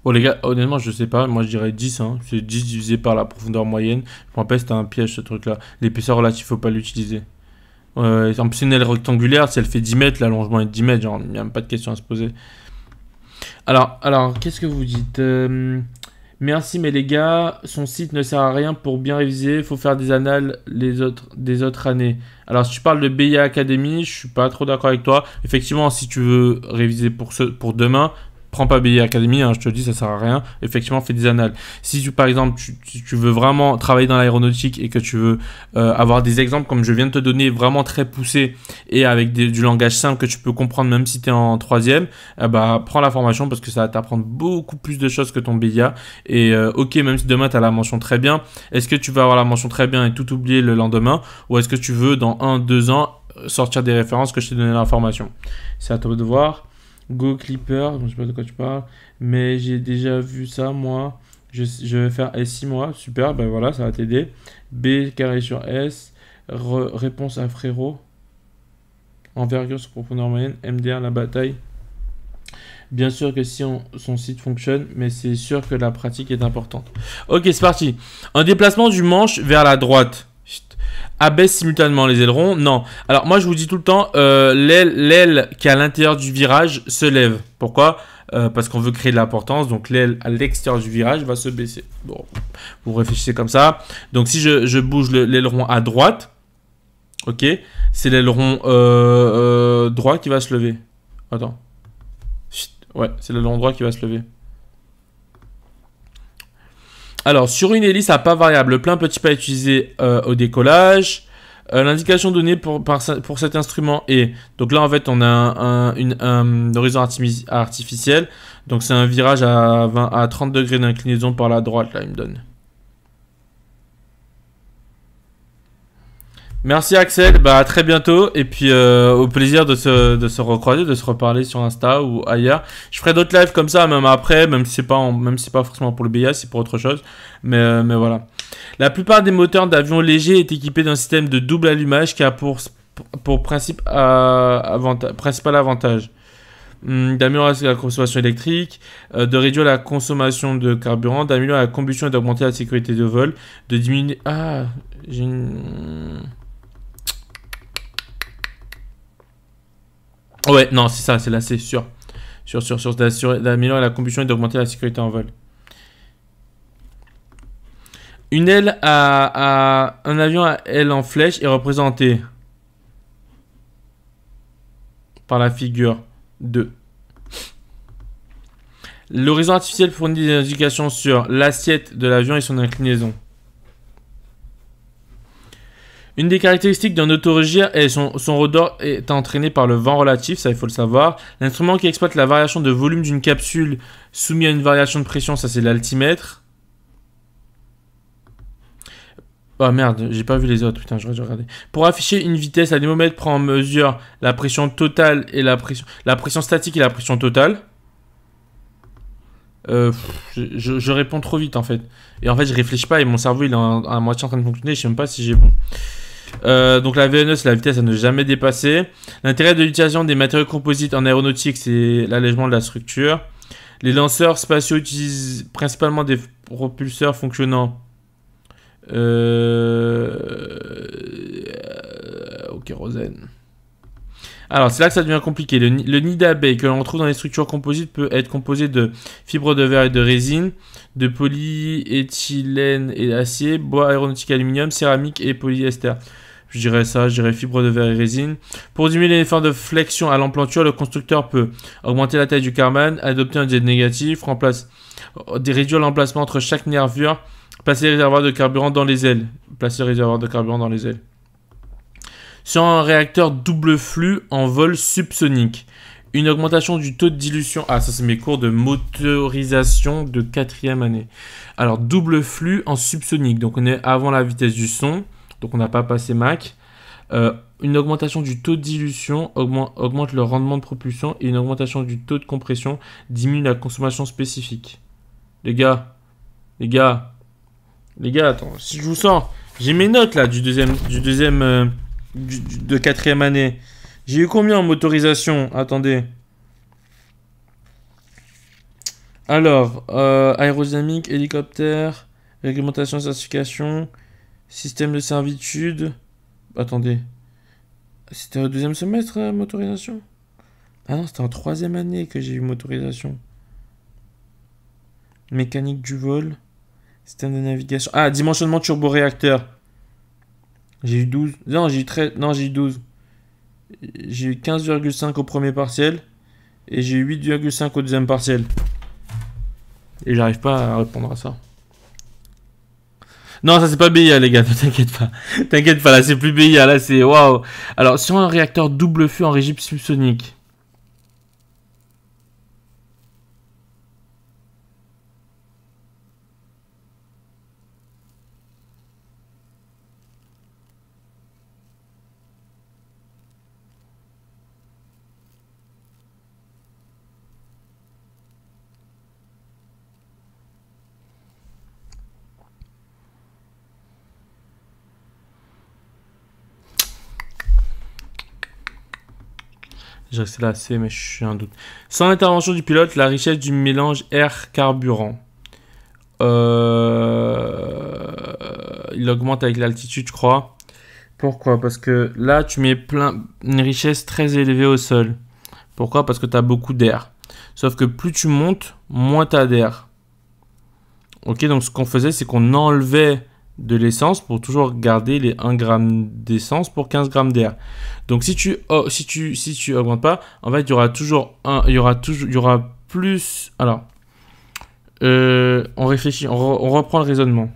Bon les gars, honnêtement je sais pas, moi je dirais 10, hein. c'est 10 divisé par la profondeur moyenne. Je me rappelle c'était un piège ce truc là. L'épaisseur relative faut pas l'utiliser. Euh, en plus une aile rectangulaire, si elle fait 10 mètres, l'allongement est de 10 mètres, genre il n'y a même pas de question à se poser. Alors, alors qu'est-ce que vous dites euh, Merci, mais les gars, son site ne sert à rien pour bien réviser. Faut faire des annales les autres, des autres années. Alors, si tu parles de BIA Academy, je suis pas trop d'accord avec toi. Effectivement, si tu veux réviser pour, pour demain, prends pas BIA Academy, hein, je te dis, ça sert à rien. Effectivement, fais des annales. Si tu, par exemple, tu, tu veux vraiment travailler dans l'aéronautique et que tu veux euh, avoir des exemples comme je viens de te donner, vraiment très poussés et avec du langage simple que tu peux comprendre même si tu es en troisième, bah, prends la formation parce que ça va t'apprendre beaucoup plus de choses que ton BIA. Et euh, ok, même si demain tu as la mention très bien, est-ce que tu vas avoir la mention très bien et tout oublier le lendemain ou est-ce que tu veux dans un, deux ans sortir des références que je t'ai donné dans la formation C'est à toi de voir. Go Clipper, je sais pas de quoi tu parles, mais j'ai déjà vu ça moi. Je, vais faire S6 moi, super, ben voilà, ça va t'aider. B carré sur S, réponse à frérot, envergure sur profondeur moyenne, MDR la bataille. Bien sûr que si on, son site fonctionne, mais c'est sûr que la pratique est importante. Ok, c'est parti. Un déplacement du manche vers la droite abaisse simultanément les ailerons. Non. Alors moi je vous dis tout le temps, euh, l'aile qui est à l'intérieur du virage se lève. Pourquoi euh, Parce qu'on veut créer de l'importance, donc l'aile à l'extérieur du virage va se baisser. Bon, vous réfléchissez comme ça. Donc si je, bouge l'aileron à droite, ok, c'est l'aileron euh, droit qui va se lever. Attends. ouais, c'est l'aileron droit qui va se lever. Alors, sur une hélice à pas variable, plein petit pas utilisé euh, au décollage. Euh, l'indication donnée pour, pour, cet instrument est... Donc là, en fait, on a un, horizon artificiel. Donc c'est un virage à, 20, à 30 degrés d'inclinaison par la droite, là, il me donne. Merci Axel, bah, à très bientôt et puis euh, au plaisir de se, de recroiser, de se reparler sur Insta ou ailleurs. Je ferai d'autres lives comme ça même après, même si c'est pas même si pas forcément pour le BIA, c'est pour autre chose. Mais, euh, mais voilà. La plupart des moteurs d'avions légers est équipé d'un système de double allumage qui a pour, pour principe euh, principal avantage hmm, d'améliorer la consommation électrique, de réduire la consommation de carburant, d'améliorer la combustion et d'augmenter la sécurité de vol, de diminuer... Ah, j'ai une... Ouais, non, c'est ça, c'est là, c'est sûr. Sur, sur, sur, d'améliorer la combustion et d'augmenter la sécurité en vol. Une aile à, un avion à aile en flèche est représenté par la figure 2. L'horizon artificiel fournit des indications sur l'assiette de l'avion et son inclinaison. Une des caractéristiques d'un autoregir est son, son est entraîné par le vent relatif, ça il faut le savoir. L'instrument qui exploite la variation de volume d'une capsule soumise à une variation de pression, ça c'est l'altimètre. Oh merde, j'ai pas vu les autres, putain, j'aurais dû regarder. Pour afficher une vitesse, la prend en mesure la pression totale et la pression, la pression statique et la pression totale. Euh, je réponds trop vite en fait. Et en fait, je réfléchis pas et mon cerveau, il est à moitié en train de fonctionner. Je sais même pas si j'ai bon. Euh, donc la VNS, e, la vitesse à ne jamais dépasser. L'intérêt de l'utilisation des matériaux composites en aéronautique, c'est l'allègement de la structure. Les lanceurs spatiaux utilisent principalement des propulseurs fonctionnant. Euh... euh ok, Rosen. Alors, c'est là que ça devient compliqué. Le, nid d'abeille que l'on retrouve dans les structures composites peut être composé de fibres de verre et de résine, de polyéthylène et d'acier, bois aéronautique, aluminium, céramique et polyester. Je dirais ça, je dirais fibres de verre et résine. Pour diminuer l'effort de flexion à l'emplanture, le constructeur peut augmenter la taille du carman, adopter un jet négatif, remplace, euh, réduire l'emplacement entre chaque nervure, placer les réservoirs de carburant dans les ailes. Placer les réservoirs de carburant dans les ailes sur un réacteur double flux en vol subsonique. Une augmentation du taux de dilution. Ah, ça, c'est mes cours de motorisation de quatrième année. Alors, double flux en subsonique. Donc, on est avant la vitesse du son. Donc, on n'a pas passé Mac. Euh, une augmentation du taux de dilution augmente, le rendement de propulsion et une augmentation du taux de compression diminue la consommation spécifique. Les gars, les gars, les gars, attends, si je vous sors, j'ai mes notes là du deuxième, du deuxième, euh, de quatrième année. J'ai eu combien en motorisation Attendez. Alors, euh, hélicoptère, réglementation, certification, système de servitude. Attendez. C'était au deuxième semestre, euh, motorisation Ah non, c'était en troisième année que j'ai eu motorisation. Mécanique du vol, système de navigation. Ah, dimensionnement turboréacteur. J'ai eu 12. Non, j'ai eu 13. Non, j'ai eu 12. J'ai eu 15,5 au premier partiel. Et j'ai eu 8,5 au deuxième partiel. Et j'arrive pas à répondre à ça. Non, ça c'est pas BIA les gars, t'inquiète pas. T'inquiète pas, là c'est plus BIA, là c'est waouh. Alors, sur un réacteur double feu en régime subsonique, Je reste là assez, mais je suis un doute. Sans l'intervention du pilote, la richesse du mélange air-carburant. Euh, il augmente avec l'altitude, je crois. Pourquoi Parce que là, tu mets plein... une richesse très élevée au sol. Pourquoi Parce que tu as beaucoup d'air. Sauf que plus tu montes, moins tu as d'air. Ok, donc ce qu'on faisait, c'est qu'on enlevait de l'essence pour toujours garder les 1 g d'essence pour 15 g d'air. Donc si tu tu si tu augmentes pas, en fait, il y aura toujours un il y aura toujours il y aura plus alors euh, on réfléchit, on, reprend le raisonnement.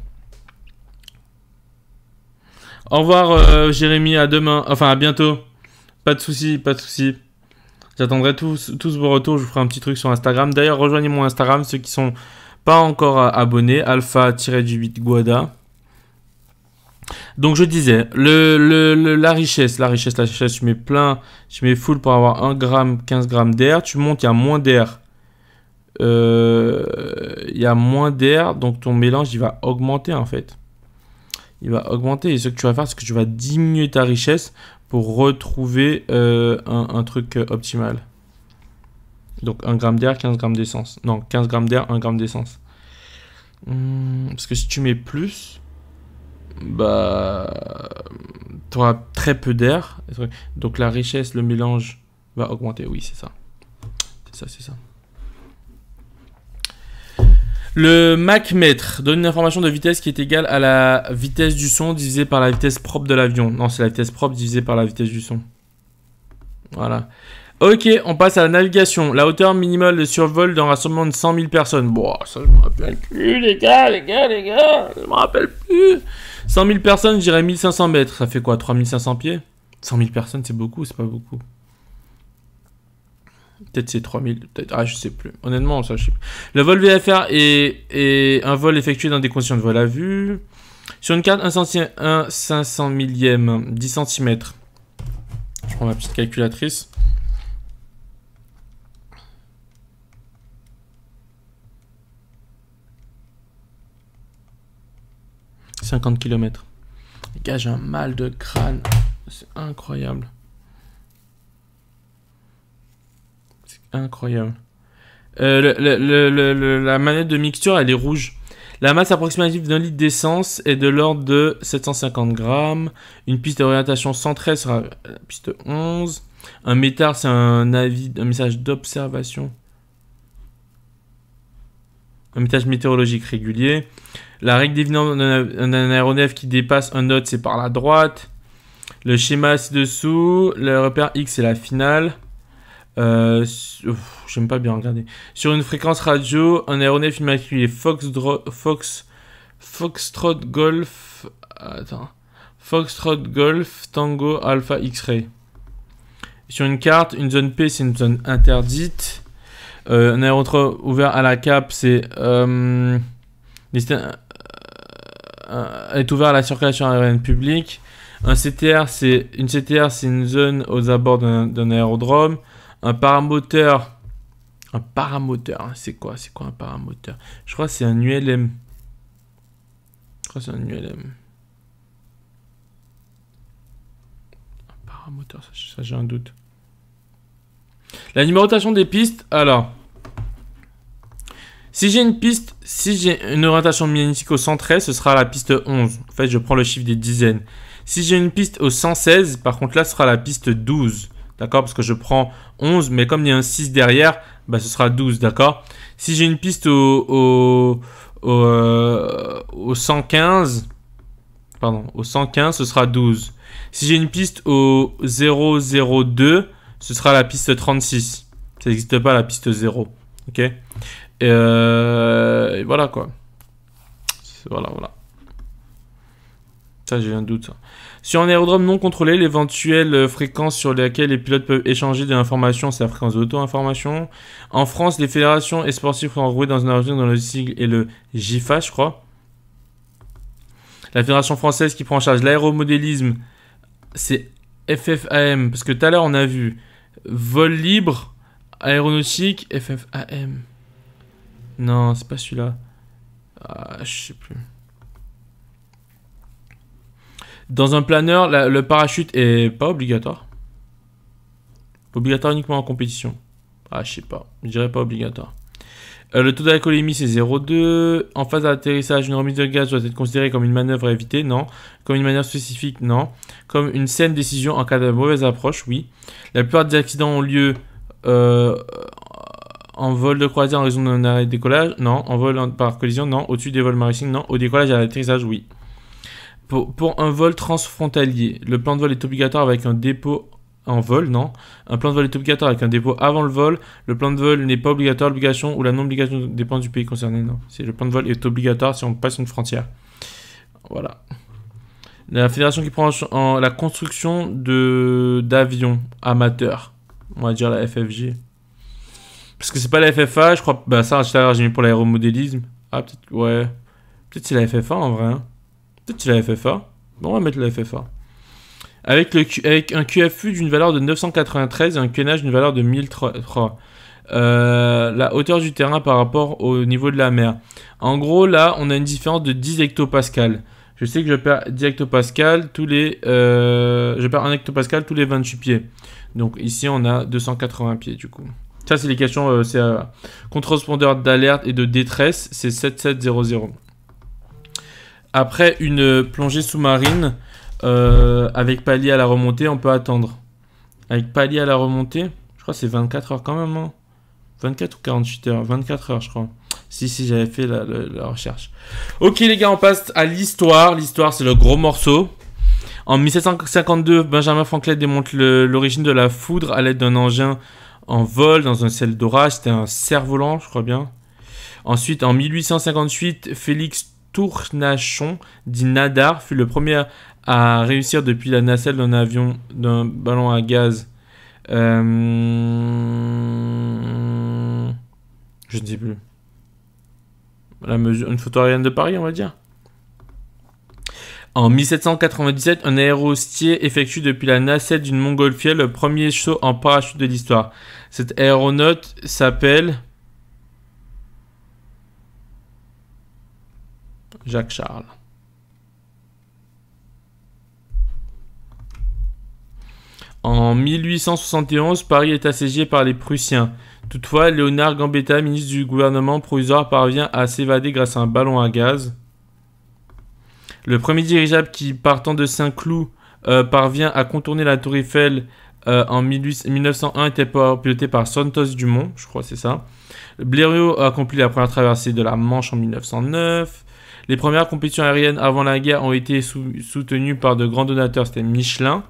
Au revoir euh, Jérémy, à demain, enfin à bientôt. Pas de soucis, pas de soucis. J'attendrai tous, tous vos retours, je vous ferai un petit truc sur Instagram. D'ailleurs, rejoignez mon Instagram, ceux qui sont pas encore euh, abonnés, alpha-du-8 guada. Donc je disais, la richesse, la richesse, la richesse, tu mets plein, tu mets full pour avoir 1 gramme, 15 grammes d'air, tu montes, il y a moins d'air. Euh, il y a moins d'air, donc ton mélange, il va augmenter en fait. Il va augmenter et ce que tu vas faire, c'est que tu vas diminuer ta richesse pour retrouver euh, un, truc euh, optimal. Donc 1 gramme d'air, 15 grammes d'essence. Non, 15 grammes d'air, 1 gramme d'essence. Hmm, parce que si tu mets plus, bah, tu très peu d'air. Donc la richesse, le mélange va augmenter. Oui, c'est ça. C'est ça, c'est ça. Le Mach mètre donne une information de vitesse qui est égale à la vitesse du son divisée par la vitesse propre de l'avion. Non, c'est la vitesse propre divisée par la vitesse du son. Voilà. Ok, on passe à la navigation. La hauteur minimale de survol d'un rassemblement de 100 000 personnes. Bon, ça je me rappelle plus, les gars, les gars, les gars, je me rappelle plus. 100 000 personnes, j'irai 1500 mètres. Ça fait quoi 3500 pieds 100 000 personnes, c'est beaucoup, c'est pas beaucoup. Peut-être c'est 3000, peut-être. Ah, je sais plus. Honnêtement, ça, je sais plus. Le vol VFR est, un vol effectué dans des conditions de vol à vue. Sur une carte, 1, 1 500 millième, 10 cm. Je prends ma petite calculatrice. 50 km. Les un mal de crâne. C'est incroyable. C'est incroyable. Euh, la manette de mixture, elle est rouge. La masse approximative d'un litre d'essence est de l'ordre de 750 grammes. Une piste d'orientation centrée sera la piste 11. Un métard, c'est un avis, un message d'observation. Un message météorologique régulier. La règle d'évidence d'un aéronef qui dépasse un autre, c'est par la droite. Le schéma ci-dessous. Le repère X, c'est la finale. Euh, J'aime pas bien regarder. Sur une fréquence radio, un aéronef immatriculé Fox, Fox, Foxtrot Golf. Attends. Foxtrot Golf Tango Alpha X-Ray. Sur une carte, une zone P, c'est une zone interdite. Euh, un aéronef ouvert à la cape, c'est. Euh, est ouvert à la circulation aérienne publique. Un CTR, c'est une CTR, c'est une zone aux abords d'un aérodrome. Un paramoteur, un paramoteur, hein, c'est quoi C'est quoi un paramoteur Je crois que c'est un ULM. Je crois que c'est un ULM. Un paramoteur, ça j'ai un doute. La numérotation des pistes, alors. Si j'ai une piste, si j'ai une orientation magnétique au 113, ce sera la piste 11. En fait, je prends le chiffre des dizaines. Si j'ai une piste au 116, par contre là, ce sera la piste 12. D'accord Parce que je prends 11, mais comme il y a un 6 derrière, bah, ce sera 12. D'accord Si j'ai une piste au, au 115, euh, pardon, au 115, ce sera 12. Si j'ai une piste au 002, ce sera la piste 36. Ça n'existe pas la piste 0. Ok euh, et, voilà quoi. Voilà, voilà. Ça, j'ai un doute. Sur un aérodrome non contrôlé, l'éventuelle fréquence sur laquelle les pilotes peuvent échanger des informations, c'est la fréquence d'auto-information. En France, les fédérations et sportifs sont enrouées dans un aérodrome dont le sigle est le GIFA, je crois. La fédération française qui prend en charge l'aéromodélisme, c'est FFAM. Parce que tout à l'heure, on a vu vol libre, aéronautique, FFAM. Non, c'est pas celui-là. Ah, je sais plus. Dans un planeur, le parachute est pas obligatoire. Obligatoire uniquement en compétition. Ah, je sais pas. Je dirais pas obligatoire. Euh, le taux d'alcoolémie, c'est 0,2. En phase d'atterrissage, une remise de gaz doit être considérée comme une manœuvre à éviter, non. Comme une manière spécifique, non. Comme une saine décision en cas de mauvaise approche, oui. La plupart des accidents ont lieu euh, en vol de croisière en raison d'un arrêt de décollage Non. En vol par collision Non. Au-dessus des vols maritimes Non. Au décollage et à l'atterrissage Oui. Pour, pour, un vol transfrontalier, le plan de vol est obligatoire avec un dépôt en vol, non Un plan de vol est obligatoire avec un dépôt avant le vol. Le plan de vol n'est pas obligatoire, l'obligation ou la non-obligation dépend du pays concerné, non le plan de vol est obligatoire si on passe une frontière. Voilà. La fédération qui prend en, la construction de d'avions amateurs, on va dire la FFG. Parce que c'est pas la FFA, je crois. Bah, ça, à j'ai mis pour l'aéromodélisme. Ah, peut-être. Ouais. Peut-être c'est la FFA en vrai. Hein. Peut-être c'est la FFA. Bon, on va mettre la FFA. Avec, le, avec un QFU d'une valeur de 993 et un QNH d'une valeur de 1003. Euh, la hauteur du terrain par rapport au niveau de la mer. En gros, là, on a une différence de 10 hectopascales. Je sais que je perds 10 hectopascales tous les... Euh, je perds 1 hectopascal tous les 28 pieds. Donc ici, on a 280 pieds, du coup. Ça, c'est les questions. Euh, c'est euh, contre d'alerte et de détresse, c'est 7700. Après une plongée sous-marine, euh, avec palier à la remontée, on peut attendre. Avec palier à la remontée, je crois que c'est 24 heures quand même. 24 hein. ou 48 heures 24 heures, je crois. Si, si, j'avais fait la, la recherche. Ok, les gars, on passe à l'histoire. L'histoire, c'est le gros morceau. En 1752, Benjamin Franklin démontre l'origine de la foudre à l'aide d'un engin en vol dans un ciel d'orage. C'était un cerf-volant, je crois bien. Ensuite, en 1858, Félix Tournachon, dit Nadar, fut le premier à réussir depuis la nacelle d'un avion, d'un ballon à gaz. Euh, je ne sais plus. La mesure, une photo aérienne de Paris, on va dire. En 1797, un aérostier effectue depuis la nacelle d'une montgolfière le premier saut en parachute de l'histoire. Cet aéronaute s'appelle Jacques Charles. En 1871, Paris est assiégé par les Prussiens. Toutefois, Léonard Gambetta, ministre du gouvernement provisoire, parvient à s'évader grâce à un ballon à gaz. Le premier dirigeable qui, partant de Saint-Cloud, euh, parvient à contourner la tour Eiffel euh, en 1901 était piloté par Santos Dumont, je crois c'est ça. Blériot accompli la première traversée de la Manche en 1909. Les premières compétitions aériennes avant la guerre ont été soutenues par de grands donateurs, c'était Michelin.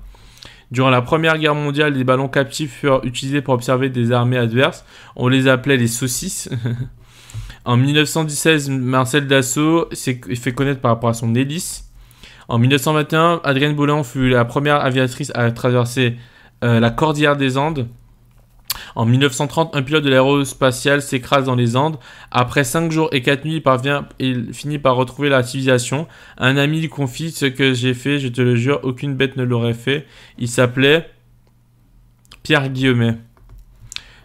Durant la Première Guerre mondiale, les ballons captifs furent utilisés pour observer des armées adverses. On les appelait les saucisses. En 1916, Marcel Dassault s'est fait connaître par rapport à son hélice. En 1921, Adrienne Boulan fut la première aviatrice à traverser euh, la cordillère des Andes. En 1930, un pilote de l'aérospatiale s'écrase dans les Andes. Après 5 jours et 4 nuits, il, parvient, il finit par retrouver la civilisation. Un ami lui confie ce que j'ai fait, je te le jure, aucune bête ne l'aurait fait. Il s'appelait Pierre Guillemet.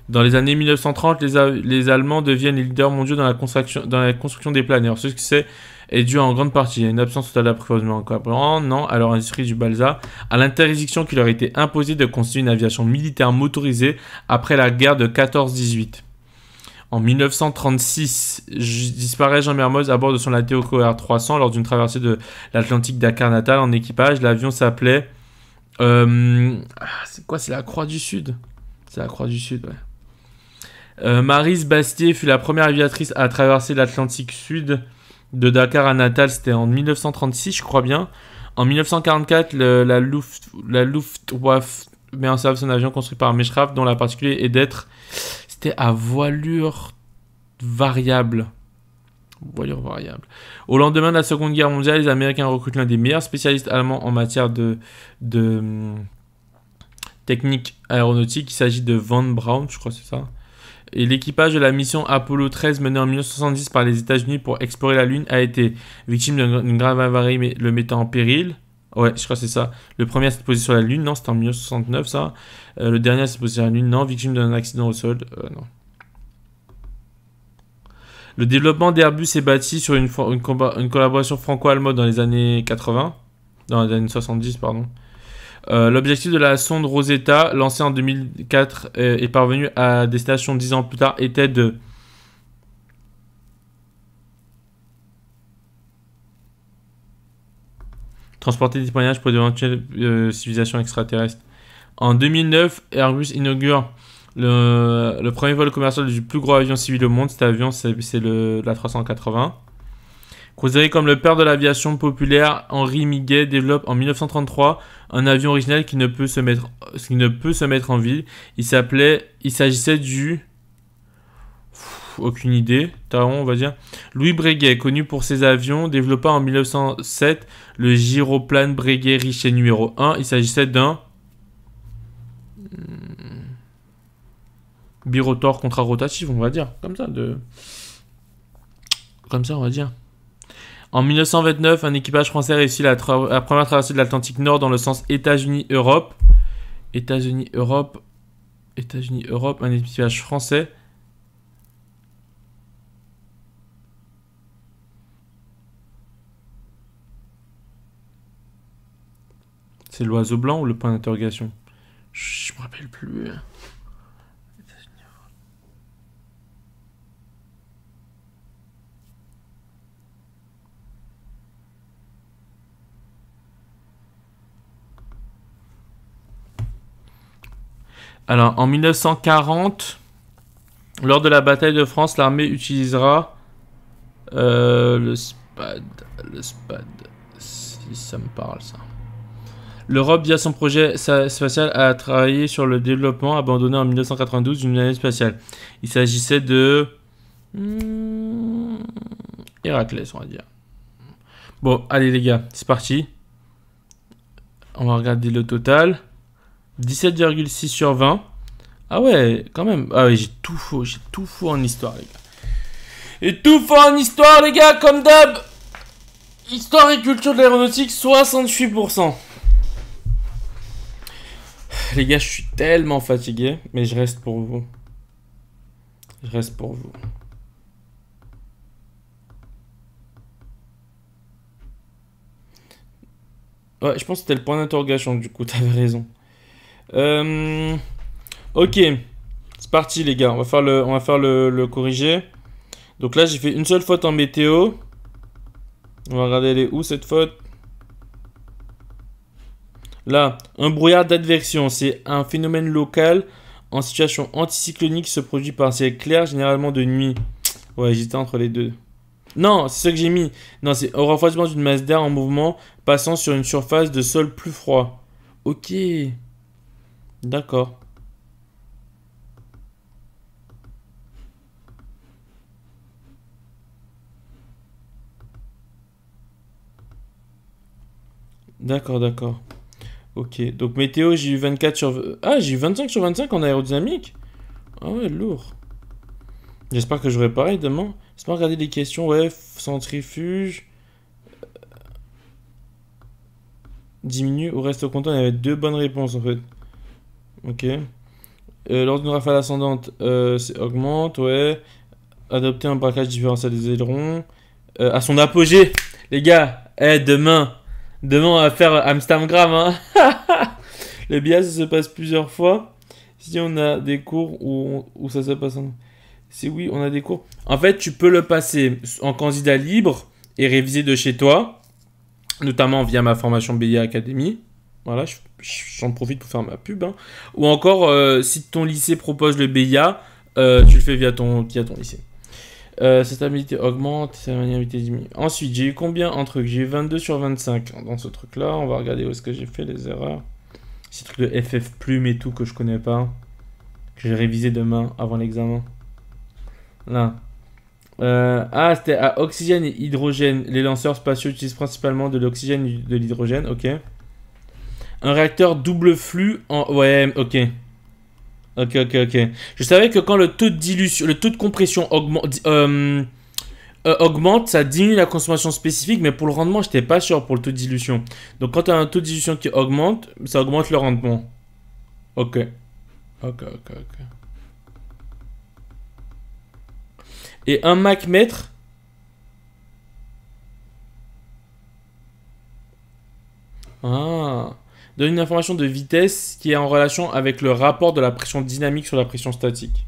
Dans les années 1930, les, Allemands deviennent les leaders mondiaux dans la construction, dans la construction des planeurs. Ce succès est dû en grande partie à une absence totale d'approvisionnement oh non, à leur industrie du balsa, à l'interdiction qui leur était imposée de construire une aviation militaire motorisée après la guerre de 14-18. En 1936, disparaît Jean Mermoz à bord de son Latéoco R300 lors d'une traversée de l'Atlantique Dakar Natal en équipage. L'avion s'appelait. Euh, ah, c'est quoi C'est la Croix du Sud C'est la Croix du Sud, ouais. Euh, Maryse Marise Bastier fut la première aviatrice à traverser l'Atlantique Sud de Dakar à Natal. C'était en 1936, je crois bien. En 1944, la, Luftwaffe met en service un avion construit par Meshraf dont la particulier est d'être. C'était à voilure variable. Voilure variable. Au lendemain de la Seconde Guerre mondiale, les Américains recrutent l'un des meilleurs spécialistes allemands en matière de, de hum, technique aéronautique. Il s'agit de Von Braun, je crois c'est ça et l'équipage de la mission Apollo 13 menée en 1970 par les États-Unis pour explorer la Lune a été victime d'une grave avarie mais le mettant en péril. Ouais, je crois que c'est ça. Le premier s'est se sur la Lune, non, c'était en 1969 ça. Euh, le dernier à posé sur la Lune, non, victime d'un accident au sol, euh, non. Le développement d'Airbus est bâti sur une, une collaboration franco-allemande dans les années 80, dans les années 70, pardon. Euh, l'objectif de la sonde Rosetta, lancée en 2004 et, parvenue à destination 10 ans plus tard, était de... transporter des témoignages pour d'éventuelles euh, civilisations extraterrestres. En 2009, Airbus inaugure le, premier vol commercial du plus gros avion civil au monde. Cet avion, c'est la 380. Considéré comme le père de l'aviation populaire, Henri Miguet développe en 1933 un avion original qui ne peut se mettre, qui ne peut se mettre en ville. Il s'appelait, il s'agissait du aucune idée, raison, on va dire. Louis Breguet, connu pour ses avions, développa en 1907 le gyroplane Breguet Richet numéro 1. Il s'agissait d'un hmm, birotor contrarotatif, on va dire, comme ça, de... Comme ça, on va dire. En 1929, un équipage français réussit la, première traversée de l'Atlantique Nord dans le sens États-Unis-Europe. États-Unis-Europe. États-Unis-Europe, un équipage français. C'est l'oiseau blanc ou le point d'interrogation Je me rappelle plus. Alors, en 1940, lors de la bataille de France, l'armée utilisera euh, le SPAD. Le SPAD, si ça me parle ça. L'Europe, via son projet spatial, a travaillé sur le développement abandonné en 1992 d'une année spatiale. Il s'agissait de... Hmm, Héraclès, on va dire. Bon, allez les gars, c'est parti. On va regarder le total. 17,6 sur 20. Ah ouais, quand même. Ah ouais, j'ai tout faux, j'ai tout faux en histoire, les gars. Et tout faux en histoire, les gars, comme d'hab. Histoire et culture de l'aéronautique, 68%. Les gars, je suis tellement fatigué, mais je reste pour vous. Je reste pour vous. Ouais, je pense que c'était le point d'interrogation, du coup, t'avais raison. Euh, ok, c'est parti les gars, on va faire le, on va faire le, corriger. Donc là j'ai fait une seule faute en météo. On va regarder où cette faute. Là, un brouillard d'adversion, c'est un phénomène local en situation anticyclonique Qui se produit par ciel clair, généralement de nuit. Ouais, j'étais entre les deux. Non, c'est ce que j'ai mis. Non, c'est au renforcement d'une masse d'air en mouvement passant sur une surface de sol plus froid. Ok. D'accord. D'accord, d'accord. Ok, donc météo, j'ai eu 24 sur... Ah, j'ai eu 25 sur 25 en aérodynamique Ah ouais, lourd. J'espère que j'aurai pareil demain. J'espère regarder les questions, ouais, centrifuge... Euh, Diminue ou reste au compte. il y avait deux bonnes réponses en fait. Ok. Euh, lors d'une rafale ascendante, euh, augmente, ouais. Adopter un braquage différentiel des ailerons. Euh, à son apogée, les gars. Eh, demain. Demain, on va faire Amsterdam. Hein. Le biais, ça se passe plusieurs fois. Si on a des cours où, ça se passe. Si oui, on a des cours. En fait, tu peux le passer en candidat libre et réviser de chez toi, notamment via ma formation BIA Academy. Voilà, j'en profite pour faire ma pub. Hein. Ou encore, euh, si ton lycée propose le BIA, euh, tu le fais via ton, via ton lycée. Euh, cette habilité augmente, cette habilité diminue. Ensuite, j'ai eu combien en truc J'ai eu 22 sur 25 dans ce truc-là. On va regarder où est-ce que j'ai fait les erreurs. Ces trucs de FF plume et tout que je connais pas. Que j'ai révisé demain avant l'examen. Là. ah, c'était à oxygène et hydrogène. Les lanceurs spatiaux utilisent principalement de l'oxygène et de l'hydrogène. Ok. Un réacteur double flux en... Ouais, ok. Ok, ok, ok. Je savais que quand le taux de dilution, le taux de compression augmente, euh, euh, augmente, ça diminue la consommation spécifique, mais pour le rendement, je pas sûr pour le taux de dilution. Donc quand tu as un taux de dilution qui augmente, ça augmente le rendement. Ok. Ok, ok, ok. Et un Mac mètre, Ah donne une information de vitesse qui est en relation avec le rapport de la pression dynamique sur la pression statique.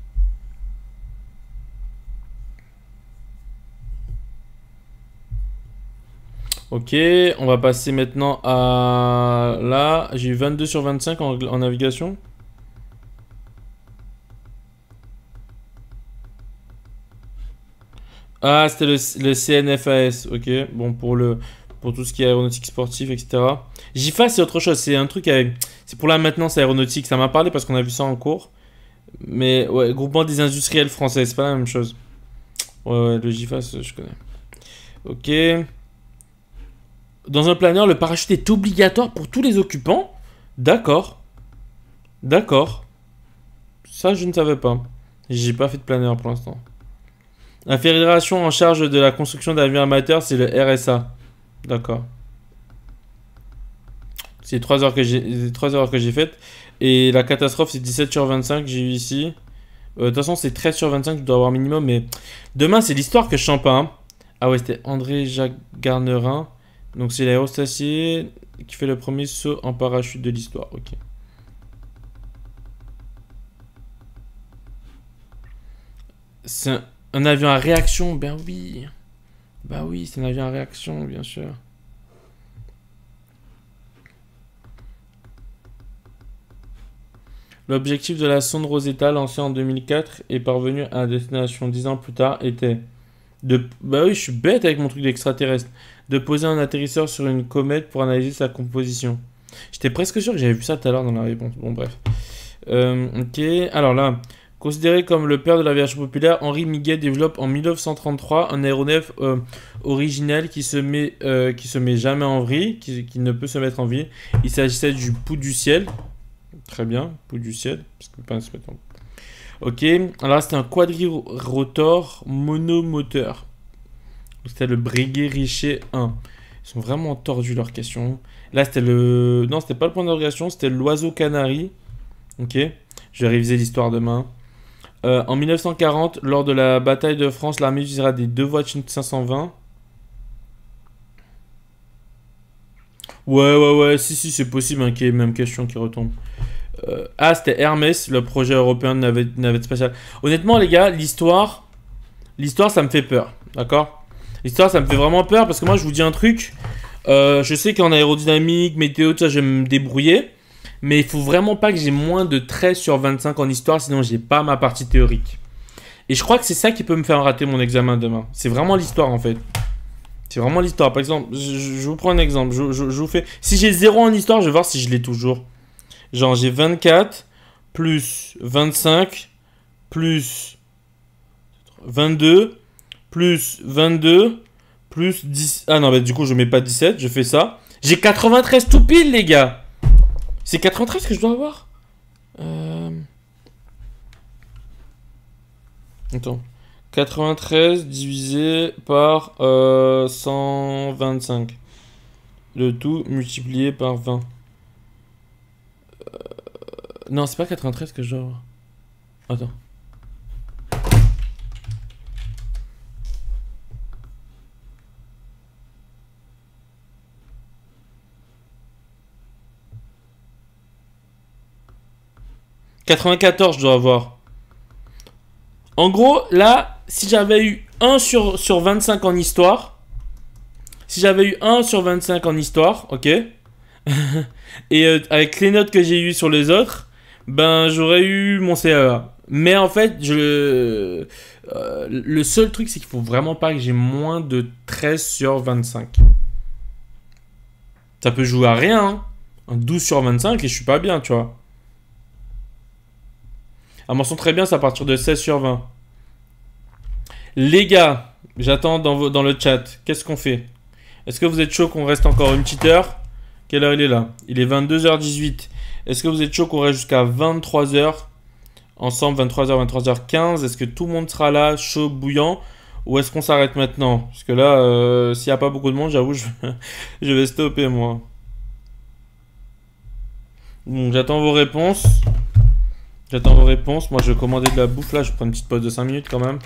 Ok, on va passer maintenant à là. J'ai eu 22 sur 25 en, navigation. Ah, c'était le, le, CNFAS. Ok, bon, pour, le, pour tout ce qui est aéronautique sportive, etc. GIFA, c'est autre chose. C'est un truc avec. C'est pour la maintenance aéronautique. Ça m'a parlé parce qu'on a vu ça en cours. Mais ouais, groupement des industriels français, c'est pas la même chose. Ouais, ouais, le GIFA, je connais. Ok. Dans un planeur, le parachute est obligatoire pour tous les occupants. D'accord. D'accord. Ça, je ne savais pas. J'ai pas fait de planeur pour l'instant. La fédération en charge de la construction d'avions amateurs, c'est le RSA. D'accord. C'est 3 heures que j'ai 3 heures que j'ai faites. Et la catastrophe, c'est 17 sur 25 j'ai eu ici. Euh, de toute façon, c'est 13 sur 25 je dois avoir minimum. Mais demain, c'est l'histoire que je chante hein. Ah ouais, c'était André Jacques Garnerin. Donc c'est l'aérostatier qui fait le premier saut en parachute de l'histoire. Ok. C'est un, avion à réaction, ben oui. Bah oui, c'est un avion à réaction, bien sûr. L'objectif de la sonde Rosetta, lancée en 2004 et parvenue à destination 10 ans plus tard, était de... Bah oui, je suis bête avec mon truc d'extraterrestre. De poser un atterrisseur sur une comète pour analyser sa composition. J'étais presque sûr que j'avais vu ça tout à l'heure dans la réponse. Bon, bref. Euh, ok, alors là... Considéré comme le père de la version populaire, Henri Miguet développe en 1933 un aéronef original euh, originel qui se met euh, qui se met jamais en vrille, qui, ne peut se mettre en vie. Il s'agissait du Pou du ciel, Très bien, pour du ciel, parce que pas un Ok, alors c'était un quadrirotor monomoteur. C'était le briguer Richer 1. Ils sont vraiment tordus leurs questions. Là, c'était le. Non, c'était pas le point d'interrogation, c'était l'oiseau canari. Ok, je vais réviser l'histoire demain. Euh, en 1940, lors de la bataille de France, l'armée utilisera des deux voitures 520 Ouais, ouais, ouais, si, si, c'est possible, hein, même question qui retombe. Euh, ah, c'était Hermès, le projet européen de navette, spatiale. Honnêtement, les gars, l'histoire, l'histoire, ça me fait peur, d'accord L'histoire, ça me fait vraiment peur parce que moi, je vous dis un truc. Euh, je sais qu'en aérodynamique, météo, tout ça, je vais me débrouiller. Mais il faut vraiment pas que j'ai moins de 13 sur 25 en histoire, sinon j'ai pas ma partie théorique. Et je crois que c'est ça qui peut me faire rater mon examen demain. C'est vraiment l'histoire en fait. C'est vraiment l'histoire. Par exemple, je, vous prends un exemple. Je, vous fais... Si j'ai 0 en histoire, je vais voir si je l'ai toujours. Genre, j'ai 24 plus 25 plus 22 plus 22 plus 10. Ah non, bah du coup, je mets pas 17, je fais ça. J'ai 93 tout pile, les gars. C'est 93 que je dois avoir. Euh... Attends. 93 divisé par euh, 125. Le tout multiplié par 20. Euh, non, c'est pas 93 que je dois avoir. Attends. « 94, je dois avoir. En gros, là, si j'avais eu 1 sur, sur 25 en histoire, si j'avais eu 1 sur 25 en histoire, ok, et euh, avec les notes que j'ai eues sur les autres, ben j'aurais eu mon CAE. Mais en fait, je, euh, le seul truc, c'est qu'il faut vraiment pas que j'ai moins de 13 sur 25. Ça peut jouer à rien. Hein. Un 12 sur 25 et je suis pas bien, tu vois. Un morceau très bien, c'est à partir de 16 sur 20. Les gars, j'attends dans, le chat. Qu'est-ce qu'on fait Est-ce que vous êtes chaud qu'on reste encore une petite heure Quelle heure il est là Il est 22h18. Est-ce que vous êtes chaud qu'on reste jusqu'à 23h Ensemble, 23h, 23h15. Est-ce que tout le monde sera là, chaud, bouillant Ou est-ce qu'on s'arrête maintenant Parce que là, euh, s'il n'y a pas beaucoup de monde, j'avoue, je, vais stopper moi. j'attends vos réponses. J'attends vos réponses. Moi, je vais commander de la bouffe là. Je prends une petite pause de 5 minutes quand même.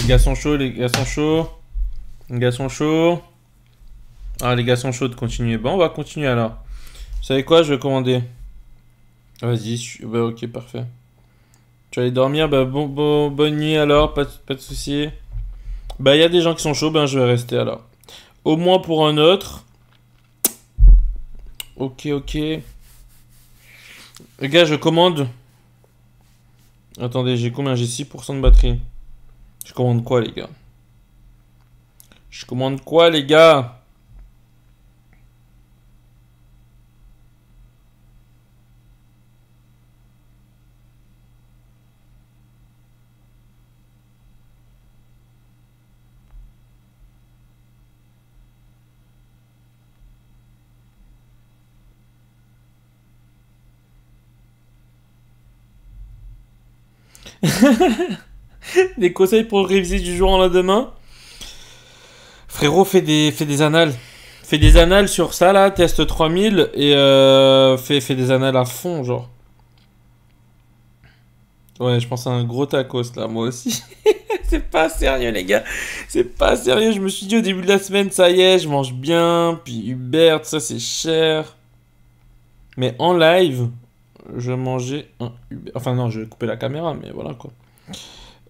Les gars sont chauds, les gars sont chauds. Les gars sont chauds. Ah, les gars sont chauds de continuer. Bon, on va continuer alors. Vous savez quoi Je vais commander. Vas-y, je... Bah, ok, parfait. Tu vas aller dormir bah, bon, bon, bonne nuit alors, pas, de soucis. Bah, il y a des gens qui sont chauds, ben je vais rester alors. Au moins pour un autre. Ok, ok. Les gars, je commande. Attendez, j'ai combien J'ai 6% de batterie. Je commande quoi, les gars Je commande quoi, les gars des conseils pour réviser du jour en au demain Frérot, fait des, des annales. Fait des annales sur ça, là, test 3000 et euh, fait fais, des annales à fond, genre. Ouais, je pense à un gros tacos, là, moi aussi. c'est pas sérieux, les gars. C'est pas sérieux. Je me suis dit au début de la semaine, ça y est, je mange bien. Puis Hubert ça, c'est cher. Mais en live, je mangeais un Enfin, non, je couper la caméra, mais voilà quoi.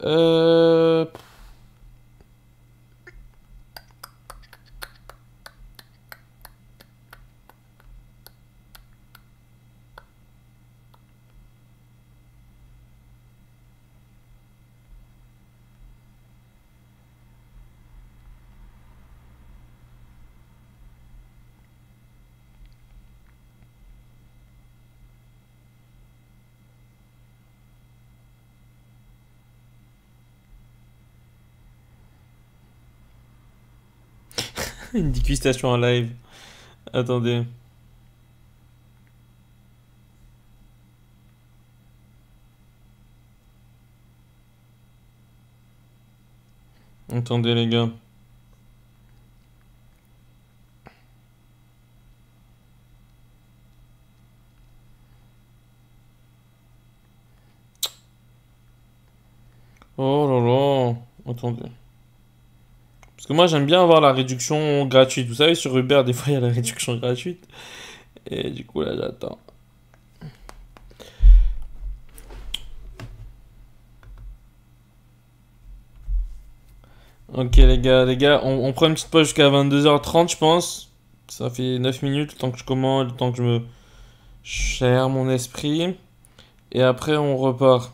Euh. Une dégustation en live. Attendez. Attendez les gars. Oh là là, attendez. Parce que moi, j'aime bien avoir la réduction gratuite. Vous savez, sur Uber, des fois, il y a la réduction gratuite. Et du coup, là, j'attends. Ok les gars, les gars, on, prend une petite pause jusqu'à 22h30 je pense. Ça fait 9 minutes, le temps que je commande, le temps que je me chère mon esprit. Et après on repart.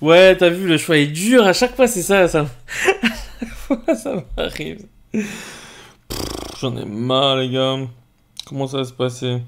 Ouais, t'as vu, le choix est dur. À chaque fois, c'est ça. Ça, ça m'arrive. J'en ai marre, les gars. Comment ça va se passer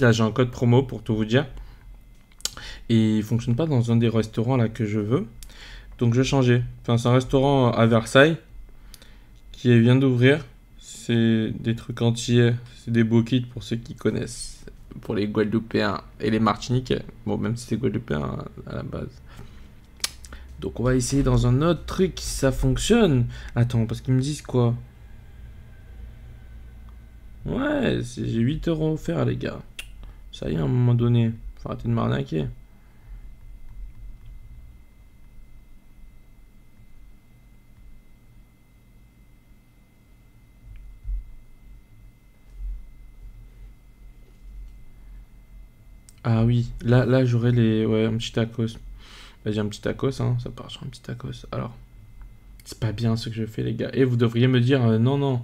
là, j'ai un code promo pour tout vous dire. Et il fonctionne pas dans un des restaurants là que je veux. Donc je vais changer. Enfin, c'est un restaurant à Versailles qui vient d'ouvrir. C'est des trucs entiers. C'est des beaux kits pour ceux qui connaissent. Pour les Guadeloupéens et les Martiniquais. Bon, même si c'est Guadeloupéen hein, à la base. Donc on va essayer dans un autre truc si ça fonctionne. Attends, parce qu'ils me disent quoi Ouais, j'ai 8 euros offerts les gars. Ça y est, à un moment donné, faut arrêter de m'arnaquer. Ah oui, là, là j'aurais les. Ouais, un petit tacos. Vas-y, un petit tacos, hein, ça part sur un petit tacos. Alors, c'est pas bien ce que je fais, les gars. Et eh, vous devriez me dire, euh, non, non,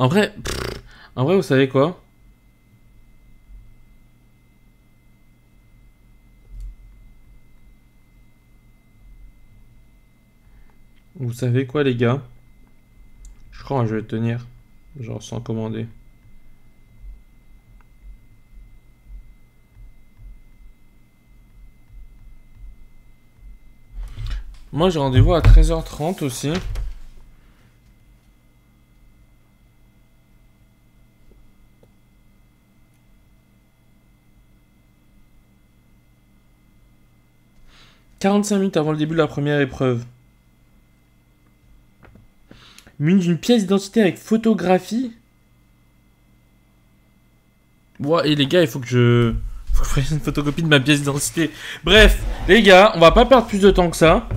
En vrai, en vrai, vous savez quoi Vous savez quoi, les gars Je crois que je vais tenir, genre sans commander. Moi j'ai rendez-vous à 13h30 aussi. 45 minutes avant le début de la première épreuve. Muni d'une pièce d'identité avec photographie. Ouais, et les gars, il faut que je... Faut que je fasse une photocopie de ma pièce d'identité. Bref, les gars, on va pas perdre plus de temps que ça.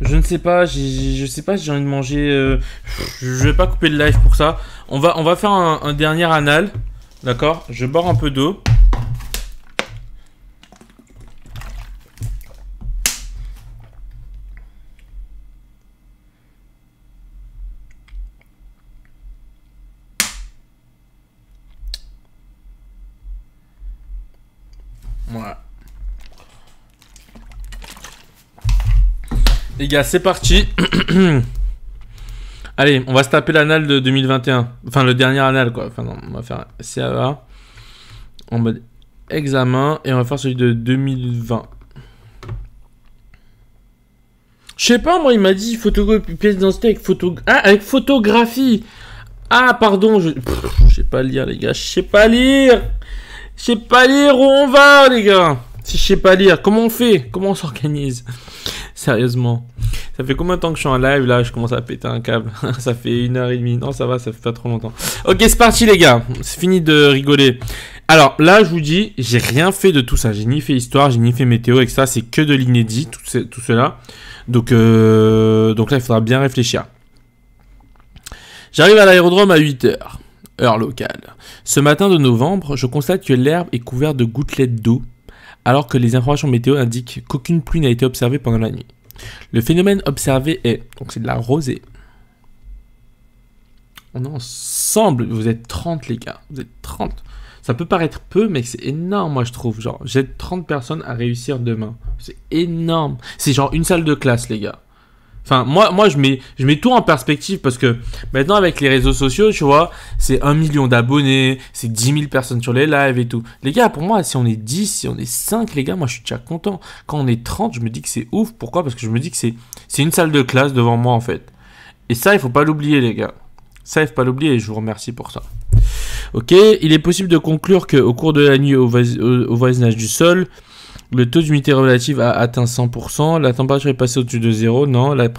Je ne sais pas, je sais pas si j'ai envie de manger. Euh, je vais pas couper le live pour ça. On va, on va faire un, dernier anal. D'accord Je bords un peu d'eau. les c'est parti. Allez, on va se taper l'anal de 2021. Enfin, le dernier anal, quoi. Enfin, on va faire CAA en mode examen et on va faire celui de 2020. Je sais pas, moi, il m'a dit photocopie, pièce d'identité avec photo... Ah, avec photographie Ah, pardon, je sais pas lire, les gars. Je sais pas lire Je sais pas lire où on va, les gars Si je sais pas lire, comment on fait Comment on s'organise Sérieusement. Ça fait combien de temps que je suis en live là Je commence à péter un câble. ça fait une heure et demie. Non, ça va, ça fait pas trop longtemps. Ok, c'est parti les gars. C'est fini de rigoler. Alors là, je vous dis, j'ai rien fait de tout ça. J'ai ni fait histoire, j'ai ni fait météo, etc. C'est que de l'inédit, tout, tout, cela. Donc, euh, donc là, il faudra bien réfléchir. J'arrive à l'aérodrome à 8h, heure locale. Ce matin de novembre, je constate que l'herbe est couverte de gouttelettes d'eau alors que les informations météo indiquent qu'aucune pluie n'a été observée pendant la nuit. Le phénomène observé est, donc c'est de la rosée. On est ensemble, vous êtes 30 les gars, vous êtes 30. Ça peut paraître peu, mais c'est énorme, moi je trouve. Genre, j'ai 30 personnes à réussir demain. C'est énorme. C'est genre une salle de classe, les gars. Enfin, moi, moi je, mets, je mets tout en perspective parce que maintenant, avec les réseaux sociaux, tu vois, c'est 1 million d'abonnés, c'est 10 000 personnes sur les lives et tout. Les gars, pour moi, si on est 10, si on est 5, les gars, moi, je suis déjà content. Quand on est 30, je me dis que c'est ouf. Pourquoi Parce que je me dis que c'est une salle de classe devant moi, en fait. Et ça, il faut pas l'oublier, les gars. Ça, il faut pas l'oublier et je vous remercie pour ça. Ok, il est possible de conclure qu'au cours de la nuit au voisinage du sol, le taux d'humidité relative a atteint 100%. La température est passée au-dessus de 0. Non. La,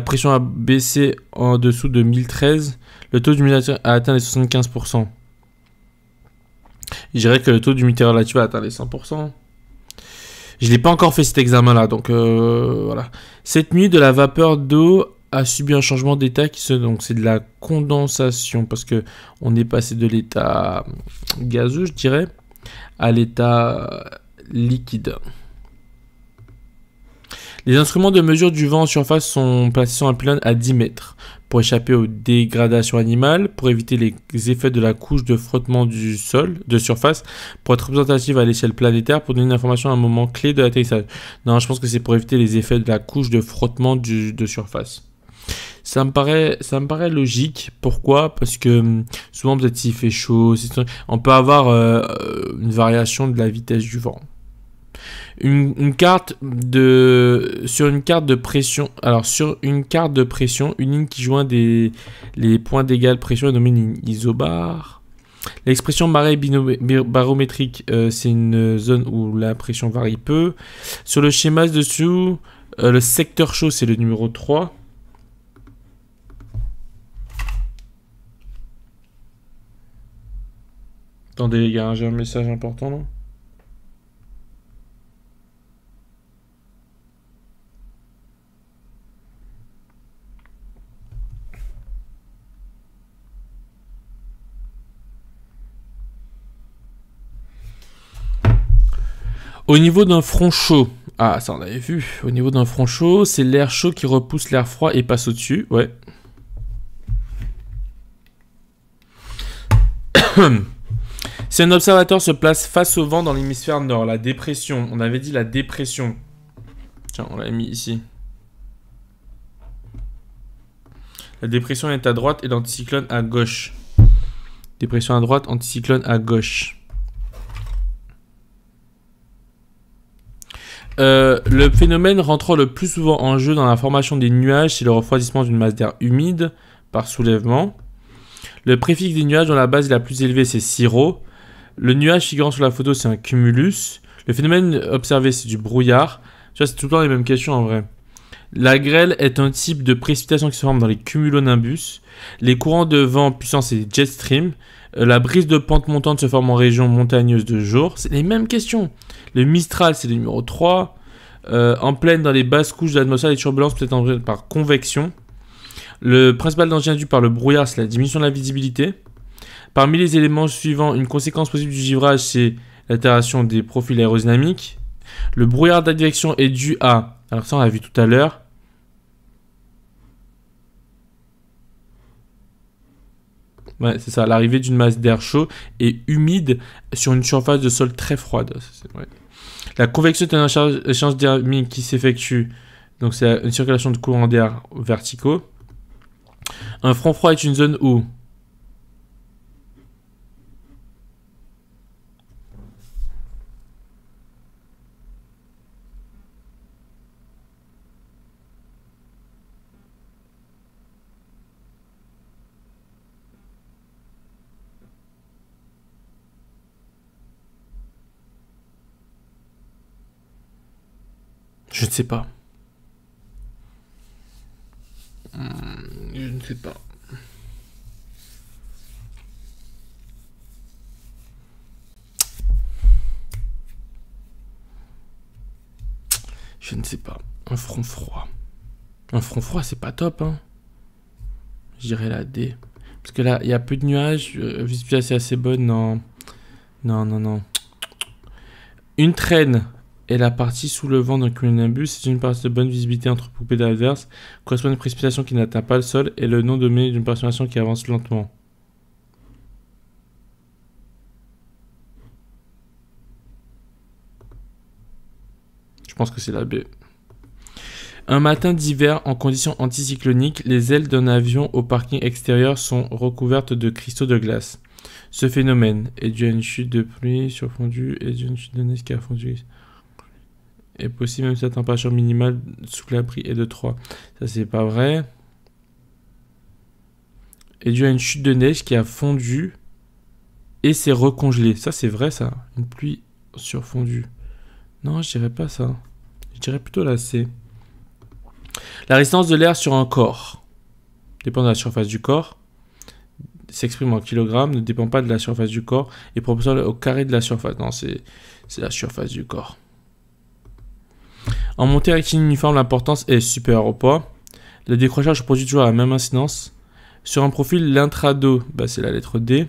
pression a baissé en dessous de 1013. Le taux d'humidité a atteint les 75%. Je dirais que le taux d'humidité relative a atteint les 100%. Je n'ai pas encore fait cet examen-là, donc euh, voilà. Cette nuit, de la vapeur d'eau a subi un changement d'état qui se donc c'est de la condensation parce que on est passé de l'état gazeux, je dirais, à l'état liquide. Les instruments de mesure du vent en surface sont placés sur un plan à 10 mètres pour échapper aux dégradations animales, pour éviter les effets de la couche de frottement du sol, de surface, pour être représentative à l'échelle planétaire, pour donner une information à un moment clé de l'atterrissage. Non, je pense que c'est pour éviter les effets de la couche de frottement de surface. Ça me paraît, ça me paraît logique. Pourquoi Parce que hum, souvent, peut-être s'il fait chaud, on peut avoir euh, une variation de la vitesse du vent. Une, carte de sur une carte de pression. Alors sur une carte de pression, une ligne qui joint des les points d'égal pression est nommée une ligne isobar. L'expression marée barométrique, euh, c'est une zone où la pression varie peu. Sur le schéma dessous, euh, le secteur chaud, c'est le numéro 3. Attendez les gars, j'ai un message important non Au niveau d'un front chaud, ah, ça on avait vu. Au niveau d'un front chaud, c'est l'air chaud qui repousse l'air froid et passe au-dessus. Ouais. si un observateur se place face au vent dans l'hémisphère nord, la dépression, on avait dit la dépression. Tiens, on l'a mis ici. La dépression est à droite et l'anticyclone à gauche. Dépression à droite, anticyclone à gauche. Euh, le phénomène rentrant le plus souvent en jeu dans la formation des nuages, c'est le refroidissement d'une masse d'air humide par soulèvement. Le préfixe des nuages dont la base est la plus élevée, c'est cirro. Le nuage figurant sur la photo, c'est un cumulus. Le phénomène observé, c'est du brouillard. c'est tout le les mêmes questions en vrai. La grêle est un type de précipitation qui se forme dans les cumulonimbus. Les courants de vent puissants, c'est des jet streams. Euh, la brise de pente montante se forme en région montagneuse de jour. C'est les mêmes questions. Le Mistral, c'est le numéro 3. Euh, en pleine, dans les basses couches d'atmosphère, l'atmosphère, les turbulences peuvent être par convection. Le principal danger induit par le brouillard, c'est la diminution de la visibilité. Parmi les éléments suivants, une conséquence possible du givrage, c'est l'altération des profils aérodynamiques. Le brouillard d'advection est dû à, alors ça on l'a vu tout à l'heure, c'est ça, l'arrivée d'une masse d'air chaud et humide sur une surface de sol très froide. La convection est un échange thermique qui s'effectue. Donc c'est une circulation de courants d'air verticaux. Un front froid est une zone où sais pas. Je ne sais pas. Je ne sais pas. Un front froid. Un front froid, c'est pas top, hein. J'irai la D. Parce que là, il y a peu de nuages. Euh, Visibilité, c'est assez bonne. Non. Non, non, non. Une traîne et la partie sous le vent d'un cumulonimbus est une partie de bonne visibilité entre poupées adverse, correspond à une précipitation qui n'atteint pas le sol et le nom donné d'une précipitation qui avance lentement. Je pense que c'est la B. Un matin d'hiver en conditions anticycloniques, les ailes d'un avion au parking extérieur sont recouvertes de cristaux de glace. Ce phénomène est dû à une chute de pluie surfondue et d'une chute de neige qui a fondu est possible même si la température minimale sous la est de 3. Ça, c'est pas vrai. et dû à une chute de neige qui a fondu et s'est recongelée. Ça, c'est vrai, ça. Une pluie surfondue. Non, je dirais pas ça. Je dirais plutôt la C. La résistance de l'air sur un corps dépend de la surface du corps s'exprime en kilogrammes, ne dépend pas de la surface du corps et proportionnel au carré de la surface. Non, c'est la surface du corps. En montée rectiligne uniforme, l'importance est supérieure au poids. Le décrochage produit toujours la même incidence. Sur un profil, l'intrado, bah, c'est la lettre D.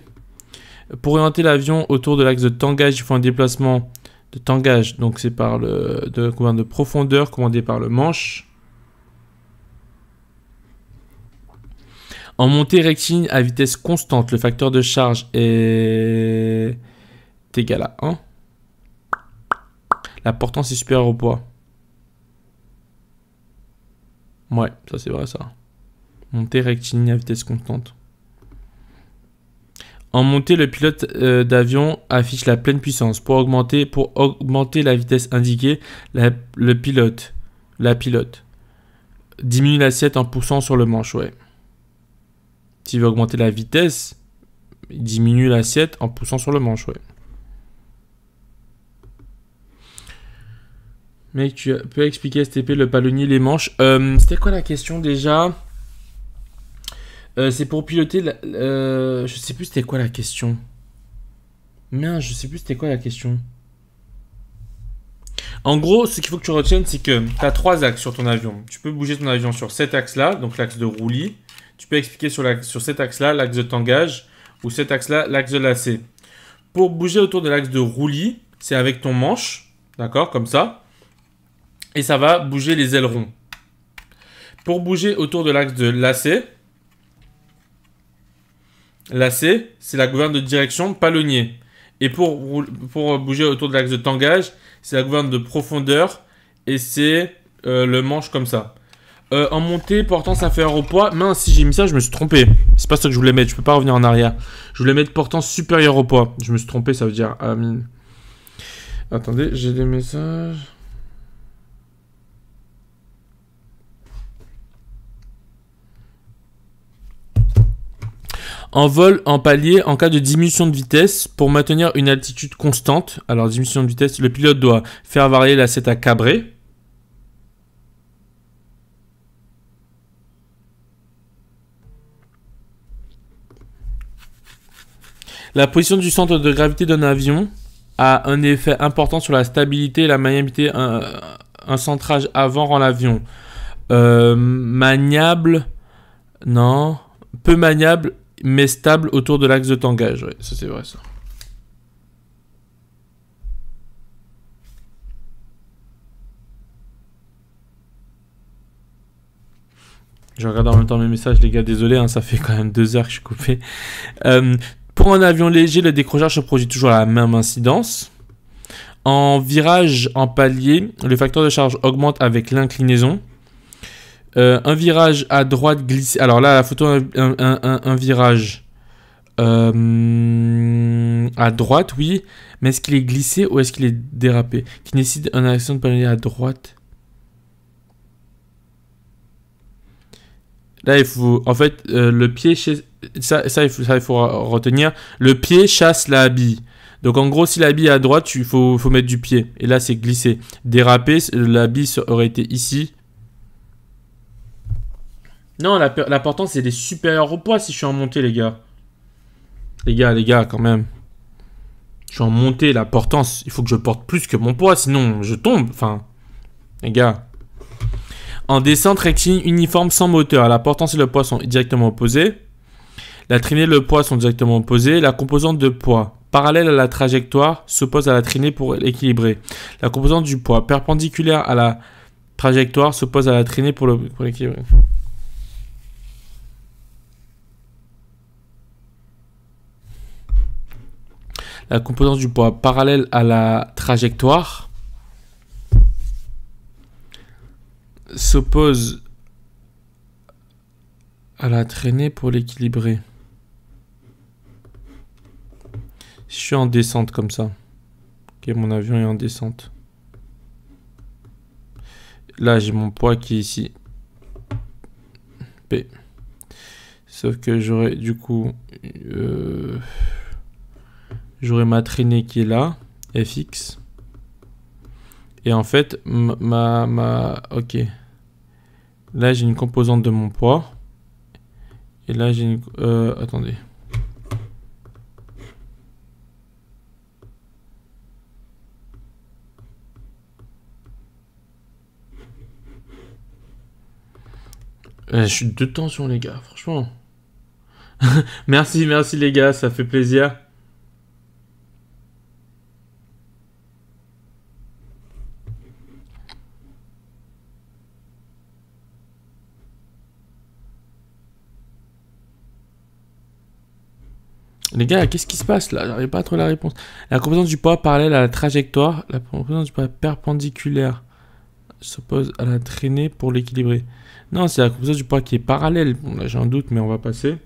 Pour orienter l'avion autour de l'axe de tangage, il faut un déplacement de tangage, donc c'est par le de, de profondeur commandé par le manche. En montée rectiligne à vitesse constante, le facteur de charge est égal à 1. La portance est supérieure au poids. Ouais, ça c'est vrai ça. Montée rectiligne à vitesse constante. En montée, le pilote euh, d'avion affiche la pleine puissance. Pour augmenter, pour augmenter la vitesse indiquée, le pilote, la pilote diminue l'assiette en poussant sur le manche. Ouais. S'il veut augmenter la vitesse, il diminue l'assiette en poussant sur le manche. Ouais. Mec, tu peux expliquer STP, le palonnier, les manches. Euh, c'était quoi la question déjà euh, c'est pour piloter. La, euh, je sais plus c'était quoi la question. Merde, je sais plus c'était quoi la question. En gros, ce qu'il faut que tu retiennes, c'est que tu as trois axes sur ton avion. Tu peux bouger ton avion sur cet axe-là, donc l'axe de roulis. Tu peux expliquer sur, sur cet axe-là l'axe de tangage ou cet axe-là l'axe de lacet. Pour bouger autour de l'axe de roulis, c'est avec ton manche, d'accord, comme ça et ça va bouger les ailerons. Pour bouger autour de l'axe de lacet, lacet, c'est la gouverne de direction, palonnier. Et pour, pour bouger autour de l'axe de tangage, c'est la gouverne de profondeur et c'est euh, le manche comme ça. Euh, en montée, portance inférieure au poids. Mince, si j'ai mis ça, je me suis trompé. C'est pas ça que je voulais mettre, je peux pas revenir en arrière. Je voulais mettre portance supérieure au poids. Je me suis trompé, ça veut dire euh, Attendez, j'ai des messages. En vol en palier, en cas de diminution de vitesse, pour maintenir une altitude constante, alors diminution de vitesse, le pilote doit faire varier la à cabré. La position du centre de gravité d'un avion a un effet important sur la stabilité et la maniabilité. Un, centrage avant rend l'avion euh, maniable. Non. Peu maniable mais stable autour de l'axe de tangage. Oui ça c'est vrai ça. Je regarde en même temps mes messages, les gars, désolé, hein, ça fait quand même deux heures que je suis coupé. Euh, pour un avion léger, le décrochage se produit toujours à la même incidence. En virage en palier, le facteur de charge augmente avec l'inclinaison. Euh, un virage à droite glissé. Alors là, la photo, un, un, virage euh, à droite, oui. Mais est-ce qu'il est glissé ou est-ce qu'il est dérapé Qui nécessite un action de panier à droite Là, il faut. En fait, euh, le pied. Ça, ça, il faut, il faut retenir. Le pied chasse la bille. Donc, en gros, si la bille est à droite, il faut, mettre du pied. Et là, c'est glissé. Dérapé, la bille aurait été ici. Non, portance c'est des supérieure au poids si je suis en montée, les gars. Les gars, les gars, quand même. Je suis en montée, la portance, il faut que je porte plus que mon poids, sinon je tombe. Enfin, les gars. En descente, rectiligne uniforme sans moteur. La portance et le poids sont directement opposés. La traînée et le poids sont directement opposés. La composante de poids parallèle à la trajectoire s'oppose à la traînée pour l'équilibrer. La composante du poids perpendiculaire à la trajectoire s'oppose à la traînée pour l'équilibrer. la composante du poids parallèle à la trajectoire s'oppose à la traînée pour l'équilibrer. je suis en descente comme ça, ok, mon avion est en descente. Là, j'ai mon poids qui est ici. P. Sauf que j'aurais du coup... Euh, J'aurai ma traînée qui est là, fx. Et en fait, ma... ma ok. Là, j'ai une composante de mon poids. Et là, j'ai une... Euh, attendez. Euh, je suis de tension, les gars, franchement. merci, merci, les gars, ça fait plaisir. Les gars, qu'est-ce qui se passe là J'arrive pas à la réponse. La composante du poids parallèle à la trajectoire, la composante du poids perpendiculaire s'oppose à la traînée pour l'équilibrer. Non, c'est la composante du poids qui est parallèle. Bon, là j'ai un doute, mais on va passer.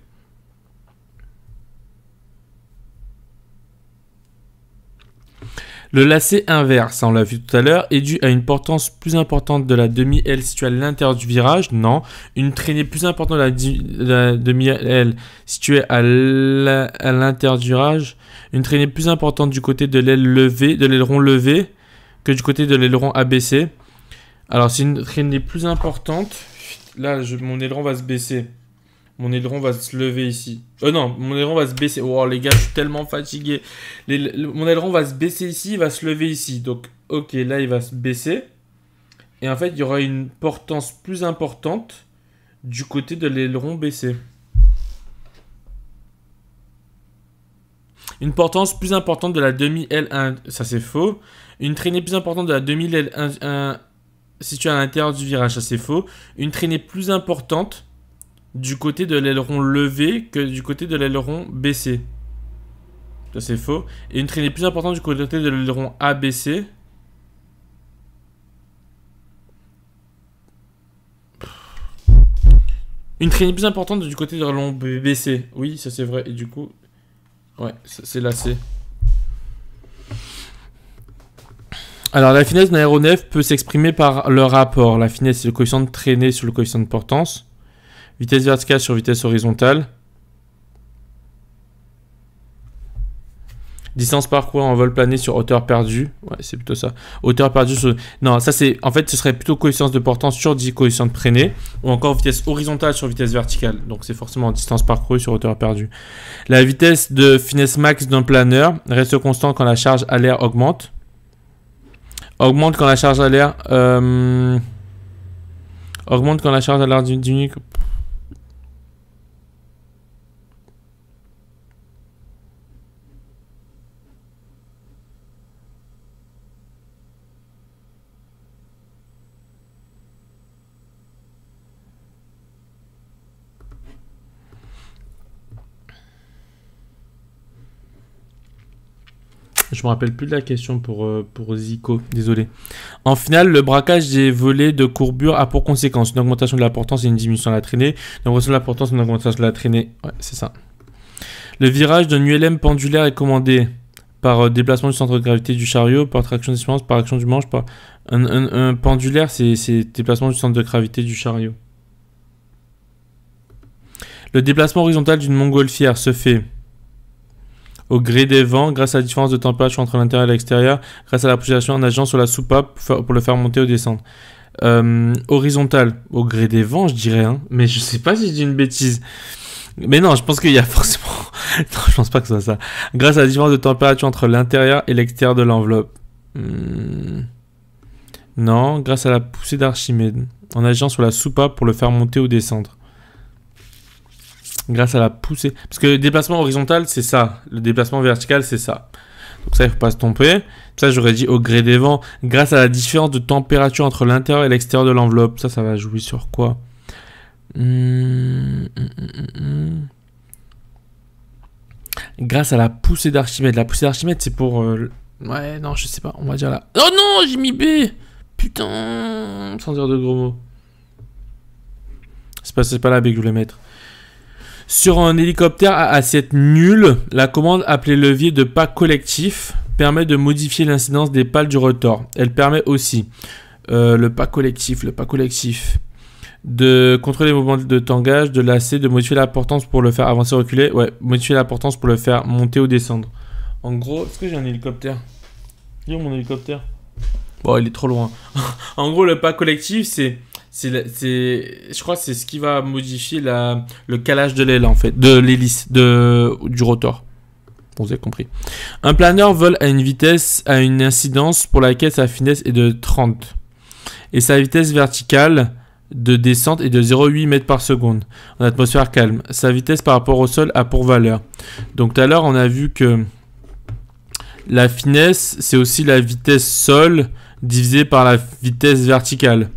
Le lacet inverse, on l'a vu tout à l'heure, est dû à une portance plus importante de la demi aile située à l'intérieur du virage. Non. Une traînée plus importante de la, demi aile située à l'intérieur du virage. Une traînée plus importante du côté de l'aile levée, de l'aileron levé que du côté de l'aileron abaissé. Alors, c'est une traînée plus importante. Là, mon aileron va se baisser. Mon aileron va se lever ici. Oh non, mon aileron va se baisser. Oh, les gars, je suis tellement fatigué. mon aileron va se baisser ici, il va se lever ici. Donc, ok, là, il va se baisser. Et en fait, il y aura une portance plus importante du côté de l'aileron baissé. Une portance plus importante de la demi-L1, ça c'est faux. Une traînée plus importante de la demi-L1 située à l'intérieur du virage, ça c'est faux. Une traînée plus importante du côté de l'aileron levé que du côté de l'aileron baissé. Ça c'est faux. Et une traînée plus importante du côté de l'aileron abaissé. Une traînée plus importante du côté de l'aileron baissé. Oui, ça c'est vrai. Et du coup, ouais, c'est là C. Alors, la finesse d'un aéronef peut s'exprimer par le rapport. La finesse, c'est le coefficient de traînée sur le coefficient de portance. Vitesse verticale sur vitesse horizontale. Distance parcourue en vol plané sur hauteur perdue. Ouais, c'est plutôt ça. Hauteur perdue sur... Non, ça c'est... En fait, ce serait plutôt coefficient de portance sur coefficients de préné. Ou encore vitesse horizontale sur vitesse verticale. Donc c'est forcément distance parcourue sur hauteur perdue. La vitesse de finesse max d'un planeur reste constante quand la charge à l'air augmente. Augmente quand la charge à l'air... Euh, augmente quand la charge à l'air diminue Je me rappelle plus de la question pour, euh, pour Zico, désolé. En finale, le braquage des volets de courbure a pour conséquence une augmentation de la portance et une diminution de la traînée. Une augmentation de la portance et une augmentation de la traînée. Ouais, c'est ça. Le virage d'un ULM pendulaire est commandé par euh, déplacement du centre de gravité du chariot, par traction d'espérance, par action du manche, par... Un, un pendulaire, c'est déplacement du centre de gravité du chariot. Le déplacement horizontal d'une montgolfière se fait au gré des vents, grâce à la différence de température entre l'intérieur et l'extérieur, grâce à la projection en agissant sur la soupape pour le faire monter ou descendre. Euh, horizontal, au gré des vents, je dirais, hein, mais je sais pas si c'est une bêtise. Mais non, je pense qu'il y a forcément. non, je pense pas que ce soit ça. Grâce à la différence de température entre l'intérieur et l'extérieur de l'enveloppe. Hmm. Non, grâce à la poussée d'Archimède, en agissant sur la soupape pour le faire monter ou descendre grâce à la poussée. Parce que le déplacement horizontal, c'est ça. Le déplacement vertical, c'est ça. Donc ça, il ne faut pas se tromper. Ça, j'aurais dit au gré des vents, grâce à la différence de température entre l'intérieur et l'extérieur de l'enveloppe. Ça, ça va jouer sur quoi hmm, hmm, hmm, Grâce à la poussée d'Archimède. La poussée d'Archimède, c'est pour... Euh, ouais, non, je sais pas. On va dire là... Oh non, j'ai mis B Putain Sans dire de gros mots. C'est pas, pas la B que je voulais mettre. Sur un hélicoptère à assiette nulle, la commande appelée levier de pas collectif permet de modifier l'incidence des pales du rotor. Elle permet aussi euh, le pas collectif, le pas collectif de contrôler les mouvements de tangage, de lasser, de modifier la portance pour le faire avancer, reculer. Ouais, modifier la portance pour le faire monter ou descendre. En gros, est-ce que j'ai un hélicoptère mon hélicoptère Bon, il est trop loin. en gros, le pas collectif, c'est c'est, je crois, que c'est ce qui va modifier le calage de l'aile en fait, de l'hélice, de, du rotor. vous avez compris. Un planeur vole à une vitesse, à une incidence pour laquelle sa finesse est de 30 et sa vitesse verticale de descente est de 0,8 mètres par seconde en atmosphère calme. Sa vitesse par rapport au sol a pour valeur. Donc tout à l'heure, on a vu que la finesse, c'est aussi la vitesse sol divisée par la vitesse verticale.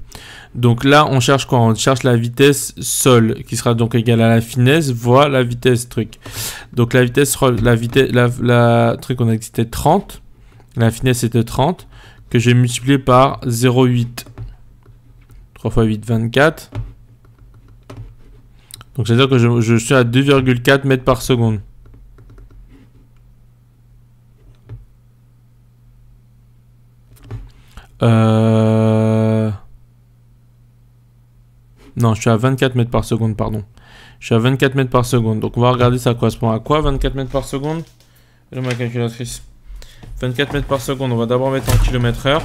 Donc là, on cherche quoi On cherche la vitesse sol, qui sera donc égale à la finesse, voire la vitesse truc. Donc la vitesse la vitesse, la, truc, on a dit c'était 30. La finesse était 30, que j'ai multiplié par 0,8. 3 x 8, 24. Donc c'est-à-dire que je, je suis à 2,4 mètres par seconde. Euh... Non, je suis à 24 mètres par seconde, pardon. Je suis à 24 mètres par seconde. Donc on va regarder ça correspond à quoi 24 mètres par seconde Je ma calculatrice. 24 mètres par seconde, on va d'abord mettre en kilomètre heure.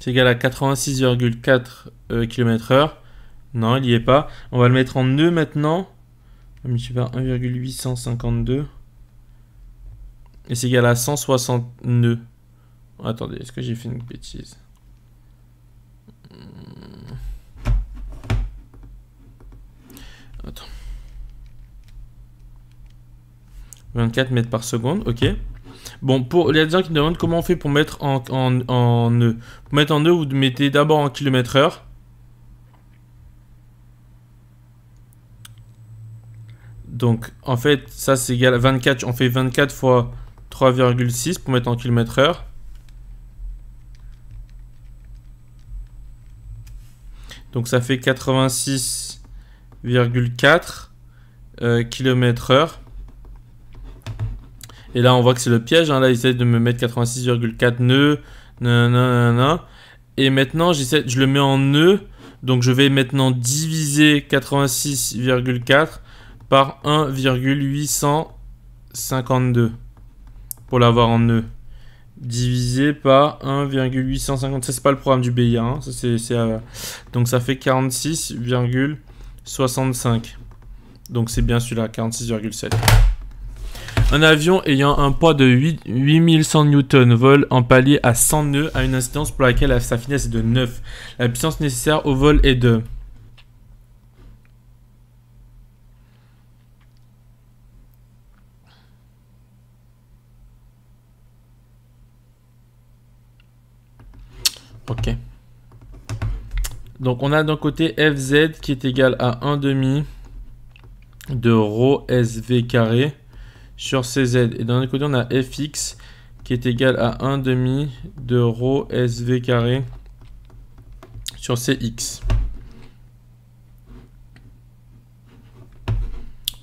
C'est égal à 86,4 euh, km heure. Non, il n'y est pas. On va le mettre en nœud maintenant. On va par 1,852. Et c'est égal à 160 nœuds. Oh, attendez, est-ce que j'ai fait une bêtise hmm. Attends. 24 mètres par seconde, ok. Bon, pour, il gens qui me demandent comment on fait pour mettre en, en, en nœud. Pour mettre en nœud, vous mettez d'abord en kilomètre heure. Donc, en fait, ça c'est égal à 24. On fait 24 fois 3,6 pour mettre en kilomètre heure. Donc ça fait 86,4 km heure. Et là, on voit que c'est le piège. Hein. Là, il essaie de me mettre 86,4 nœuds. Et maintenant, je le mets en nœuds. Donc, je vais maintenant diviser 86,4 par 1,852 pour l'avoir en nœuds divisé par Ça, C'est pas le programme du BIA. Hein. Euh, donc ça fait 46,65. Donc c'est bien celui-là, 46,7. Un avion ayant un poids de 8100 newton vole en palier à 100 nœuds à une incidence pour laquelle sa finesse est de 9. La puissance nécessaire au vol est de Ok. Donc on a d'un côté fz qui est égal à 1 demi de rho sv carré sur cz. Et d'un autre côté on a fx qui est égal à 1 demi de rho sv carré sur cx.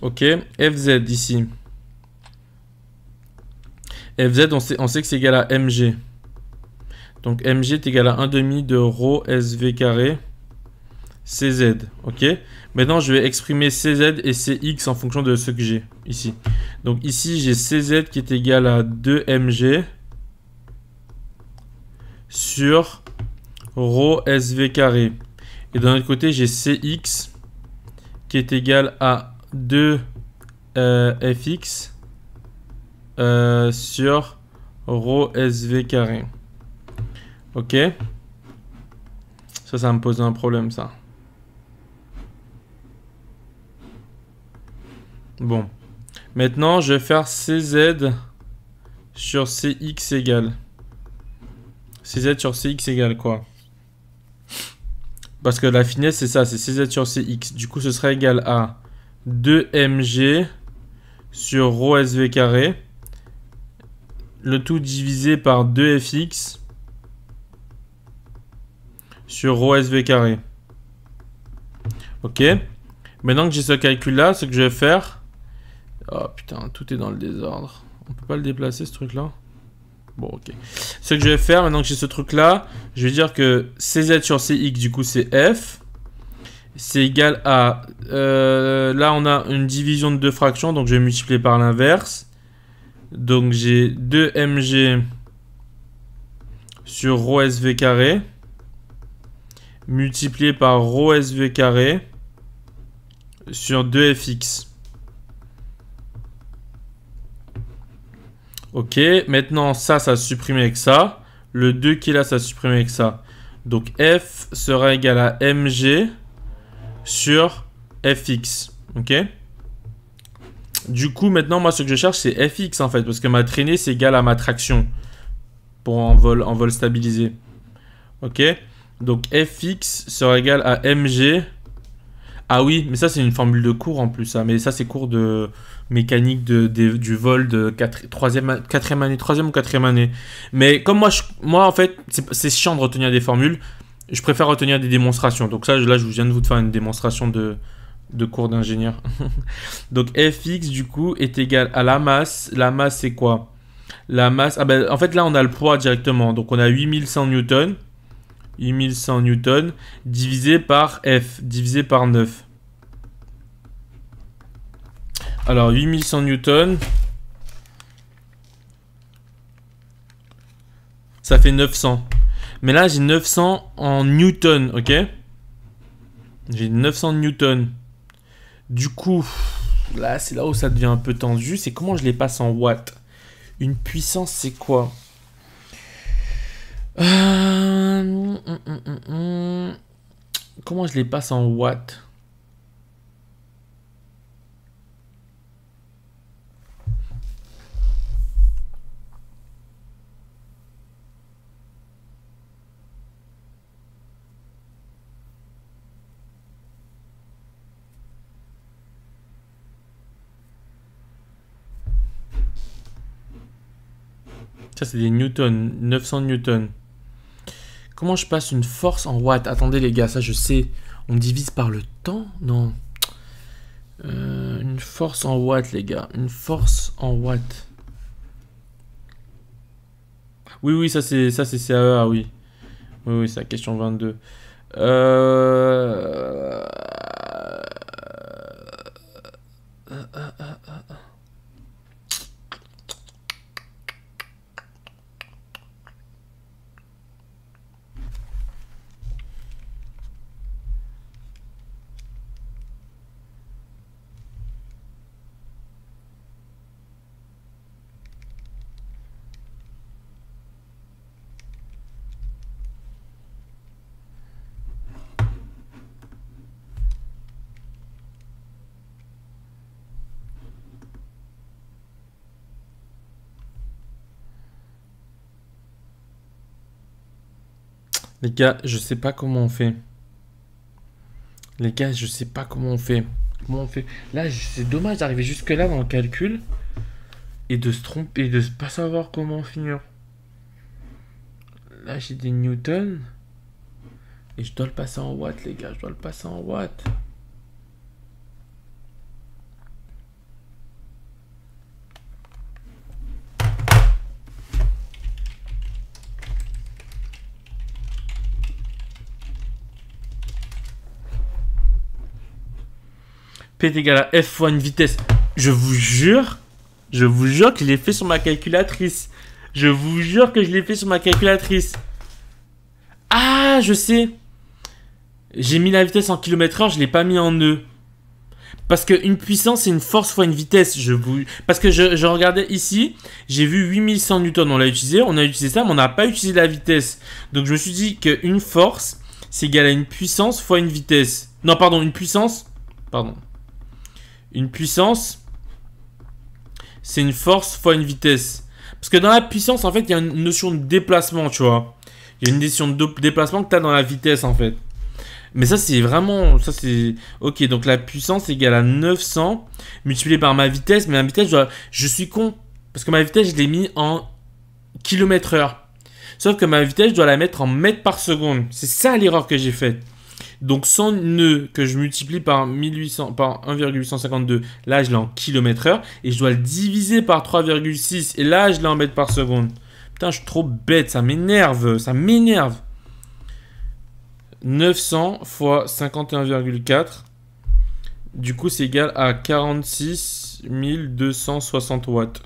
Ok, fz ici. fz on sait, on sait que c'est égal à mg. Donc mg est égal à 1 demi de rho sv carré cz. Ok Maintenant, je vais exprimer cz et cx en fonction de ce que j'ai ici. Donc ici, j'ai cz qui est égal à 2 mg sur rho sv carré. Et d'un autre côté, j'ai cx qui est égal à 2 euh, fx euh, sur rho sv carré. Ok. Ça, ça me pose un problème, ça. Bon. Maintenant, je vais faire CZ sur CX égale. CZ sur CX égale quoi Parce que la finesse, c'est ça, c'est CZ sur CX. Du coup, ce serait égal à 2mg sur SV carré. Le tout divisé par 2fx sur rho carré. Ok. Maintenant que j'ai ce calcul-là, ce que je vais faire... Oh putain, tout est dans le désordre. On peut pas le déplacer, ce truc-là Bon, ok. Ce que je vais faire, maintenant que j'ai ce truc-là, je vais dire que CZ sur CX, du coup, c'est F. C'est égal à... Euh, là, on a une division de deux fractions, donc je vais multiplier par l'inverse. Donc, j'ai 2mg sur rho carré multiplié par rho SV carré sur 2fx. Ok, maintenant ça, ça supprime avec ça. Le 2 qui est là, ça supprime avec ça. Donc f sera égal à mg sur fx. Ok Du coup, maintenant, moi, ce que je cherche, c'est fx en fait, parce que ma traînée, c'est égal à ma traction pour en vol, en vol stabilisé. Ok donc fx sera égal à mg. Ah oui, mais ça c'est une formule de cours en plus. Hein. Mais ça c'est cours de mécanique de, du vol de 4, 3e, année, ou 4 année. Mais comme moi, moi en fait, c'est chiant de retenir des formules. Je préfère retenir des démonstrations. Donc ça, là, je viens de vous faire une démonstration de, de cours d'ingénieur. Donc fx du coup est égal à la masse. La masse c'est quoi La masse... Ah ben en fait là on a le poids directement. Donc on a 8100 newtons. 8100 newtons divisé par F, divisé par 9. Alors 8100 newtons, ça fait 900. Mais là j'ai 900 en newtons, ok J'ai 900 newtons. Du coup, là c'est là où ça devient un peu tendu, c'est comment je les passe en watts. Une puissance c'est quoi euh, hum, hum, hum, Comment je les passe en watts Ça, c'est des newtons, 900 newtons. Comment je passe une force en watts Attendez les gars, ça je sais. On divise par le temps Non. Euh, une force en watts les gars. Une force en watts. Oui, oui, ça c'est ça c'est CAEA, e oui. Oui, oui, c'est la question 22. Euh... Les gars, je sais pas comment on fait. Les gars, je sais pas comment on fait. Comment on fait Là, c'est dommage d'arriver jusque là dans le calcul et de se tromper, et de pas savoir comment finir. Là, j'ai des newtons et je dois le passer en watts, les gars. Je dois le passer en watts. P est égal à F fois une vitesse. Je vous jure, je vous jure que je l'ai fait sur ma calculatrice. Je vous jure que je l'ai fait sur ma calculatrice. Ah, je sais. J'ai mis la vitesse en kilomètres heure, je l'ai pas mis en nœud. Parce que une puissance, c'est une force fois une vitesse. Je vous... Parce que je, regardais ici, j'ai vu 8100 newtons, on l'a utilisé, on a utilisé ça, mais on n'a pas utilisé la vitesse. Donc je me suis dit que une force, c'est égal à une puissance fois une vitesse. Non, pardon, une puissance... Pardon. Une puissance, c'est une force fois une vitesse. Parce que dans la puissance, en fait, il y a une notion de déplacement, tu vois. Il y a une notion de déplacement que tu as dans la vitesse, en fait. Mais ça, c'est vraiment... ça c'est Ok, donc la puissance égale à 900 multiplié par ma vitesse. Mais ma vitesse, je, suis con. Parce que ma vitesse, je l'ai mis en kilomètre heure. Sauf que ma vitesse, je dois la mettre en mètres par seconde. C'est ça l'erreur que j'ai faite. Donc 100 nœuds que je multiplie par, 1800, 1,852, là je l'ai en kilomètre heure. Et je dois le diviser par 3,6 et là je l'ai en mètres par seconde. Putain, je suis trop bête, ça m'énerve, ça m'énerve. 900 fois 51,4. Du coup, c'est égal à 46 260 watts.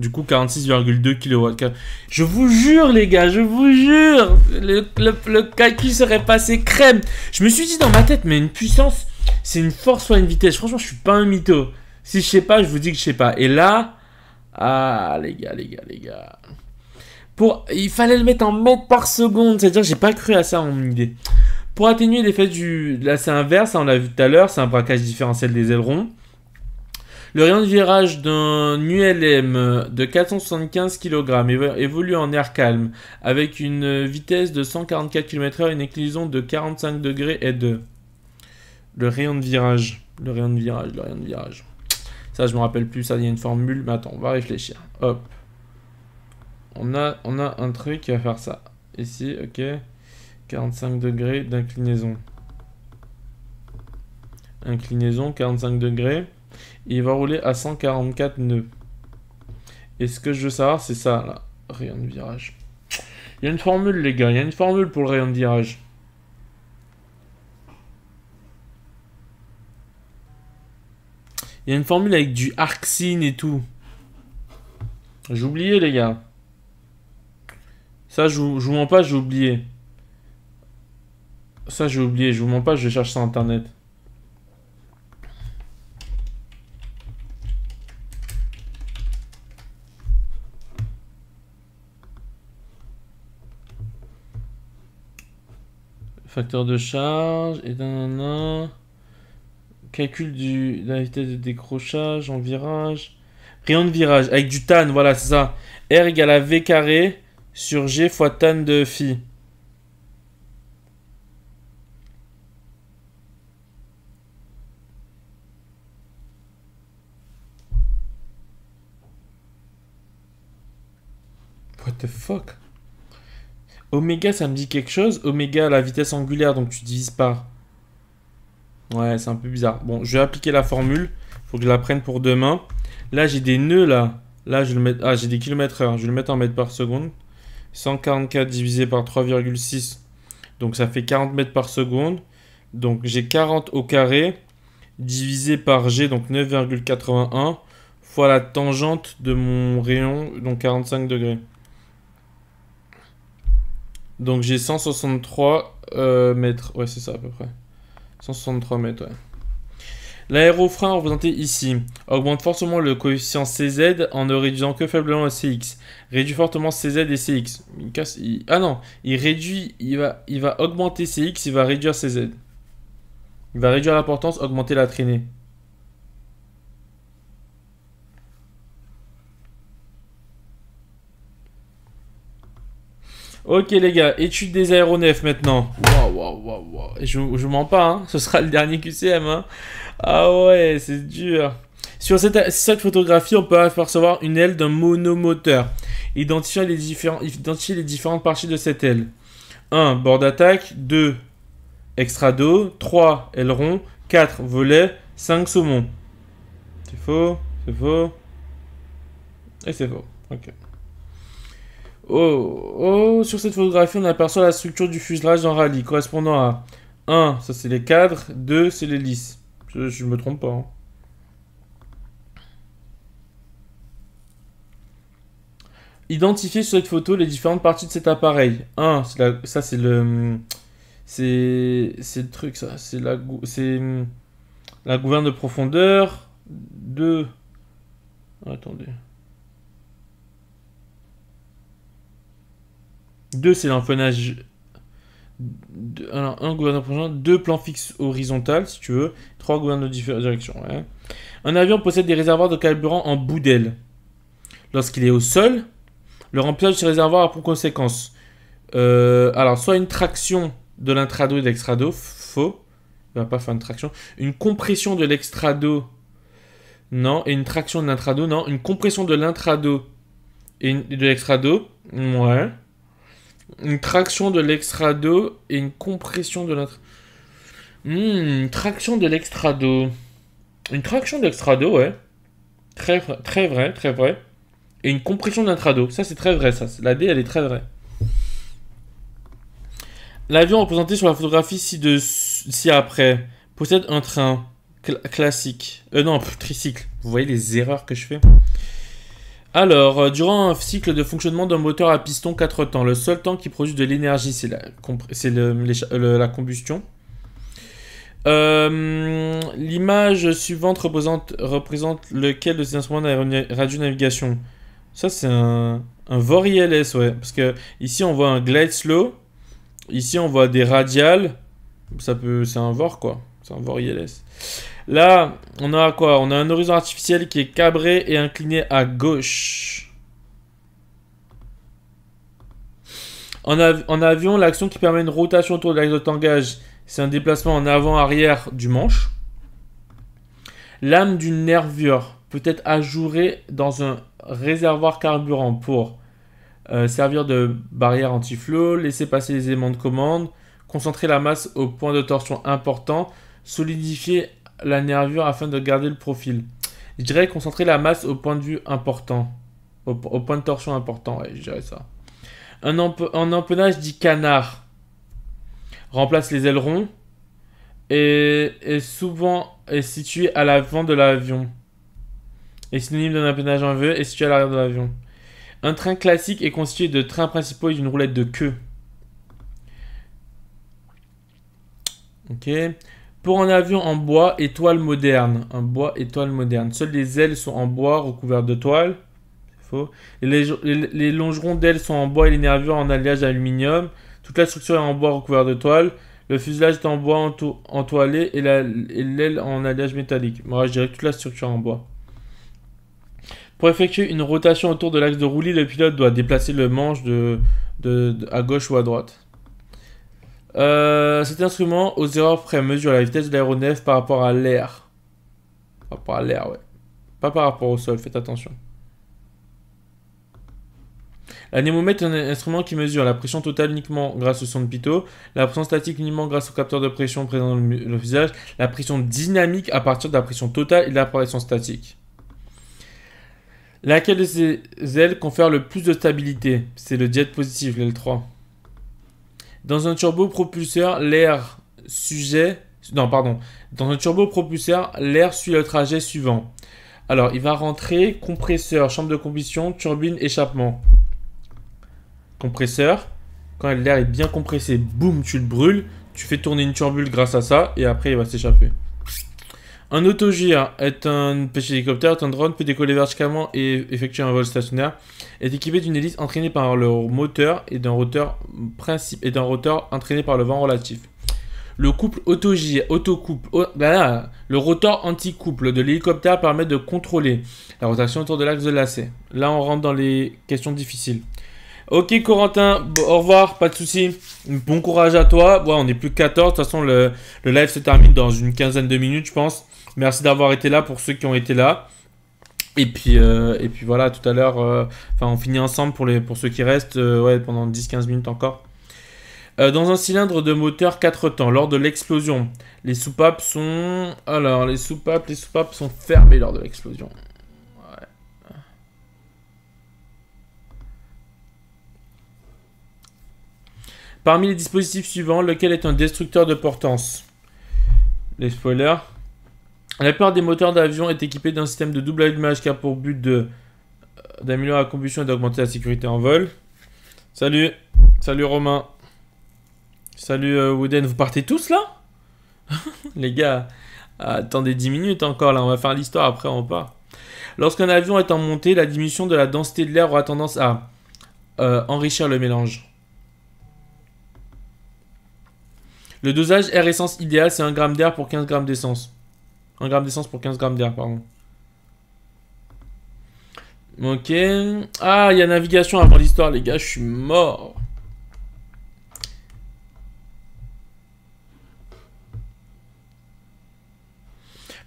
Du coup, 46,2 kW. Je vous jure, les gars, je vous jure, le, le, calcul serait passé crème. Je me suis dit dans ma tête, mais une puissance, c'est une force ou une vitesse. Franchement, je suis pas un mytho. Si je sais pas, je vous dis que je sais pas. Et là, ah, les gars, les gars, les gars. Pour, il fallait le mettre en mètres par seconde. C'est-à-dire, j'ai pas cru à ça en idée. Pour atténuer l'effet du, là, c'est inverse, hein, on l'a vu tout à l'heure, c'est un braquage différentiel des ailerons. Le rayon de virage d'un ULM de 475 kg évolue en air calme avec une vitesse de 144 km/h, une inclinaison de 45 degrés et de le rayon de virage, le rayon de virage, le rayon de virage. Ça, je me rappelle plus. Ça, il y a une formule. Mais attends, on va réfléchir. Hop. On a, on a un truc qui va faire ça. Ici, ok. 45 degrés d'inclinaison. Inclinaison, 45 degrés il va rouler à 144 nœuds. Et ce que je veux savoir, c'est ça, là. Rayon de virage. Il y a une formule, les gars. Il y a une formule pour le rayon de virage. Il y a une formule avec du arcsine et tout. J'ai oublié, les gars. Ça, je vous, mens pas, j'ai oublié. Ça, j'ai oublié. Je vous mens pas, je cherche sur internet. facteur de charge, et d'un calcul du, de la vitesse de décrochage en virage, rayon de virage, avec du tan, voilà, c'est ça. R égale à V carré sur G fois tan de phi. What the fuck Oméga, ça me dit quelque chose. Oméga, la vitesse angulaire, donc tu divises par. Ouais, c'est un peu bizarre. Bon, je vais appliquer la formule. Faut que je la prenne pour demain. Là, j'ai des nœuds, là. Là, je le mettre... Ah, j'ai des kilomètres heure. Je vais le mettre en mètres par seconde. 144 divisé par 3,6. Donc, ça fait 40 mètres par seconde. Donc, j'ai 40 au carré divisé par G, donc 9,81, fois la tangente de mon rayon, donc 45 degrés. Donc j'ai 163 euh, mètres. Ouais, c'est ça à peu près. 163 mètres, ouais. L'aérofrein représenté ici augmente fortement le coefficient CZ en ne réduisant que faiblement le CX. Réduit fortement CZ et CX. Ah non, il réduit, il va, il va augmenter CX, il va réduire CZ. Il va réduire l'importance, augmenter la traînée. Ok les gars, étude des aéronefs maintenant. Waouh, waouh, waouh, Je, je mens pas, hein. ce sera le dernier QCM. Hein. Ah ouais, c'est dur. Sur cette, cette, photographie, on peut apercevoir une aile d'un monomoteur, Identifiez les, différents, identifier les différentes parties de cette aile. 1. Bord d'attaque. 2. Extrado. 3. Aileron. 4. Volet. 5. Saumon. C'est faux. C'est faux. Et c'est faux. Ok. Oh, oh, sur cette photographie, on aperçoit la structure du fuselage en rallye, correspondant à 1, ça c'est les cadres, 2, c'est l'hélice. Je, je me trompe pas. Hein. Identifier Identifiez sur cette photo les différentes parties de cet appareil. 1, ça c'est le... C'est le truc, ça. C'est la, la gouverne de profondeur. 2... Attendez. 2, c'est l'enfonnage. Alors, un gouverneur deux plans fixes horizontales, si tu veux, trois gouverneurs de différentes directions. Un avion possède des réservoirs de carburant en bout d'aile. Lorsqu'il est au sol, le remplissage de ces réservoirs a pour conséquence euh, alors, soit une traction de l'intrado et de l'extrado, faux, il va pas faire une traction, une compression de l'extrado, non, et une traction de l'intrado, non, une compression de l'intrado et, de l'extrado, ouais. Une traction de l'extrado et une compression de l'intra... Hmm, une traction de l'extrado. Une traction de dos, ouais. Très, très vrai, très vrai. Et une compression d'intrado. Ça, c'est très vrai, ça. La D, elle est très vraie. L'avion représenté sur la photographie ci-après ci possède un train classique. Euh, non, tricycle. Vous voyez les erreurs que je fais alors, euh, durant un cycle de fonctionnement d'un moteur à piston 4 temps, le seul temps qui produit de l'énergie, c'est la, combustion. Euh, l'image suivante représente, représente, lequel de ces instruments de radionavigation Ça, c'est un, VOR ILS, ouais. Parce que ici, on voit un glide slow. Ici, on voit des radiales. Ça peut, c'est un VOR, quoi. C'est un VOR ILS. Là, on a quoi On a un horizon artificiel qui est cabré et incliné à gauche. En, avion, l'action qui permet une rotation autour de l'axe de tangage, c'est un déplacement en avant-arrière du manche. L'âme d'une nervure peut être ajourée dans un réservoir carburant pour euh, servir de barrière anti-flot, laisser passer les éléments de commande, concentrer la masse au point de torsion important, solidifier la nervure afin de garder le profil. Je dirais concentrer la masse au point de vue important. Au, point de torsion important, je dirais ça. Un, empennage dit canard. Remplace les ailerons. Et est souvent est situé à l'avant de l'avion. Est synonyme d'un empennage en V est situé à l'arrière de l'avion. Un train classique est constitué de trains principaux et d'une roulette de queue. Ok. Pour un avion en bois étoile moderne, un bois étoile moderne, seules les ailes sont en bois recouvertes de toile. les, longerons d'ailes sont en bois et les nervures en alliage aluminium. Toute la structure est en bois recouvert de toile. Le fuselage est en bois entoilé et l'aile en alliage métallique. Moi, je dirais toute la structure en bois. Pour effectuer une rotation autour de l'axe de roulis, le pilote doit déplacer le manche de, à gauche ou à droite. Euh, cet instrument, aux erreurs près, mesure la vitesse de l'aéronef par rapport à l'air. Par rapport à l'air, ouais. Pas par rapport au sol, faites attention. L'anémomètre est un instrument qui mesure la pression totale uniquement grâce au son de pitot, la pression statique uniquement grâce au capteur de pression présent dans le visage, la pression dynamique à partir de la pression totale et de la pression statique. Laquelle de ces ailes confère le plus de stabilité C'est le diète positif, l'aile 3. Dans un turbopropulseur, l'air pardon. Dans un l'air suit le trajet suivant. Alors, il va rentrer compresseur, chambre de combustion, turbine, échappement. Compresseur. Quand l'air est bien compressé, boum, tu le brûles. Tu fais tourner une turbule grâce à ça et après, il va s'échapper. Un autogire est un petit hélicoptère, un drone peut décoller verticalement et effectuer un vol stationnaire. Est équipé d'une hélice entraînée par le moteur et d'un rotor principe et d'un rotor entraîné par le vent relatif. Le couple autogire, autocouple, oh, bah le rotor anti-couple de l'hélicoptère permet de contrôler la rotation autour de l'axe de lacet. Là, on rentre dans les questions difficiles. Ok Corentin, au revoir, pas de soucis. Bon courage à toi. Ouais, on est plus 14. De toute façon, le live se termine dans une quinzaine de minutes, je pense. Merci d'avoir été là pour ceux qui ont été là. Et puis, euh, et puis voilà, tout à l'heure, euh, enfin, on finit ensemble pour, les, pour ceux qui restent euh, ouais, pendant 10-15 minutes encore. dans un cylindre de moteur 4 temps, lors de l'explosion, les soupapes sont. Alors, les soupapes, les soupapes sont fermées lors de l'explosion. Parmi les dispositifs suivants, lequel est un destructeur de portance Les spoilers la plupart des moteurs d'avion est équipé d'un système de double allumage qui a pour but de euh, d'améliorer la combustion et d'augmenter la sécurité en vol. Salut, salut Romain. Salut euh, Wooden, vous partez tous là Les gars, attendez 10 minutes encore là, on va faire l'histoire après on part. Lorsqu'un avion est en montée, la diminution de la densité de l'air aura tendance à euh, enrichir le mélange. Le dosage air-essence idéal, c'est 1 g d'air pour 15 g d'essence. 1 gramme d'essence pour 15 grammes d'air, pardon. Ok. Ah, il y a navigation avant l'histoire, les gars, je suis mort.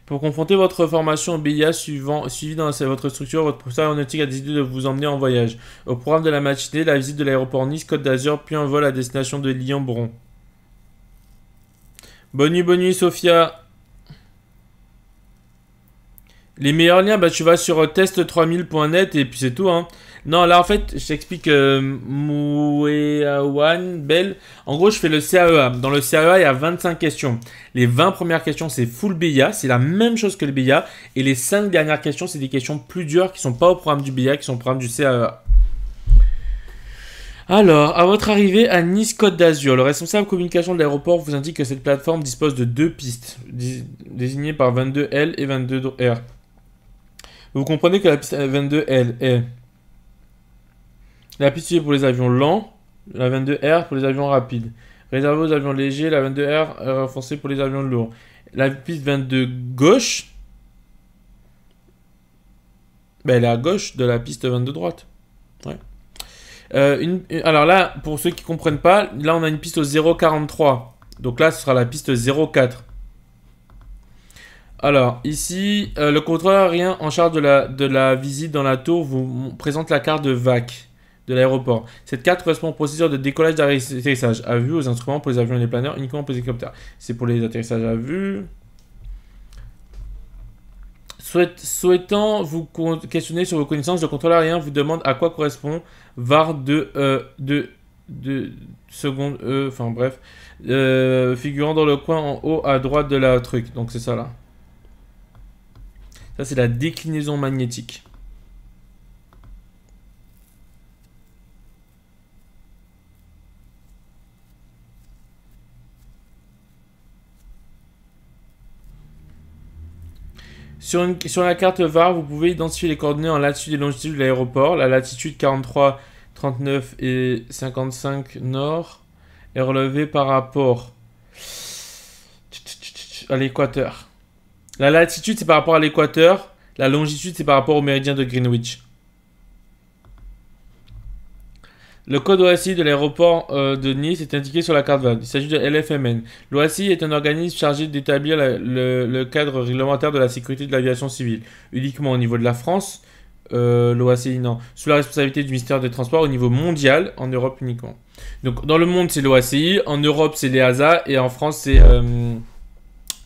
Pour confronter votre formation au BIA suivant, suivi dans votre structure, votre professeur aéronautique a décidé de vous emmener en voyage. Au programme de la matinée, la visite de l'aéroport Nice, Côte d'Azur, puis un vol à destination de Lyon-Bron. Bonne nuit, bonne nuit, Sophia. Les meilleurs liens, bah, tu vas sur euh, test3000.net et puis c'est tout. Hein. Non, là, en fait, je t'explique euh, Bell. En gros, je fais le CAEA. E Dans le CAEA, e il y a 25 questions. Les 20 premières questions, c'est full BIA. C'est la même chose que le BIA. Et les 5 dernières questions, c'est des questions plus dures qui ne sont pas au programme du BIA, qui sont au programme du CAEA. E Alors, à votre arrivée à Nice Côte d'Azur, le responsable communication de l'aéroport vous indique que cette plateforme dispose de deux pistes, désignées par 22L et 22R. Vous comprenez que la piste 22L est la piste pour les avions lents, la 22R pour les avions rapides. Réservée aux avions légers, la 22R renforcée pour les avions lourds. La piste 22 gauche, ben, elle est à gauche de la piste 22 droite. Euh, alors là, pour ceux qui ne comprennent pas, là on a une piste au 0,43. Donc là, ce sera la piste 0,4. Alors, ici, euh, le contrôleur aérien en charge de la, de la visite dans la tour vous présente la carte de VAC de l'aéroport. Cette carte correspond aux procédures de décollage d'atterrissage à vue, aux instruments pour les avions et les planeurs, uniquement pour les hélicoptères. C'est pour les atterrissages à vue. souhaitant vous questionner sur vos connaissances, le contrôleur aérien vous demande à quoi correspond VAR de, euh, de, de seconde E, enfin bref, figurant dans le coin en haut à droite de la truc. Donc c'est ça là. Ça, c'est la déclinaison magnétique. Sur, sur, la carte VAR, vous pouvez identifier les coordonnées en latitude et longitude de l'aéroport. La latitude 43, 39 et 55 nord est relevée par rapport à l'équateur. La latitude, c'est par rapport à l'équateur. La longitude, c'est par rapport au méridien de Greenwich. Le code OACI de l'aéroport euh, de Nice est indiqué sur la carte verte. Il s'agit de LFMN. L'OACI est un organisme chargé d'établir le, cadre réglementaire de la sécurité de l'aviation civile, uniquement au niveau de la France. Euh, L'OACI, non. Sous la responsabilité du ministère des Transports au niveau mondial, en Europe uniquement. Donc, dans le monde, c'est l'OACI, en Europe, c'est l'EASA, et en France, c'est euh,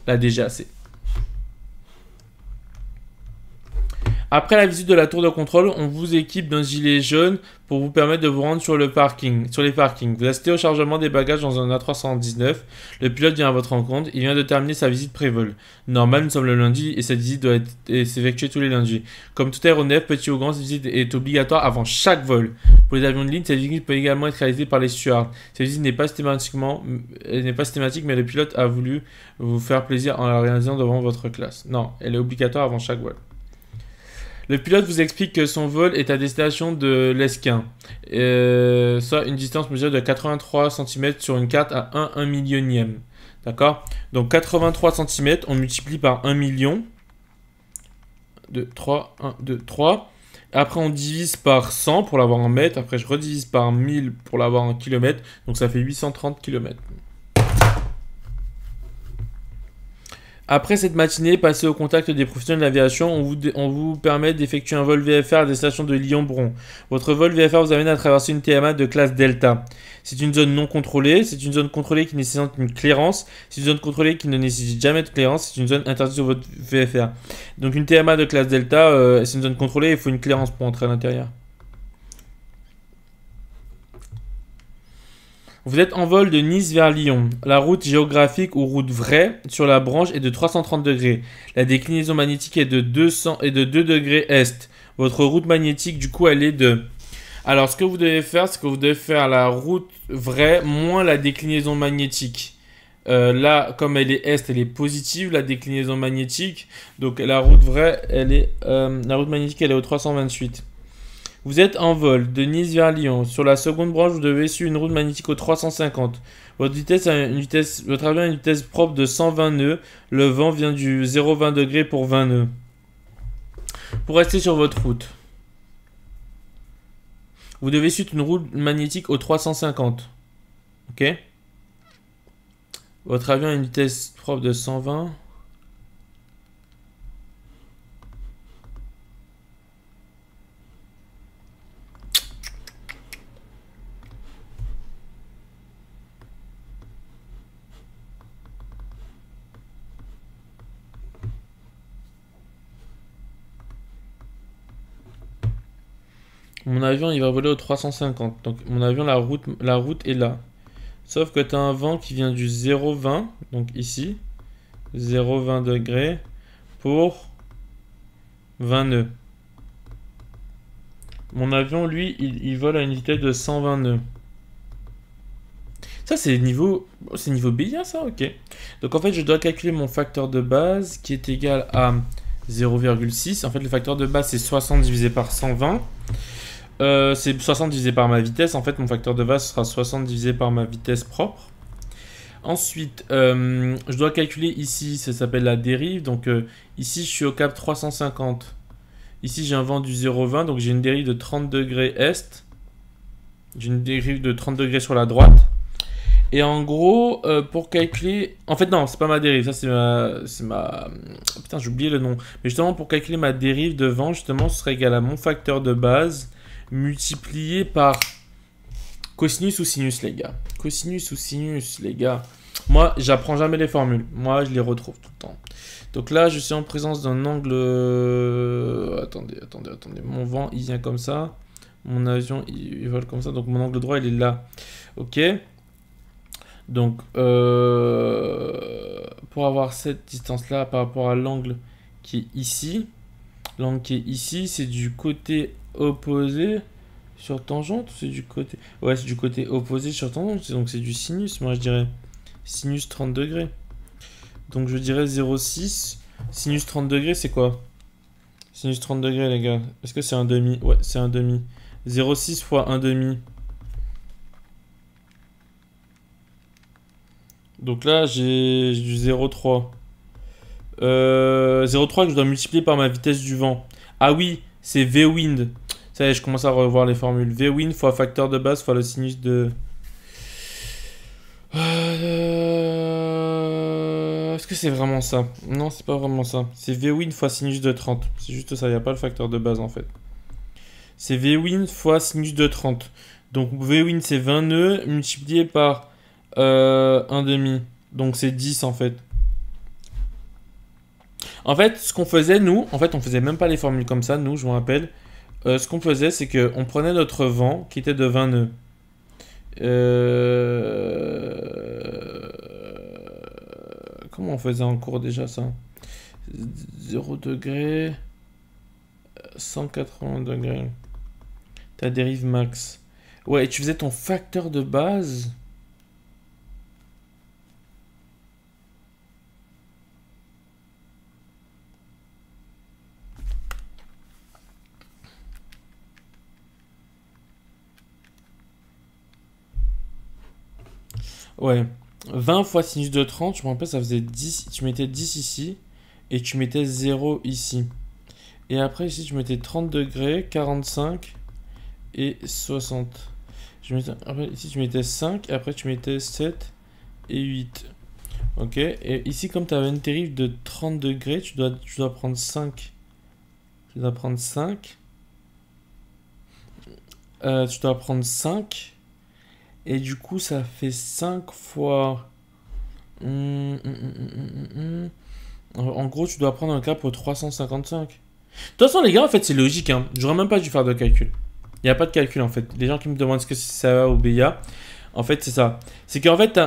la DGAC. Après la visite de la tour de contrôle, on vous équipe d'un gilet jaune pour vous permettre de vous rendre sur, le parking, sur les parkings. Vous assistez au chargement des bagages dans un A319. Le pilote vient à votre rencontre. Il vient de terminer sa visite pré-vol. Normal, nous sommes le lundi et cette visite doit être s'effectuer tous les lundis. Comme tout aéronef, petit ou grand, cette visite est obligatoire avant chaque vol. Pour les avions de ligne, cette visite peut également être réalisée par les stewards. Cette visite n'est pas, systématiquement, n'est pas systématique, mais le pilote a voulu vous faire plaisir en la réalisant devant votre classe. Non, elle est obligatoire avant chaque vol. Le pilote vous explique que son vol est à destination de l'Esquin, Ça, euh, une distance mesure de 83 cm sur une carte à 1 1 millionième. D'accord Donc 83 cm, on multiplie par 1 million. 2, 3, 1, 2, 3. Après, on divise par 100 pour l'avoir en mètres. Après, je redivise par 1000 pour l'avoir en kilomètres. Donc, ça fait 830 km. Après cette matinée passée au contact des professionnels de l'aviation, on vous, permet d'effectuer un vol VFR à stations de Lyon-Bron. Votre vol VFR vous amène à traverser une TMA de classe Delta. C'est une zone non contrôlée, c'est une zone contrôlée qui nécessite une clairance, c'est une zone contrôlée qui ne nécessite jamais de clairance, c'est une zone interdite sur votre VFR. Donc une TMA de classe Delta, euh, c'est une zone contrôlée, il faut une clairance pour entrer à l'intérieur. Vous êtes en vol de Nice vers Lyon. La route géographique ou route vraie sur la branche est de 330 degrés. La déclinaison magnétique est de 200 et de 2 degrés est. Votre route magnétique, du coup, elle est de. Alors, ce que vous devez faire, c'est que vous devez faire la route vraie moins la déclinaison magnétique. Euh, là, comme elle est est, elle est positive, la déclinaison magnétique. Donc, la route vraie, elle est. Euh, la route magnétique, elle est au 328. Vous êtes en vol de Nice vers Lyon. Sur la seconde branche, vous devez suivre une route magnétique au 350. Votre vitesse, avion a une vitesse propre de 120 nœuds. Le vent vient du 0,20 degré pour 20 nœuds. Pour rester sur votre route, vous devez suivre une route magnétique au 350. Ok Votre avion a une vitesse propre de 120. Mon avion, il va voler au 350. Donc, mon avion, la route, la route est là. Sauf que tu as un vent qui vient du 0,20, donc ici, 0,20 degrés, pour 20 nœuds. Mon avion, lui, il, vole à une vitesse de 120 nœuds. Ça, c'est niveau, c'est niveau billet, hein, ça Ok. Donc, en fait, je dois calculer mon facteur de base qui est égal à 0,6. En fait, le facteur de base, c'est 60 divisé par 120. Euh, c'est 60 divisé par ma vitesse. En fait, mon facteur de base sera 60 divisé par ma vitesse propre. Ensuite, euh, je dois calculer ici, ça s'appelle la dérive. Donc euh, ici, je suis au cap 350. Ici, j'ai un vent du 0,20, donc j'ai une dérive de 30 degrés est. J'ai une dérive de 30 degrés sur la droite. Et en gros, pour calculer... En fait, non, c'est pas ma dérive, ça c'est ma... ma... putain, j'ai oublié le nom. Mais justement, pour calculer ma dérive de vent, justement, ce serait égal à mon facteur de base multiplié par cosinus ou sinus, les gars. Cosinus ou sinus, les gars. Moi, j'apprends jamais les formules. Moi, je les retrouve tout le temps. Donc là, je suis en présence d'un angle... Euh, attendez, attendez, attendez. Mon vent, il vient comme ça. Mon avion, il, vole comme ça. Donc mon angle droit, il est là. Ok Donc, euh, pour avoir cette distance-là par rapport à l'angle qui est ici, l'angle qui est ici, c'est du côté opposé sur tangente c'est du côté. Ouais, c'est du côté opposé sur tangente, donc c'est du sinus, moi je dirais. Sinus 30 degrés. Donc je dirais 0,6. Sinus 30 degrés, c'est quoi Sinus 30 degrés, les gars. Est-ce que c'est un demi Ouais, c'est un demi. 0,6 fois un demi. Donc là, j'ai du 0,3. 0,3 euh, que je dois multiplier par ma vitesse du vent. Ah oui, c'est V-wind. Ça y je commence à revoir les formules. V-win fois facteur de base fois le sinus de... Euh, est-ce que c'est vraiment ça Non, c'est pas vraiment ça. C'est V-win fois sinus de 30. C'est juste ça, il n'y a pas le facteur de base en fait. C'est V-win fois sinus de 30. Donc V-win c'est 20 nœuds multiplié par euh, 1,5. Donc c'est 10 en fait. En fait, ce qu'on faisait nous, en fait on faisait même pas les formules comme ça, nous, je vous rappelle. Euh, ce qu'on faisait, c'est qu'on prenait notre vent qui était de 20 nœuds. Euh, comment on faisait en cours déjà ça 0 degré, 180 degrés. Ta dérive max. Ouais, et tu faisais ton facteur de base. Ouais. 20 fois sinus de 30, je me rappelle, ça faisait 10. Tu mettais 10 ici et tu mettais 0 ici. Et après, ici, tu mettais 30 degrés, 45 et 60. Je ici, tu mettais 5, et après, tu mettais 7 et 8. Ok, et ici, comme tu avais une tarif de 30 degrés, tu dois, tu dois prendre 5. Tu dois prendre 5. Euh, tu dois prendre 5. Et du coup, ça fait 5 fois. Hum, hum, hum, en gros, tu dois prendre un cap au 355. De toute façon, les gars, en fait, c'est logique. Hein. J'aurais même pas dû faire de calcul. Il n'y a pas de calcul, en fait. Les gens qui me demandent ce que ça va au BIA, en fait, c'est ça. C'est qu'en fait,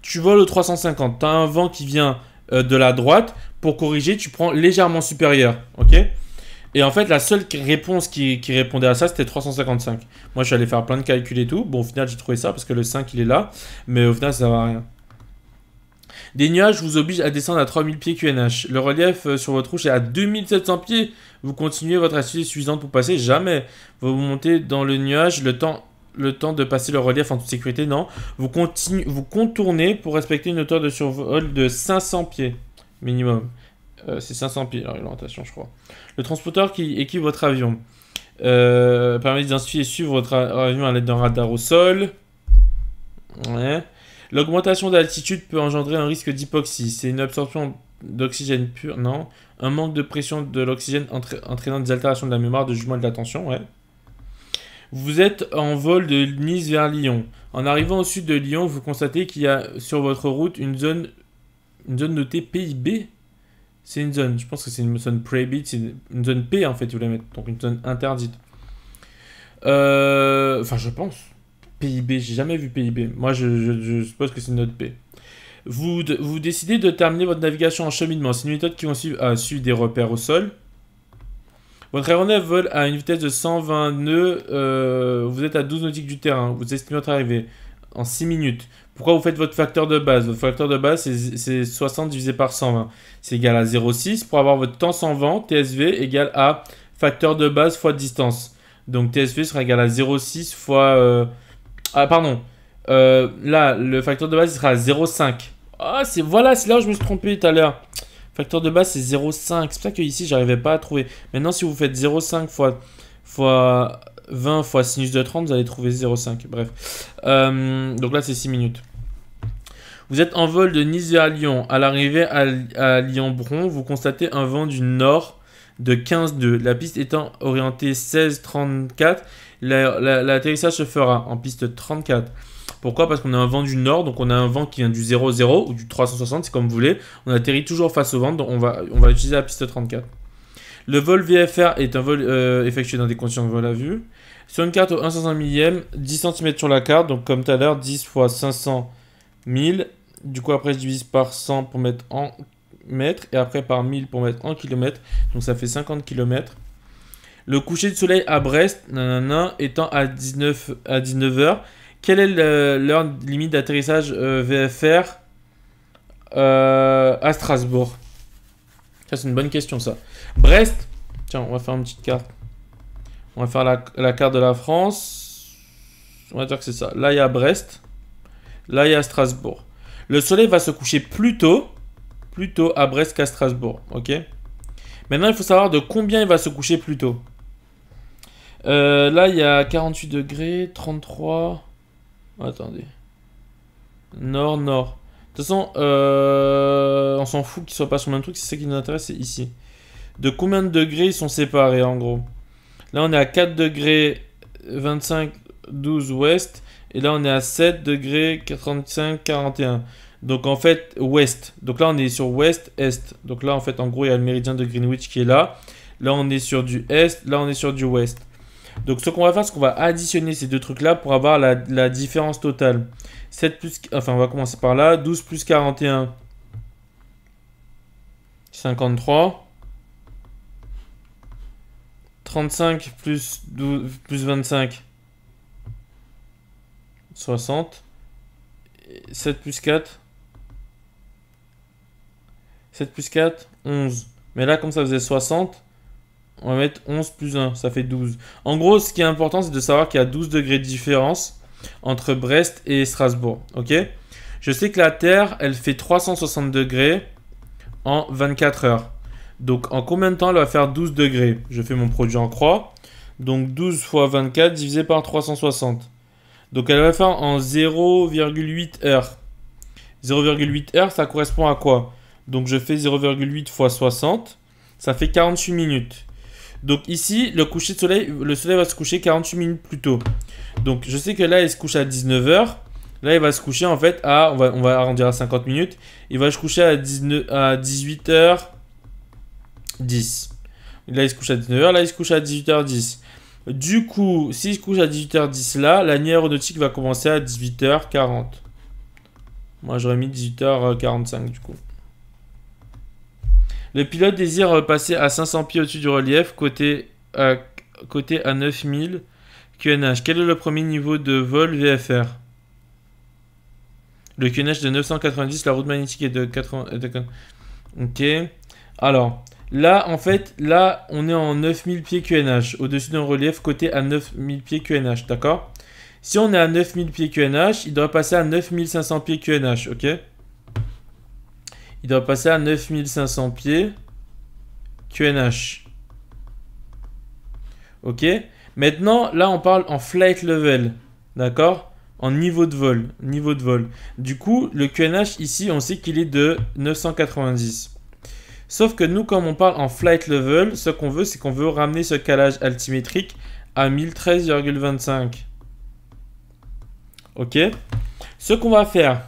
tu voles au 350. Tu as un vent qui vient euh, de la droite. Pour corriger, tu prends légèrement supérieur. Ok et en fait, la seule réponse qui, répondait à ça, c'était 355. Moi, je suis allé faire plein de calculs et tout. Bon, au final, j'ai trouvé ça parce que le 5, il est là. Mais au final, ça ne va rien. Des nuages vous obligent à descendre à 3000 pieds QNH. Le relief euh, sur votre rouge est à 2700 pieds. Vous continuez votre astuce suffisante pour passer Jamais. Vous montez dans le nuage le temps, le temps de passer le relief en toute sécurité Non. Vous, vous contournez pour respecter une hauteur de survol de 500 pieds minimum. Euh, c'est 500 pieds, l'orientation, je crois. Le transporteur qui équipe votre avion euh, permet d'instituer et suivre votre avion à l'aide d'un radar au sol. Ouais. L'augmentation d'altitude peut engendrer un risque d'hypoxie. C'est une absorption d'oxygène pur, non Un manque de pression de l'oxygène entraînant des altérations de la mémoire, de jugement et de l'attention, ouais. Vous êtes en vol de Nice vers Lyon. En arrivant au sud de Lyon, vous constatez qu'il y a sur votre route une zone, une zone notée PIB c'est une zone, je pense que c'est une zone prohibite, c'est une, zone P en fait, vous voulez mettre, donc une zone interdite. Euh, enfin, je pense. PIB, j'ai jamais vu PIB. Moi, je, suppose que c'est une note P. Vous, vous décidez de terminer votre navigation en cheminement. C'est une méthode qui consiste à suivre des repères au sol. Votre aéronef vole à une vitesse de 120 nœuds. Euh, vous êtes à 12 nautiques du terrain. Vous estimez votre arrivée en 6 minutes. Pourquoi vous faites votre facteur de base Votre facteur de base, c'est 60 divisé par 120. C'est égal à 0,6. Pour avoir votre temps sans vent, TSV égal à facteur de base fois distance. Donc TSV sera égal à 0,6 fois... Euh, ah, pardon. Euh, là, le facteur de base sera 0,5. Ah, c'est voilà, c'est là où je me suis trompé tout à l'heure. Facteur de base, c'est 0,5. C'est pour ça que ici, j'arrivais pas à trouver. Maintenant, si vous faites 0,5 fois, fois 20 fois sinus de 30, vous allez trouver 0,5. Bref. Euh, donc là, c'est 6 minutes. Vous êtes en vol de Nice à Lyon. À l'arrivée à, Lyon-Bron, vous constatez un vent du nord de 15,2. La piste étant orientée 16 l'atterrissage se fera en piste 34. Pourquoi Parce qu'on a un vent du nord, donc on a un vent qui vient du 0,0 ou du 360, c'est comme vous voulez. On atterrit toujours face au vent, donc on va, on va utiliser la piste 34. Le vol VFR est un vol euh, effectué dans des conditions de vol à vue. Sur une carte au 1 millième, 10 cm sur la carte, donc comme tout à l'heure, 10 fois 500 000. Du coup, après, je divise par 100 pour mettre en mètres et après par 1000 pour mettre en kilomètres. Donc ça fait 50 km. Le coucher de soleil à Brest, nanana, étant à 19 à 19h. Quelle est l'heure limite d'atterrissage euh, VFR euh, à Strasbourg Ça c'est une bonne question ça. Brest. Tiens, on va faire une petite carte. On va faire la, carte de la France. On va dire que c'est ça. Là, il y a Brest. Là, il y a Strasbourg. Le soleil va se coucher plus tôt, plus tôt à Brest qu'à Strasbourg. Ok Maintenant, il faut savoir de combien il va se coucher plus tôt. Euh, là, il y a 48 degrés, 33. Attendez. Nord, nord. De toute façon, euh, on s'en fout qu'il soit pas sur le même truc. C'est ça qui nous intéresse, c'est ici de combien de degrés ils sont séparés en gros. Là, on est à 4 degrés 25, 12 ouest. Et là, on est à 7 degrés 45, 41. Donc en fait, ouest. Donc là, on est sur ouest, est. Donc là, en fait, en gros, il y a le méridien de Greenwich qui est là. Là, on est sur du est. Là, on est sur du ouest. Donc ce qu'on va faire, c'est qu'on va additionner ces deux trucs-là pour avoir la, la, différence totale. 7 plus... Enfin, on va commencer par là. 12 plus 41. 53. 35 plus, 12, 25, 60. 7 plus 4, 7 plus 4, 11. Mais là, comme ça faisait 60, on va mettre 11 plus 1, ça fait 12. En gros, ce qui est important, c'est de savoir qu'il y a 12 degrés de différence entre Brest et Strasbourg. Ok Je sais que la Terre, elle fait 360 degrés en 24 heures. Donc en combien de temps elle va faire 12 degrés Je fais mon produit en croix. Donc 12 fois 24 divisé par 360. Donc elle va faire en 0,8 heures. 0,8 heures, ça correspond à quoi Donc je fais 0,8 fois 60. Ça fait 48 minutes. Donc ici, le coucher de soleil, le soleil va se coucher 48 minutes plus tôt. Donc je sais que là, il se couche à 19h. Là, il va se coucher en fait à, on va, arrondir à 50 minutes. Il va se coucher à, à 18h. 10. Là, il se couche à 19h, là, il se couche à 18h10. Du coup, s'il se couche à 18h10 là, la nuit aéronautique va commencer à 18h40. Moi, j'aurais mis 18h45 du coup. Le pilote désire passer à 500 pieds au-dessus du relief, côté à, côté à 9000 QNH. Quel est le premier niveau de vol VFR Le QNH de 990, la route magnétique est de 80... Ok. Alors, Là, en fait, là, on est en 9000 pieds QNH, au-dessus d'un relief côté à 9000 pieds QNH, d'accord Si on est à 9000 pieds QNH, il doit passer à 9500 pieds QNH, ok Il doit passer à 9500 pieds QNH. Ok Maintenant, là, on parle en flight level, d'accord en niveau de vol, niveau de vol. Du coup, le QNH ici, on sait qu'il est de 990. Sauf que nous, comme on parle en flight level, ce qu'on veut, c'est qu'on veut ramener ce calage altimétrique à 1013,25. Ok Ce qu'on va faire,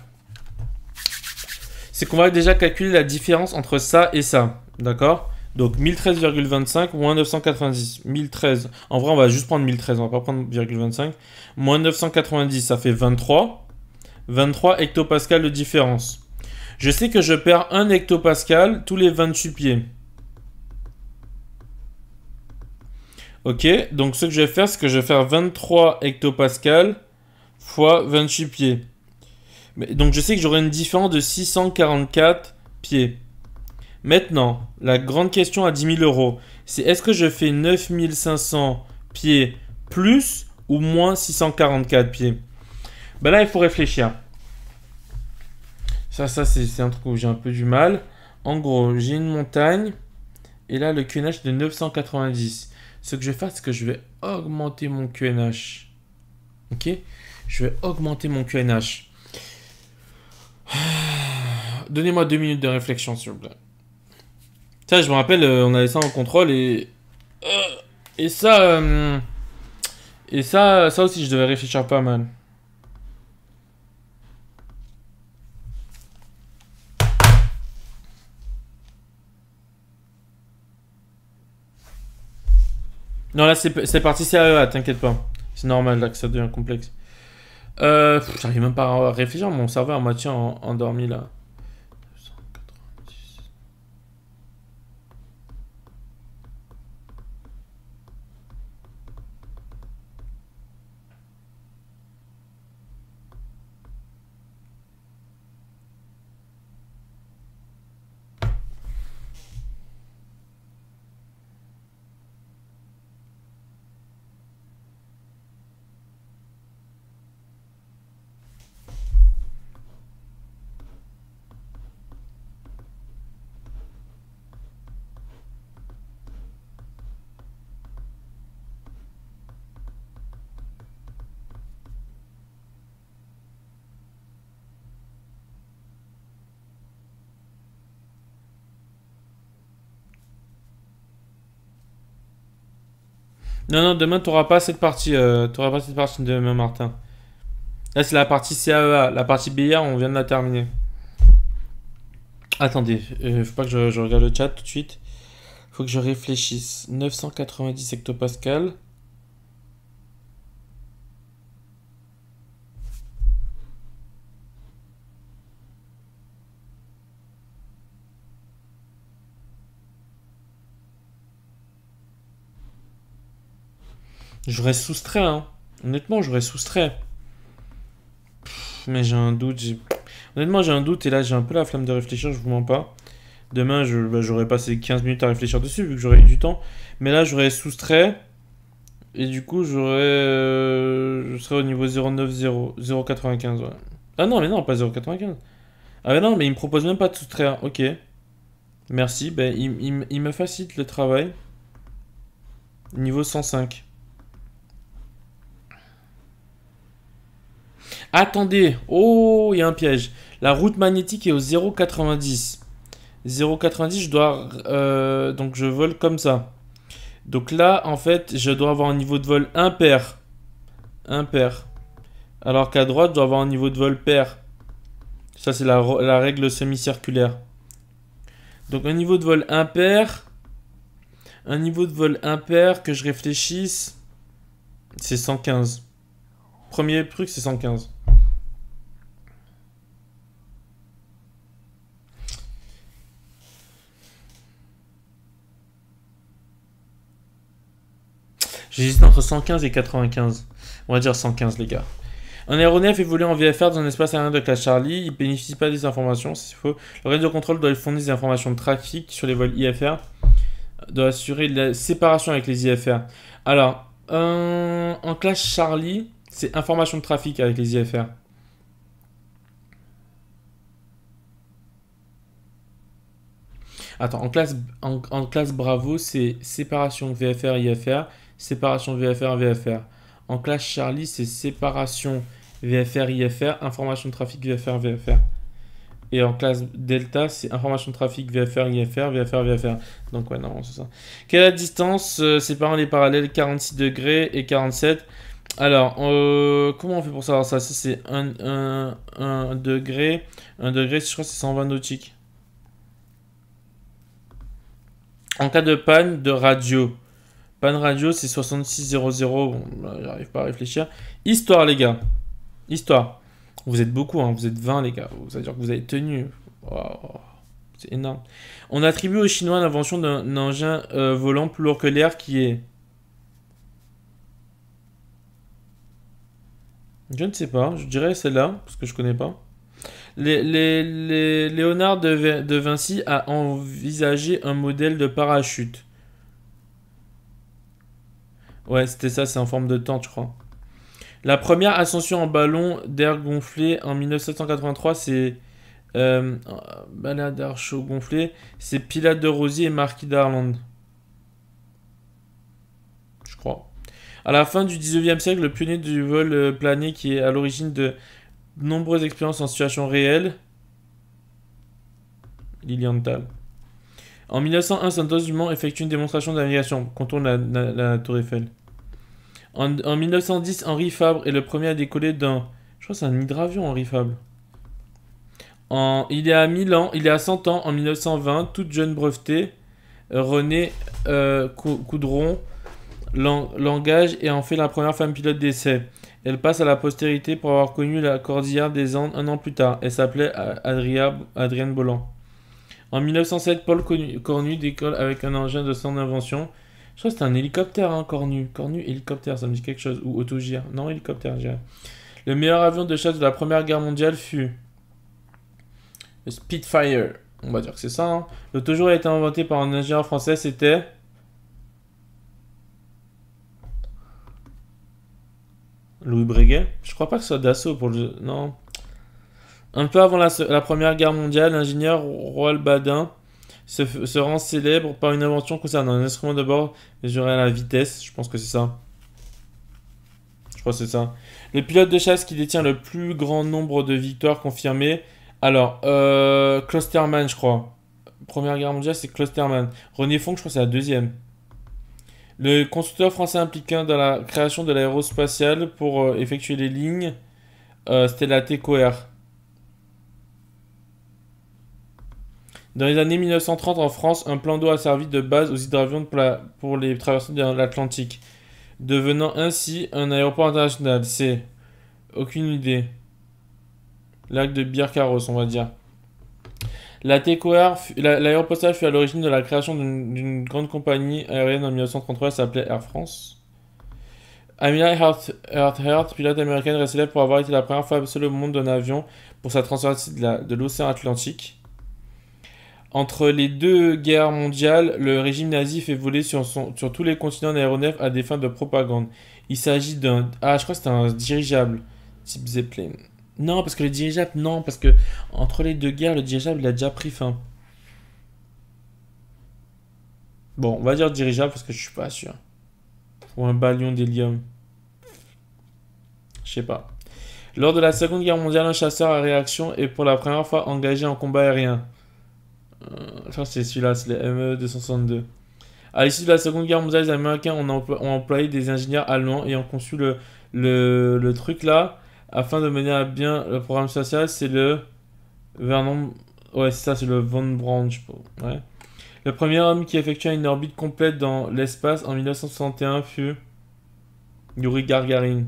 c'est qu'on va déjà calculer la différence entre ça et ça. D'accord donc 1013,25 moins 990. 1013. En vrai, on va juste prendre 1013, on va pas prendre 0,25. Moins 990, ça fait 23. 23 hectopascal de différence. Je sais que je perds 1 hectopascal tous les 28 pieds. Ok, donc ce que je vais faire, c'est que je vais faire 23 hectopascal fois 28 pieds. Mais, donc je sais que j'aurai une différence de 644 pieds. Maintenant, la grande question à 10 000 euros, c'est est-ce que je fais 9500 pieds plus ou moins 644 pieds Ben là, il faut réfléchir. Ça, ça c'est un truc où j'ai un peu du mal. En gros, j'ai une montagne et là le QNH de 990. Ce que je vais faire, c'est que je vais augmenter mon QNH. Ok Je vais augmenter mon QNH. Donnez-moi deux minutes de réflexion, sur vous Ça, je me rappelle, euh, on avait ça en contrôle et. Euh, et ça. Euh, et ça, ça aussi, je devais réfléchir pas mal. Non, là, c'est parti sérieux, ah, t'inquiète pas. C'est normal, là, que ça devient complexe. Euh, J'arrive même pas à réfléchir, mon serveur m'a à endormi, là. Non, non, demain, tu n'auras pas cette partie. Euh, pas cette partie demain, Martin. Là, c'est la partie CAEA. E la partie BIA, on vient de la terminer. Attendez, euh, faut pas que je, regarde le chat tout de suite. Faut que je réfléchisse. 990 hectopascal. J'aurais soustrait, hein. Honnêtement, j'aurais soustrait. mais j'ai un doute. Honnêtement, j'ai un doute et là, j'ai un peu la flamme de réfléchir, je vous mens pas. Demain, bah, j'aurais passé 15 minutes à réfléchir dessus, vu que j'aurais eu du temps. Mais là, j'aurais soustrait. Et du coup, j'aurais. Euh, je serais au niveau 0,90, 0,95, Ah non, mais non, pas 0,95. Ah mais non, mais il me propose même pas de soustraire. Hein. Ok. Merci, ben, il, il me facilite le travail. Niveau 105. Attendez, oh, il y a un piège. La route magnétique est au 0,90. 0,90, je dois... Euh, donc je vole comme ça. Donc là, en fait, je dois avoir un niveau de vol impair. Impair. Alors qu'à droite, je dois avoir un niveau de vol pair. Ça, c'est la, la, règle semi-circulaire. Donc un niveau de vol impair. Un niveau de vol impair, que je réfléchisse, c'est 115. Premier truc, c'est 115. J'hésite entre 115 et 95. On va dire 115, les gars. Un aéronef évolue en VFR dans un espace aérien de classe Charlie. Il ne bénéficie pas des informations, c'est faux. Le de contrôle doit fournir des informations de trafic sur les vols IFR. Doit assurer la séparation avec les IFR. Alors, euh, en classe Charlie, c'est information de trafic avec les IFR. Attends, en classe, en classe Bravo, c'est séparation VFR-IFR séparation VFR, VFR. En classe Charlie, c'est séparation VFR, IFR, information de trafic VFR, VFR. Et en classe Delta, c'est information de trafic VFR, IFR, VFR, VFR. Donc, ouais, non, c'est ça. Quelle est la distance euh, séparant les parallèles 46 degrés et 47 Alors, euh, comment on fait pour savoir ça Si c'est 1, degré, 1 degré, je crois que c'est 120 nautiques. En cas de panne de radio, Radio, c'est 6600. j'arrive pas à réfléchir. Histoire, les gars. Histoire. Vous êtes beaucoup, hein. vous êtes 20, les gars. Ça veut dire que vous avez tenu. C'est énorme. On attribue aux Chinois l'invention d'un engin euh, volant plus lourd que l'air qui est. Je ne sais pas, je dirais celle-là, parce que je connais pas. Les, les, les, Léonard de, de Vinci a envisagé un modèle de parachute. Ouais, c'était ça, c'est en forme de tente, je crois. La première ascension en ballon d'air gonflé en 1983, c'est euh, d'air chaud gonflé, c'est Pilate de Rosier et Marquis d'Arland. Je crois. À la fin du 19e siècle, le pionnier du vol euh, plané qui est à l'origine de nombreuses expériences en situation réelle, Lilienthal. En 1901, Santos Dumont effectue une démonstration de contourne la, tour Eiffel. En, 1910, Henri Fabre est le premier à décoller d'un... Je crois que c'est un hydravion, Henri Fabre. En, il est à ans, il 100 ans, en 1920, toute jeune brevetée, euh, René euh, Coudron l'engage et en fait la première femme pilote d'essai. Elle passe à la postérité pour avoir connu la Cordillère des Andes un an plus tard. Elle s'appelait euh, Adrienne Bolland. En 1907, Paul Cornu décolle avec un engin de son invention. Je crois que c'était un hélicoptère, hein, Cornu. Cornu, hélicoptère, ça me dit quelque chose. Ou autogire. Non, hélicoptère, je Le meilleur avion de chasse de la Première Guerre mondiale fut. Le Spitfire. On va dire que c'est ça. Hein. toujours a été inventé par un ingénieur français, c'était. Louis Breguet. Je crois pas que ce soit d'assaut pour le. Non. Un peu avant la, Première Guerre mondiale, l'ingénieur Roald Badin se, rend célèbre par une invention concernant un instrument de bord mesuré à la vitesse. Je pense que c'est ça. Je crois que c'est ça. Le pilote de chasse qui détient le plus grand nombre de victoires confirmées. Alors, euh, je crois. Première guerre mondiale, c'est Clusterman. René Fonck, je crois que c'est la deuxième. Le constructeur français impliqué dans la création de l'aérospatiale pour euh, effectuer les lignes, c'était euh, la TCOR. Dans les années 1930 en France, un plan d'eau a servi de base aux hydravions pour, les traversées de l'Atlantique, devenant ainsi un aéroport international. C'est aucune idée. Lac de Birkaros, on va dire. La l'aéropostale fut à l'origine de la création d'une grande compagnie aérienne en 1933, elle s'appelait Air France. Amelia Earhart, pilote américaine, est célèbre pour avoir été la première femme seule au monde d'un avion pour sa traversée de l'océan Atlantique. Entre les deux guerres mondiales, le régime nazi fait voler sur, tous les continents d'aéronefs à des fins de propagande. Il s'agit d'un... Ah, je crois que c'était un dirigeable, type Zeppelin. Non, parce que le dirigeable, non, parce que entre les deux guerres, le dirigeable, il a déjà pris fin. Bon, on va dire dirigeable parce que je suis pas sûr. Ou un ballon d'hélium. Je sais pas. Lors de la Seconde Guerre mondiale, un chasseur à réaction est pour la première fois engagé en combat aérien je euh, c'est celui-là, c'est le ME262. À l'issue de la Seconde Guerre mondiale, les Américains ont, employé des ingénieurs allemands et ont conçu le, le, truc là afin de mener à bien le programme spatial. C'est le Vernon. Ouais, c'est ça, c'est le Von Braun, je Ouais. Le premier homme qui effectua une orbite complète dans l'espace en 1961 fut Yuri Gargarin.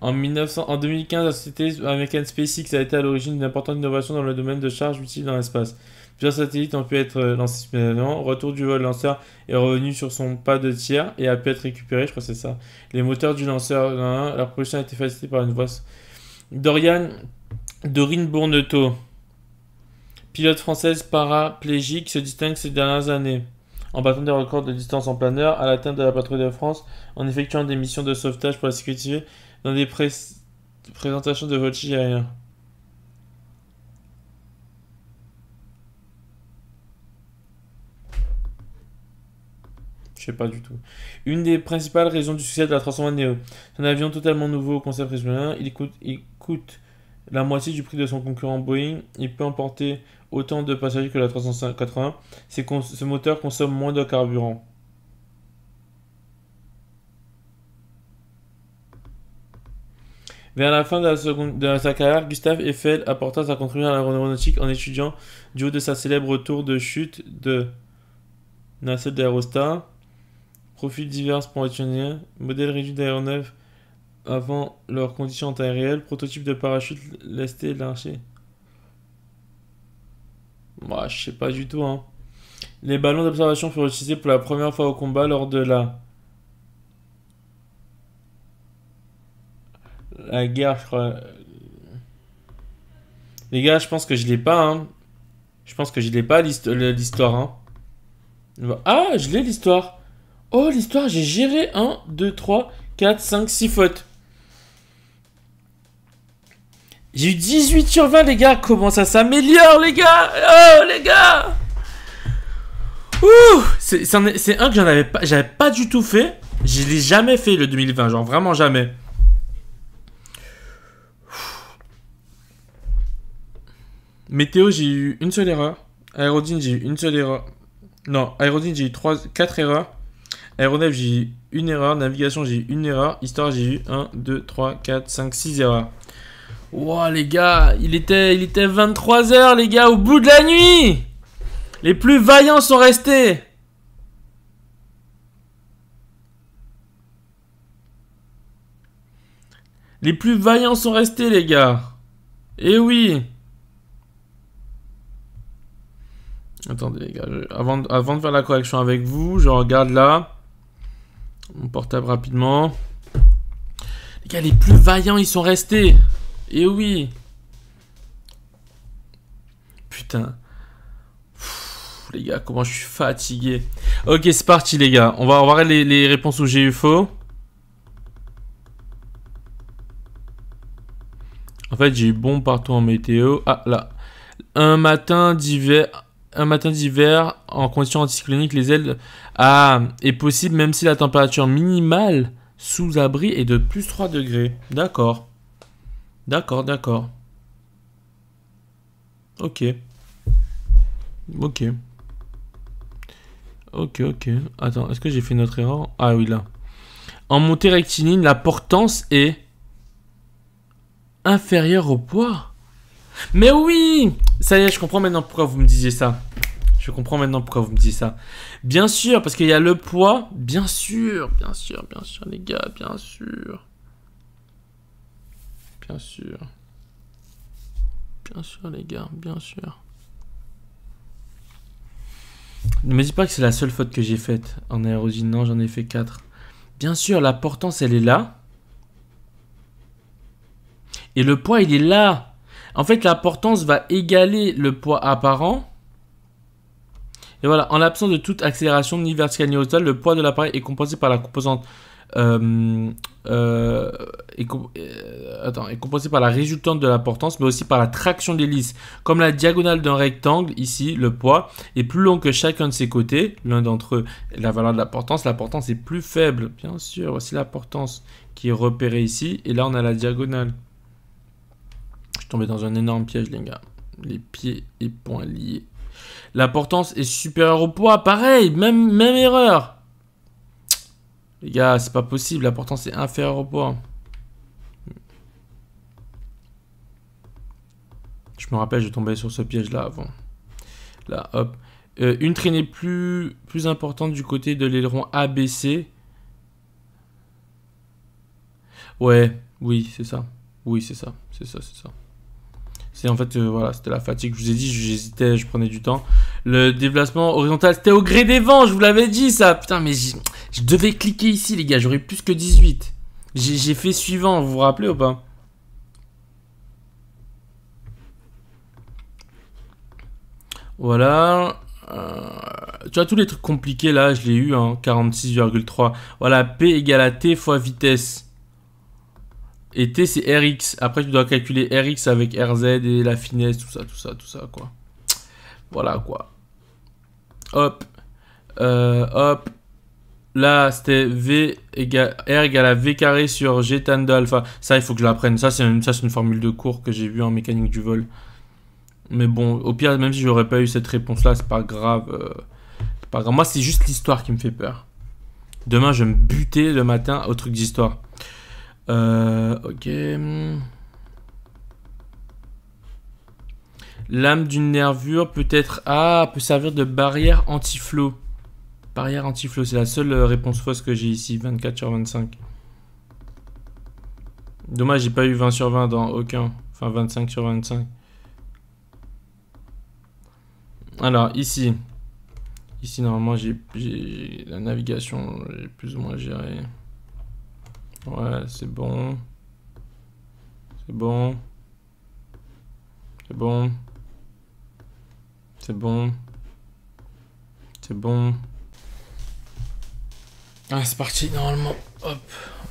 En, 1900, en, 2015, la société américaine SpaceX a été à l'origine d'une importante innovation dans le domaine de charge utile dans l'espace. Plusieurs satellites ont pu être euh, lancés spécialement. Retour du vol lanceur est revenu sur son pas de tiers et a pu être récupéré, je crois que c'est ça. Les moteurs du lanceur, leur propulsion a été facilitée par une voix. Dorian Dorine Bourneteau, pilote française paraplégique, se distingue ces dernières années en battant des records de distance en planeur à l'atteinte de la patrouille de France, en effectuant des missions de sauvetage pour la sécurité dans des présentations de voltige aérien. Je sais pas du tout. Une des principales raisons du succès de la 320 Neo. C'est un avion totalement nouveau au concept régional. Il coûte, la moitié du prix de son concurrent Boeing. Il peut emporter autant de passagers que la 380. ce moteur consomme moins de carburant. Vers la fin de, sa carrière, Gustave Eiffel apporta sa contribution à l'aéronautique en étudiant, du haut de sa célèbre tour de chute de Nassau d'Aerostar, Profils divers pour étudier, modèle réduit d'aéronefs avant leurs conditions en prototype de parachute lesté et lâché. Moi, je sais pas du tout. Hein. Les ballons d'observation furent utilisés pour la première fois au combat lors de la la guerre, je crois. Les gars, je pense que je l'ai pas. Hein. Je pense que je l'ai pas l'histoire. Hein. Ah, je l'ai l'histoire. Oh, l'histoire, j'ai géré 1, 2, 3, 4, 5, 6 fautes. J'ai eu 18 sur 20, les gars. Comment ça s'améliore, les gars Oh, les gars Ouh C'est un, que j'en pas, j'avais pas du tout fait. Je l'ai jamais fait, le 2020. Genre, vraiment jamais. Météo, j'ai eu une seule erreur. Aérodine, j'ai eu une seule erreur. Non, Aérodine, j'ai eu 4 erreurs. Aéronef, j'ai eu une erreur. Navigation, j'ai eu une erreur. Histoire, j'ai eu 1, 2, 3, 4, 5, 6 erreurs. Wow, les gars, il était, il était 23h, les gars, au bout de la nuit Les plus vaillants sont restés Les plus vaillants sont restés, les gars. Eh oui. Attendez, les gars. Avant, Avant, de faire la correction avec vous, je regarde là. Mon portable rapidement. Les gars, les plus vaillants, ils sont restés. Et eh oui. Putain. les gars, comment je suis fatigué. Ok, c'est parti, les gars. On va, revoir les, les réponses où j'ai eu faux. En fait, j'ai eu bon partout en météo. Ah, là. Un matin d'hiver un matin d'hiver en conditions anticycloniques, les ailes ah, est possible même si la température minimale sous abri est de plus 3 degrés. D'accord. D'accord, d'accord. Ok. Ok. Ok, ok. Attends, est-ce que j'ai fait une autre erreur Ah oui, là. En montée rectiligne, la portance est inférieure au poids. Mais oui Ça y est, je comprends maintenant pourquoi vous me disiez ça. Je comprends maintenant pourquoi vous me disiez ça. Bien sûr, parce qu'il y a le poids. Bien sûr, bien sûr, bien sûr, les gars, bien sûr. Bien sûr. Bien sûr, les gars, bien sûr. Ne me dis pas que c'est la seule faute que j'ai faite en aérosine Non, j'en ai fait 4. Bien sûr, la portance, elle est là. Et le poids, il est là. En fait, portance va égaler le poids apparent. Et voilà, en l'absence de toute accélération ni verticale ni horizontale, le poids de l'appareil est compensé par la composante euh, euh est, euh, par la résultante de l'importance, mais aussi par la traction d'hélice. Comme la diagonale d'un rectangle, ici, le poids est plus long que chacun de ses côtés, l'un d'entre eux la valeur de la portance. La portance est plus faible, bien sûr, voici portance qui est repérée ici, et là on a la diagonale tombé dans un énorme piège, les gars. Les pieds et poings liés. La portance est supérieure au poids, pareil, même, même erreur. Les gars, c'est pas possible, la portance est inférieure au poids. Je me rappelle, je tombais sur ce piège là avant. Là, hop. Euh, une traînée plus, plus importante du côté de l'aileron ABC. Ouais, oui, c'est ça. Oui, c'est ça, c'est ça, c'est ça. C'est en fait, euh, voilà, c'était la fatigue. Je vous ai dit, j'hésitais, je prenais du temps. Le déplacement horizontal, c'était au gré des vents, je vous l'avais dit ça. Putain, mais je devais cliquer ici, les gars, j'aurais plus que 18. J'ai fait suivant, vous vous rappelez ou pas Voilà. Euh, tu vois, tous les trucs compliqués là, je l'ai eu, hein, 46,3. Voilà, P égale à T fois vitesse. Et T, c'est Rx. Après, tu dois calculer Rx avec Rz et la finesse, tout ça, tout ça, tout ça, quoi. Voilà, quoi. Hop. Euh, hop. Là, c'était V R égale à V carré sur G tan de alpha. Ça, il faut que je l'apprenne. Ça, c'est une, formule de cours que j'ai vu en mécanique du vol. Mais bon, au pire, même si j'aurais pas eu cette réponse-là, c'est pas grave. Euh, pas grave. Moi, c'est juste l'histoire qui me fait peur. Demain, je vais me buter le matin au truc d'histoire. Euh, ok. L'âme d'une nervure peut être... Ah, peut servir de barrière anti flow Barrière anti flow c'est la seule euh, réponse fausse que j'ai ici, 24 sur 25. Dommage, j'ai pas eu 20 sur 20 dans aucun. Enfin, 25 sur 25. Alors, ici. Ici, normalement, j'ai la navigation, j'ai plus ou moins géré. Ouais, c'est bon. C'est bon. C'est bon. C'est bon. C'est bon. Ah, c'est parti, normalement. Hop.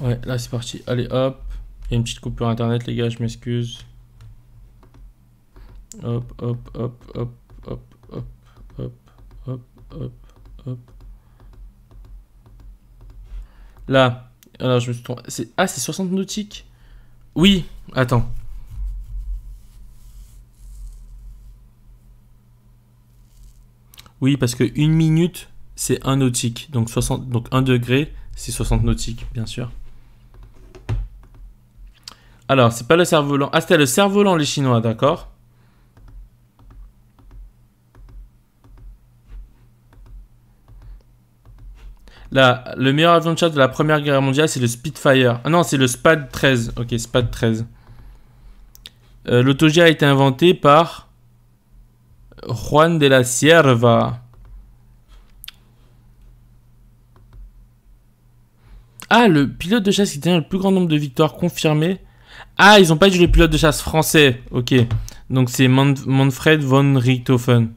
Ouais, là, c'est parti. Allez, hop. Il y a une petite coupure internet, les gars, je m'excuse. Hop, hop, hop, hop, hop, hop, hop, hop, hop, hop. Là. Alors, je me suis Ah, c'est 60 nautiques Oui, attends. Oui, parce que une minute, c'est 1 nautique. Donc, 60... Donc 1 degré, c'est 60 nautiques, bien sûr. Alors, c'est pas le cerf-volant. Ah, c'était le cerf-volant, les Chinois, d'accord le meilleur avion de chasse de la Première Guerre mondiale, c'est le Spitfire. Ah non, c'est le Spad 13. Ok, Spad 13. Euh, a été inventé par Juan de la Sierva. Ah, le pilote de chasse qui tient le plus grand nombre de victoires confirmées. Ah, ils n'ont pas dit le pilote de chasse français. Ok. Donc c'est Manfred von Richthofen.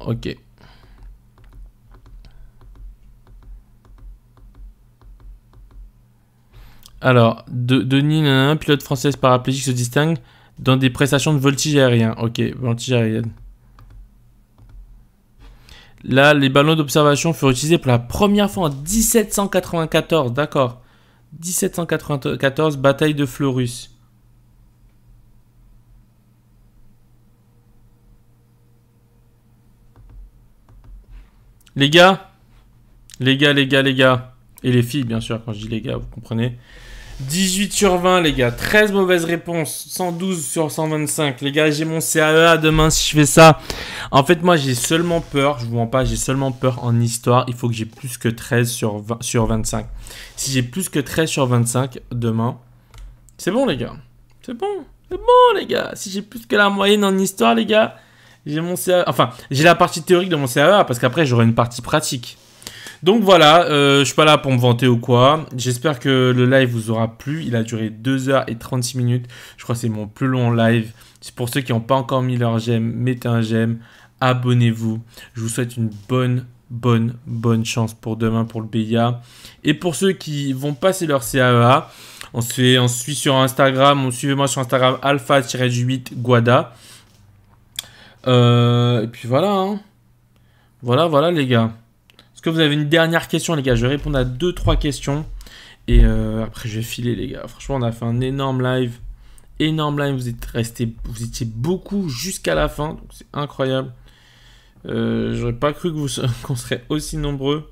Ok. Alors, de, Denis, un pilote française paraplégique se distingue dans des prestations de voltige aérien. Ok, voltige aérienne. Là, les ballons d'observation furent utilisés pour la première fois en 1794, d'accord. 1794, bataille de Fleurus. Les gars, les gars, les gars, les gars, et les filles, bien sûr, quand je dis les gars, vous comprenez. 18 sur 20, les gars. 13 mauvaises réponses. 112 sur 125. Les gars, j'ai mon CAEA e demain si je fais ça. En fait, moi, j'ai seulement peur. Je vous mens pas, j'ai seulement peur en histoire. Il faut que j'ai plus que 13 sur, 20, sur 25. Si j'ai plus que 13 sur 25 demain, c'est bon, les gars. C'est bon. C'est bon, les gars. Si j'ai plus que la moyenne en histoire, les gars, j'ai mon CAEA. E, enfin, j'ai la partie théorique de mon CAEA e parce qu'après, j'aurai une partie pratique. Donc voilà, je euh, je suis pas là pour me vanter ou quoi. J'espère que le live vous aura plu. Il a duré 2h36 minutes. Je crois que c'est mon plus long live. Pour ceux qui n'ont pas encore mis leur j'aime, mettez un j'aime, abonnez-vous. Je vous souhaite une bonne, bonne, bonne chance pour demain pour le BIA. Et pour ceux qui vont passer leur CAEA, e on se, on suit sur Instagram, on suivez moi sur Instagram alpha-8 guada. Euh, et puis voilà. Hein. Voilà, voilà les gars que vous avez une dernière question, les gars Je vais répondre à 2-3 questions. Et euh, après, je vais filer, les gars. Franchement, on a fait un énorme live. Énorme live. Vous, êtes vous étiez beaucoup jusqu'à la fin. c'est incroyable. Euh, J'aurais pas cru qu'on serait aussi nombreux.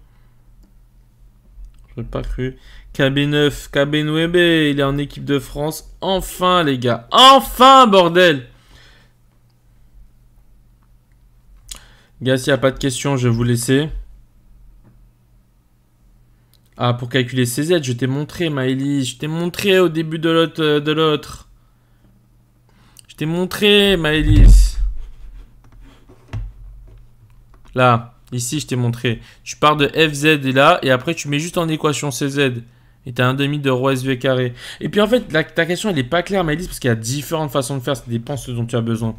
J'aurais pas cru. KB9, kb il est en équipe de France. Enfin, les gars. Enfin, bordel Gars, s'il n'y a pas de questions, je vais vous laisser. Ah, pour calculer CZ, je t'ai montré, Maëlys. Je t'ai montré au début de l'autre. Euh, de l'autre. Je t'ai montré, Maëlys. Là, ici, je t'ai montré. Tu pars de FZ et là, et après, tu mets juste en équation CZ. Et t'as un demi de roi SV carré. Et puis en fait, ta question, elle n'est pas claire, Maëlys, parce qu'il y a différentes façons de faire. Ça dépend de ce dont tu as besoin.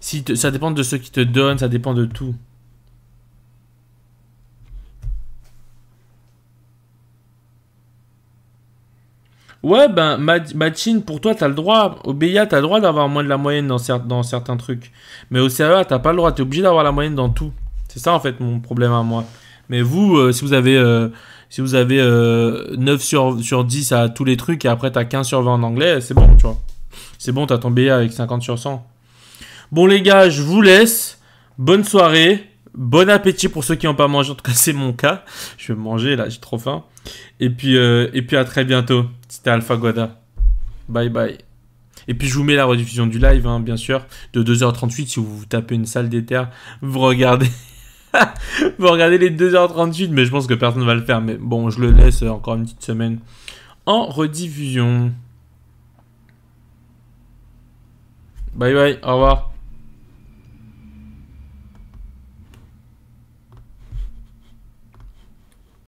Si ça dépend de ce qui te donne, ça dépend de tout. Ouais, ben, machine pour toi, t'as le droit. Au BIA, t'as le droit d'avoir moins de la moyenne dans, dans certains trucs. Mais au tu e t'as pas le droit. T'es obligé d'avoir la moyenne dans tout. C'est ça, en fait, mon problème à moi. Mais vous, euh, si vous avez, euh, si vous avez 9 euh, sur, sur 10 à tous les trucs et après t'as 15 sur 20 en anglais, c'est bon, tu vois. C'est bon, t'as ton BIA avec 50 sur 100. Bon, les gars, je vous laisse. Bonne soirée. Bon appétit pour ceux qui n'ont pas mangé. En tout cas, c'est mon cas. Je vais manger là, j'ai trop faim. Et puis, et puis à très bientôt. C'était Alpha Guada. Bye bye. Et puis je vous mets la rediffusion du live, hein, bien sûr, de 2h38. Si vous, vous tapez une salle d'éther, vous regardez. vous regardez les 2h38, mais je pense que personne ne va le faire. Mais bon, je le laisse euh, encore une petite semaine en rediffusion. Bye bye, au revoir.